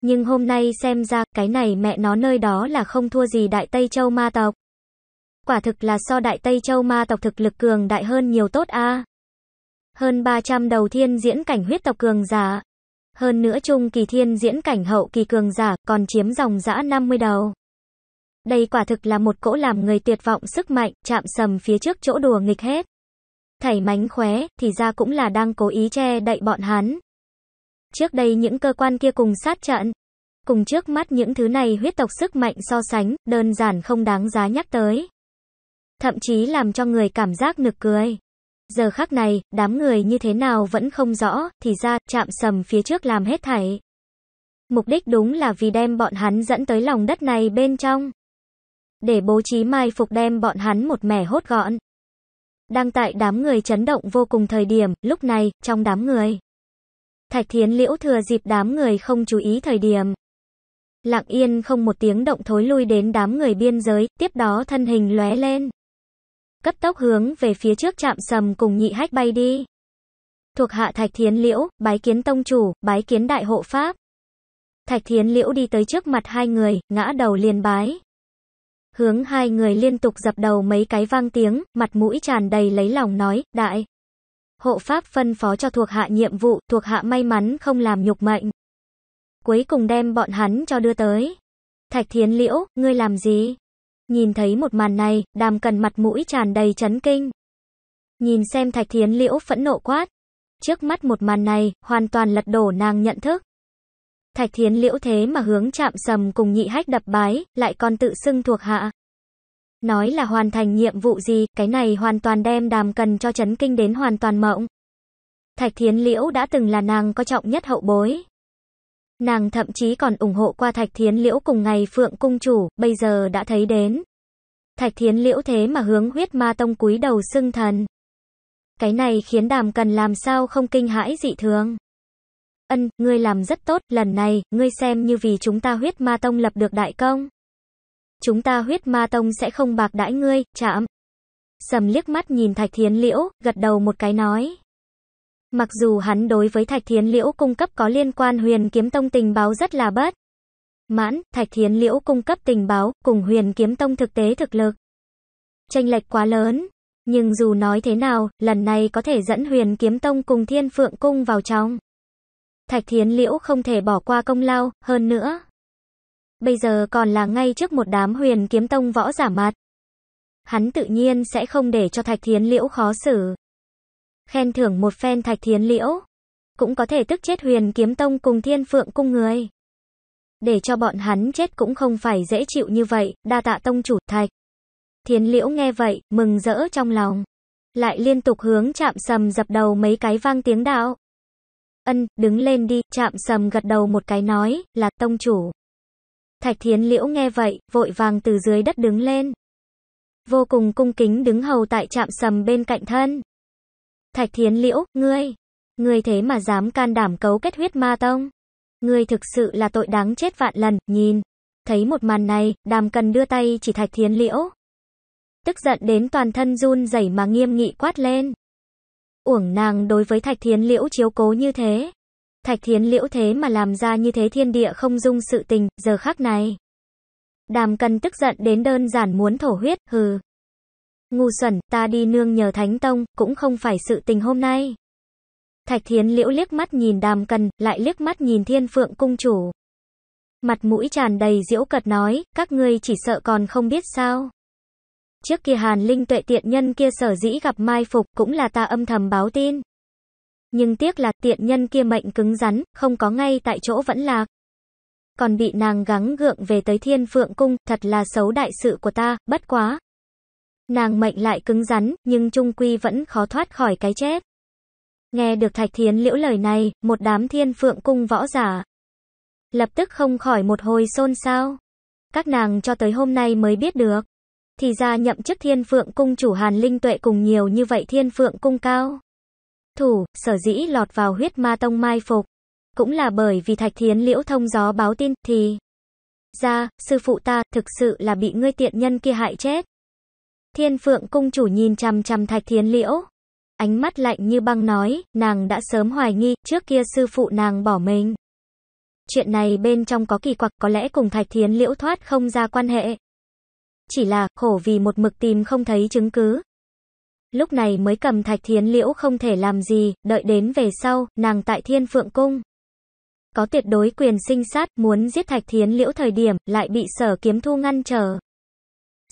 Nhưng hôm nay xem ra, cái này mẹ nó nơi đó là không thua gì đại Tây Châu ma tộc. Quả thực là so đại Tây Châu ma tộc thực lực cường đại hơn nhiều tốt a. À. Hơn 300 đầu thiên diễn cảnh huyết tộc cường giả, hơn nữa trung kỳ thiên diễn cảnh hậu kỳ cường giả còn chiếm dòng dã 50 đầu. Đây quả thực là một cỗ làm người tuyệt vọng sức mạnh, chạm sầm phía trước chỗ đùa nghịch hết. Thảy mánh khóe, thì ra cũng là đang cố ý che đậy bọn hắn. Trước đây những cơ quan kia cùng sát trận. Cùng trước mắt những thứ này huyết tộc sức mạnh so sánh, đơn giản không đáng giá nhắc tới. Thậm chí làm cho người cảm giác nực cười. Giờ khắc này, đám người như thế nào vẫn không rõ, thì ra, chạm sầm phía trước làm hết thảy. Mục đích đúng là vì đem bọn hắn dẫn tới lòng đất này bên trong. Để bố trí mai phục đem bọn hắn một mẻ hốt gọn. Đang tại đám người chấn động vô cùng thời điểm, lúc này, trong đám người. Thạch thiến liễu thừa dịp đám người không chú ý thời điểm. Lặng yên không một tiếng động thối lui đến đám người biên giới, tiếp đó thân hình lóe lên cấp tốc hướng về phía trước chạm sầm cùng nhị hách bay đi. Thuộc hạ Thạch Thiến Liễu, bái kiến tông chủ, bái kiến đại hộ pháp. Thạch Thiến Liễu đi tới trước mặt hai người, ngã đầu liền bái. Hướng hai người liên tục dập đầu mấy cái vang tiếng, mặt mũi tràn đầy lấy lòng nói, đại. Hộ pháp phân phó cho thuộc hạ nhiệm vụ, thuộc hạ may mắn không làm nhục mệnh. Cuối cùng đem bọn hắn cho đưa tới. Thạch Thiến Liễu, ngươi làm gì? Nhìn thấy một màn này, đàm cần mặt mũi tràn đầy chấn kinh. Nhìn xem thạch thiến liễu phẫn nộ quát. Trước mắt một màn này, hoàn toàn lật đổ nàng nhận thức. Thạch thiến liễu thế mà hướng chạm sầm cùng nhị hách đập bái, lại còn tự xưng thuộc hạ. Nói là hoàn thành nhiệm vụ gì, cái này hoàn toàn đem đàm cần cho chấn kinh đến hoàn toàn mộng. Thạch thiến liễu đã từng là nàng có trọng nhất hậu bối, Nàng thậm chí còn ủng hộ qua Thạch Thiến Liễu cùng ngày Phượng Cung Chủ, bây giờ đã thấy đến. Thạch Thiến Liễu thế mà hướng huyết ma tông cúi đầu xưng thần. Cái này khiến đàm cần làm sao không kinh hãi dị thường. Ân, ngươi làm rất tốt, lần này, ngươi xem như vì chúng ta huyết ma tông lập được đại công. Chúng ta huyết ma tông sẽ không bạc đãi ngươi, chạm. Sầm liếc mắt nhìn Thạch Thiến Liễu, gật đầu một cái nói. Mặc dù hắn đối với Thạch Thiến Liễu cung cấp có liên quan huyền kiếm tông tình báo rất là bất mãn, Thạch Thiến Liễu cung cấp tình báo cùng huyền kiếm tông thực tế thực lực. Tranh lệch quá lớn, nhưng dù nói thế nào, lần này có thể dẫn huyền kiếm tông cùng thiên phượng cung vào trong. Thạch Thiến Liễu không thể bỏ qua công lao, hơn nữa. Bây giờ còn là ngay trước một đám huyền kiếm tông võ giả mặt. Hắn tự nhiên sẽ không để cho Thạch Thiến Liễu khó xử khen thưởng một phen thạch thiến liễu. Cũng có thể tức chết huyền kiếm tông cùng thiên phượng cung người. Để cho bọn hắn chết cũng không phải dễ chịu như vậy, đa tạ tông chủ thạch. Thiến liễu nghe vậy, mừng rỡ trong lòng. Lại liên tục hướng chạm sầm dập đầu mấy cái vang tiếng đạo. Ân, đứng lên đi, chạm sầm gật đầu một cái nói, là tông chủ. Thạch thiến liễu nghe vậy, vội vàng từ dưới đất đứng lên. Vô cùng cung kính đứng hầu tại chạm sầm bên cạnh thân. Thạch Thiến Liễu, ngươi, ngươi thế mà dám can đảm cấu kết huyết ma tông. Ngươi thực sự là tội đáng chết vạn lần, nhìn. Thấy một màn này, đàm cần đưa tay chỉ Thạch Thiến Liễu. Tức giận đến toàn thân run rẩy mà nghiêm nghị quát lên. Uổng nàng đối với Thạch Thiến Liễu chiếu cố như thế. Thạch Thiến Liễu thế mà làm ra như thế thiên địa không dung sự tình, giờ khắc này. Đàm cần tức giận đến đơn giản muốn thổ huyết, hừ. Ngu xuẩn, ta đi nương nhờ Thánh Tông, cũng không phải sự tình hôm nay. Thạch Thiến Liễu liếc mắt nhìn Đàm Cần, lại liếc mắt nhìn Thiên Phượng Cung Chủ. Mặt mũi tràn đầy diễu cật nói, các ngươi chỉ sợ còn không biết sao. Trước kia Hàn Linh tuệ tiện nhân kia sở dĩ gặp mai phục cũng là ta âm thầm báo tin. Nhưng tiếc là tiện nhân kia mệnh cứng rắn, không có ngay tại chỗ vẫn lạc. Còn bị nàng gắng gượng về tới thiên phượng cung, thật là xấu đại sự của ta, bất quá, Nàng mệnh lại cứng rắn, nhưng trung quy vẫn khó thoát khỏi cái chết. Nghe được Thạch Thiến liễu lời này, một đám thiên phượng cung võ giả. Lập tức không khỏi một hồi xôn xao. Các nàng cho tới hôm nay mới biết được. Thì ra nhậm chức thiên phượng cung chủ hàn linh tuệ cùng nhiều như vậy thiên phượng cung cao. Thủ, sở dĩ lọt vào huyết ma tông mai phục. Cũng là bởi vì Thạch Thiến liễu thông gió báo tin, thì... Ra, sư phụ ta, thực sự là bị ngươi tiện nhân kia hại chết. Thiên Phượng cung chủ nhìn chằm chằm Thạch Thiến Liễu. Ánh mắt lạnh như băng nói, nàng đã sớm hoài nghi, trước kia sư phụ nàng bỏ mình. Chuyện này bên trong có kỳ quặc có lẽ cùng Thạch Thiến Liễu thoát không ra quan hệ. Chỉ là, khổ vì một mực tìm không thấy chứng cứ. Lúc này mới cầm Thạch Thiến Liễu không thể làm gì, đợi đến về sau, nàng tại Thiên Phượng Cung. Có tuyệt đối quyền sinh sát, muốn giết Thạch Thiến Liễu thời điểm, lại bị sở kiếm thu ngăn trở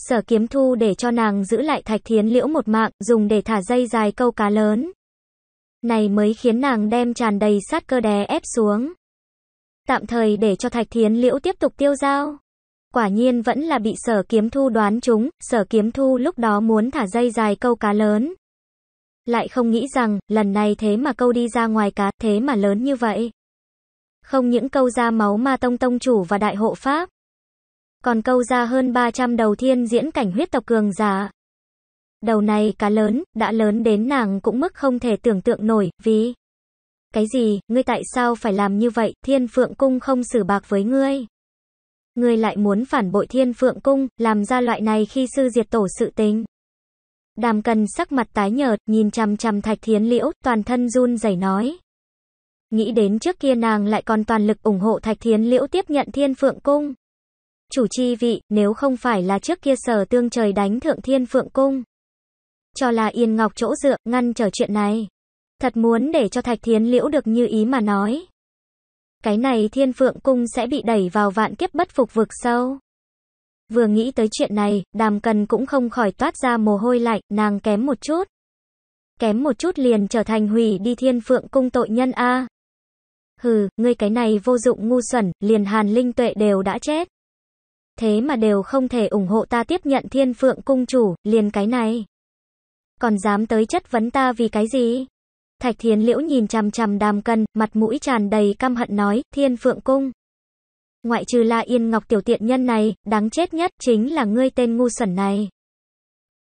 sở kiếm thu để cho nàng giữ lại thạch thiến liễu một mạng, dùng để thả dây dài câu cá lớn. Này mới khiến nàng đem tràn đầy sát cơ đè ép xuống. Tạm thời để cho thạch thiến liễu tiếp tục tiêu dao. Quả nhiên vẫn là bị sở kiếm thu đoán chúng, sở kiếm thu lúc đó muốn thả dây dài câu cá lớn. Lại không nghĩ rằng, lần này thế mà câu đi ra ngoài cá, thế mà lớn như vậy. Không những câu ra máu ma tông tông chủ và đại hộ pháp còn câu ra hơn 300 đầu thiên diễn cảnh huyết tộc cường giả. Đầu này cá lớn, đã lớn đến nàng cũng mức không thể tưởng tượng nổi, vì... Cái gì, ngươi tại sao phải làm như vậy, thiên phượng cung không xử bạc với ngươi. Ngươi lại muốn phản bội thiên phượng cung, làm ra loại này khi sư diệt tổ sự tình. Đàm cần sắc mặt tái nhợt, nhìn chằm chằm thạch thiến liễu, toàn thân run rẩy nói. Nghĩ đến trước kia nàng lại còn toàn lực ủng hộ thạch thiến liễu tiếp nhận thiên phượng cung chủ chi vị, nếu không phải là trước kia sở tương trời đánh thượng thiên phượng cung. Cho là yên ngọc chỗ dựa, ngăn trở chuyện này. Thật muốn để cho thạch thiến liễu được như ý mà nói. Cái này thiên phượng cung sẽ bị đẩy vào vạn kiếp bất phục vực sâu. Vừa nghĩ tới chuyện này, đàm cần cũng không khỏi toát ra mồ hôi lạnh, nàng kém một chút. Kém một chút liền trở thành hủy đi thiên phượng cung tội nhân a. Hừ, ngươi cái này vô dụng ngu xuẩn, liền hàn linh tuệ đều đã chết thế mà đều không thể ủng hộ ta tiếp nhận thiên phượng cung chủ, liền cái này. Còn dám tới chất vấn ta vì cái gì? Thạch thiên liễu nhìn chằm chằm đàm cân, mặt mũi tràn đầy căm hận nói, thiên phượng cung. Ngoại trừ la yên ngọc tiểu tiện nhân này, đáng chết nhất chính là ngươi tên ngu xuẩn này.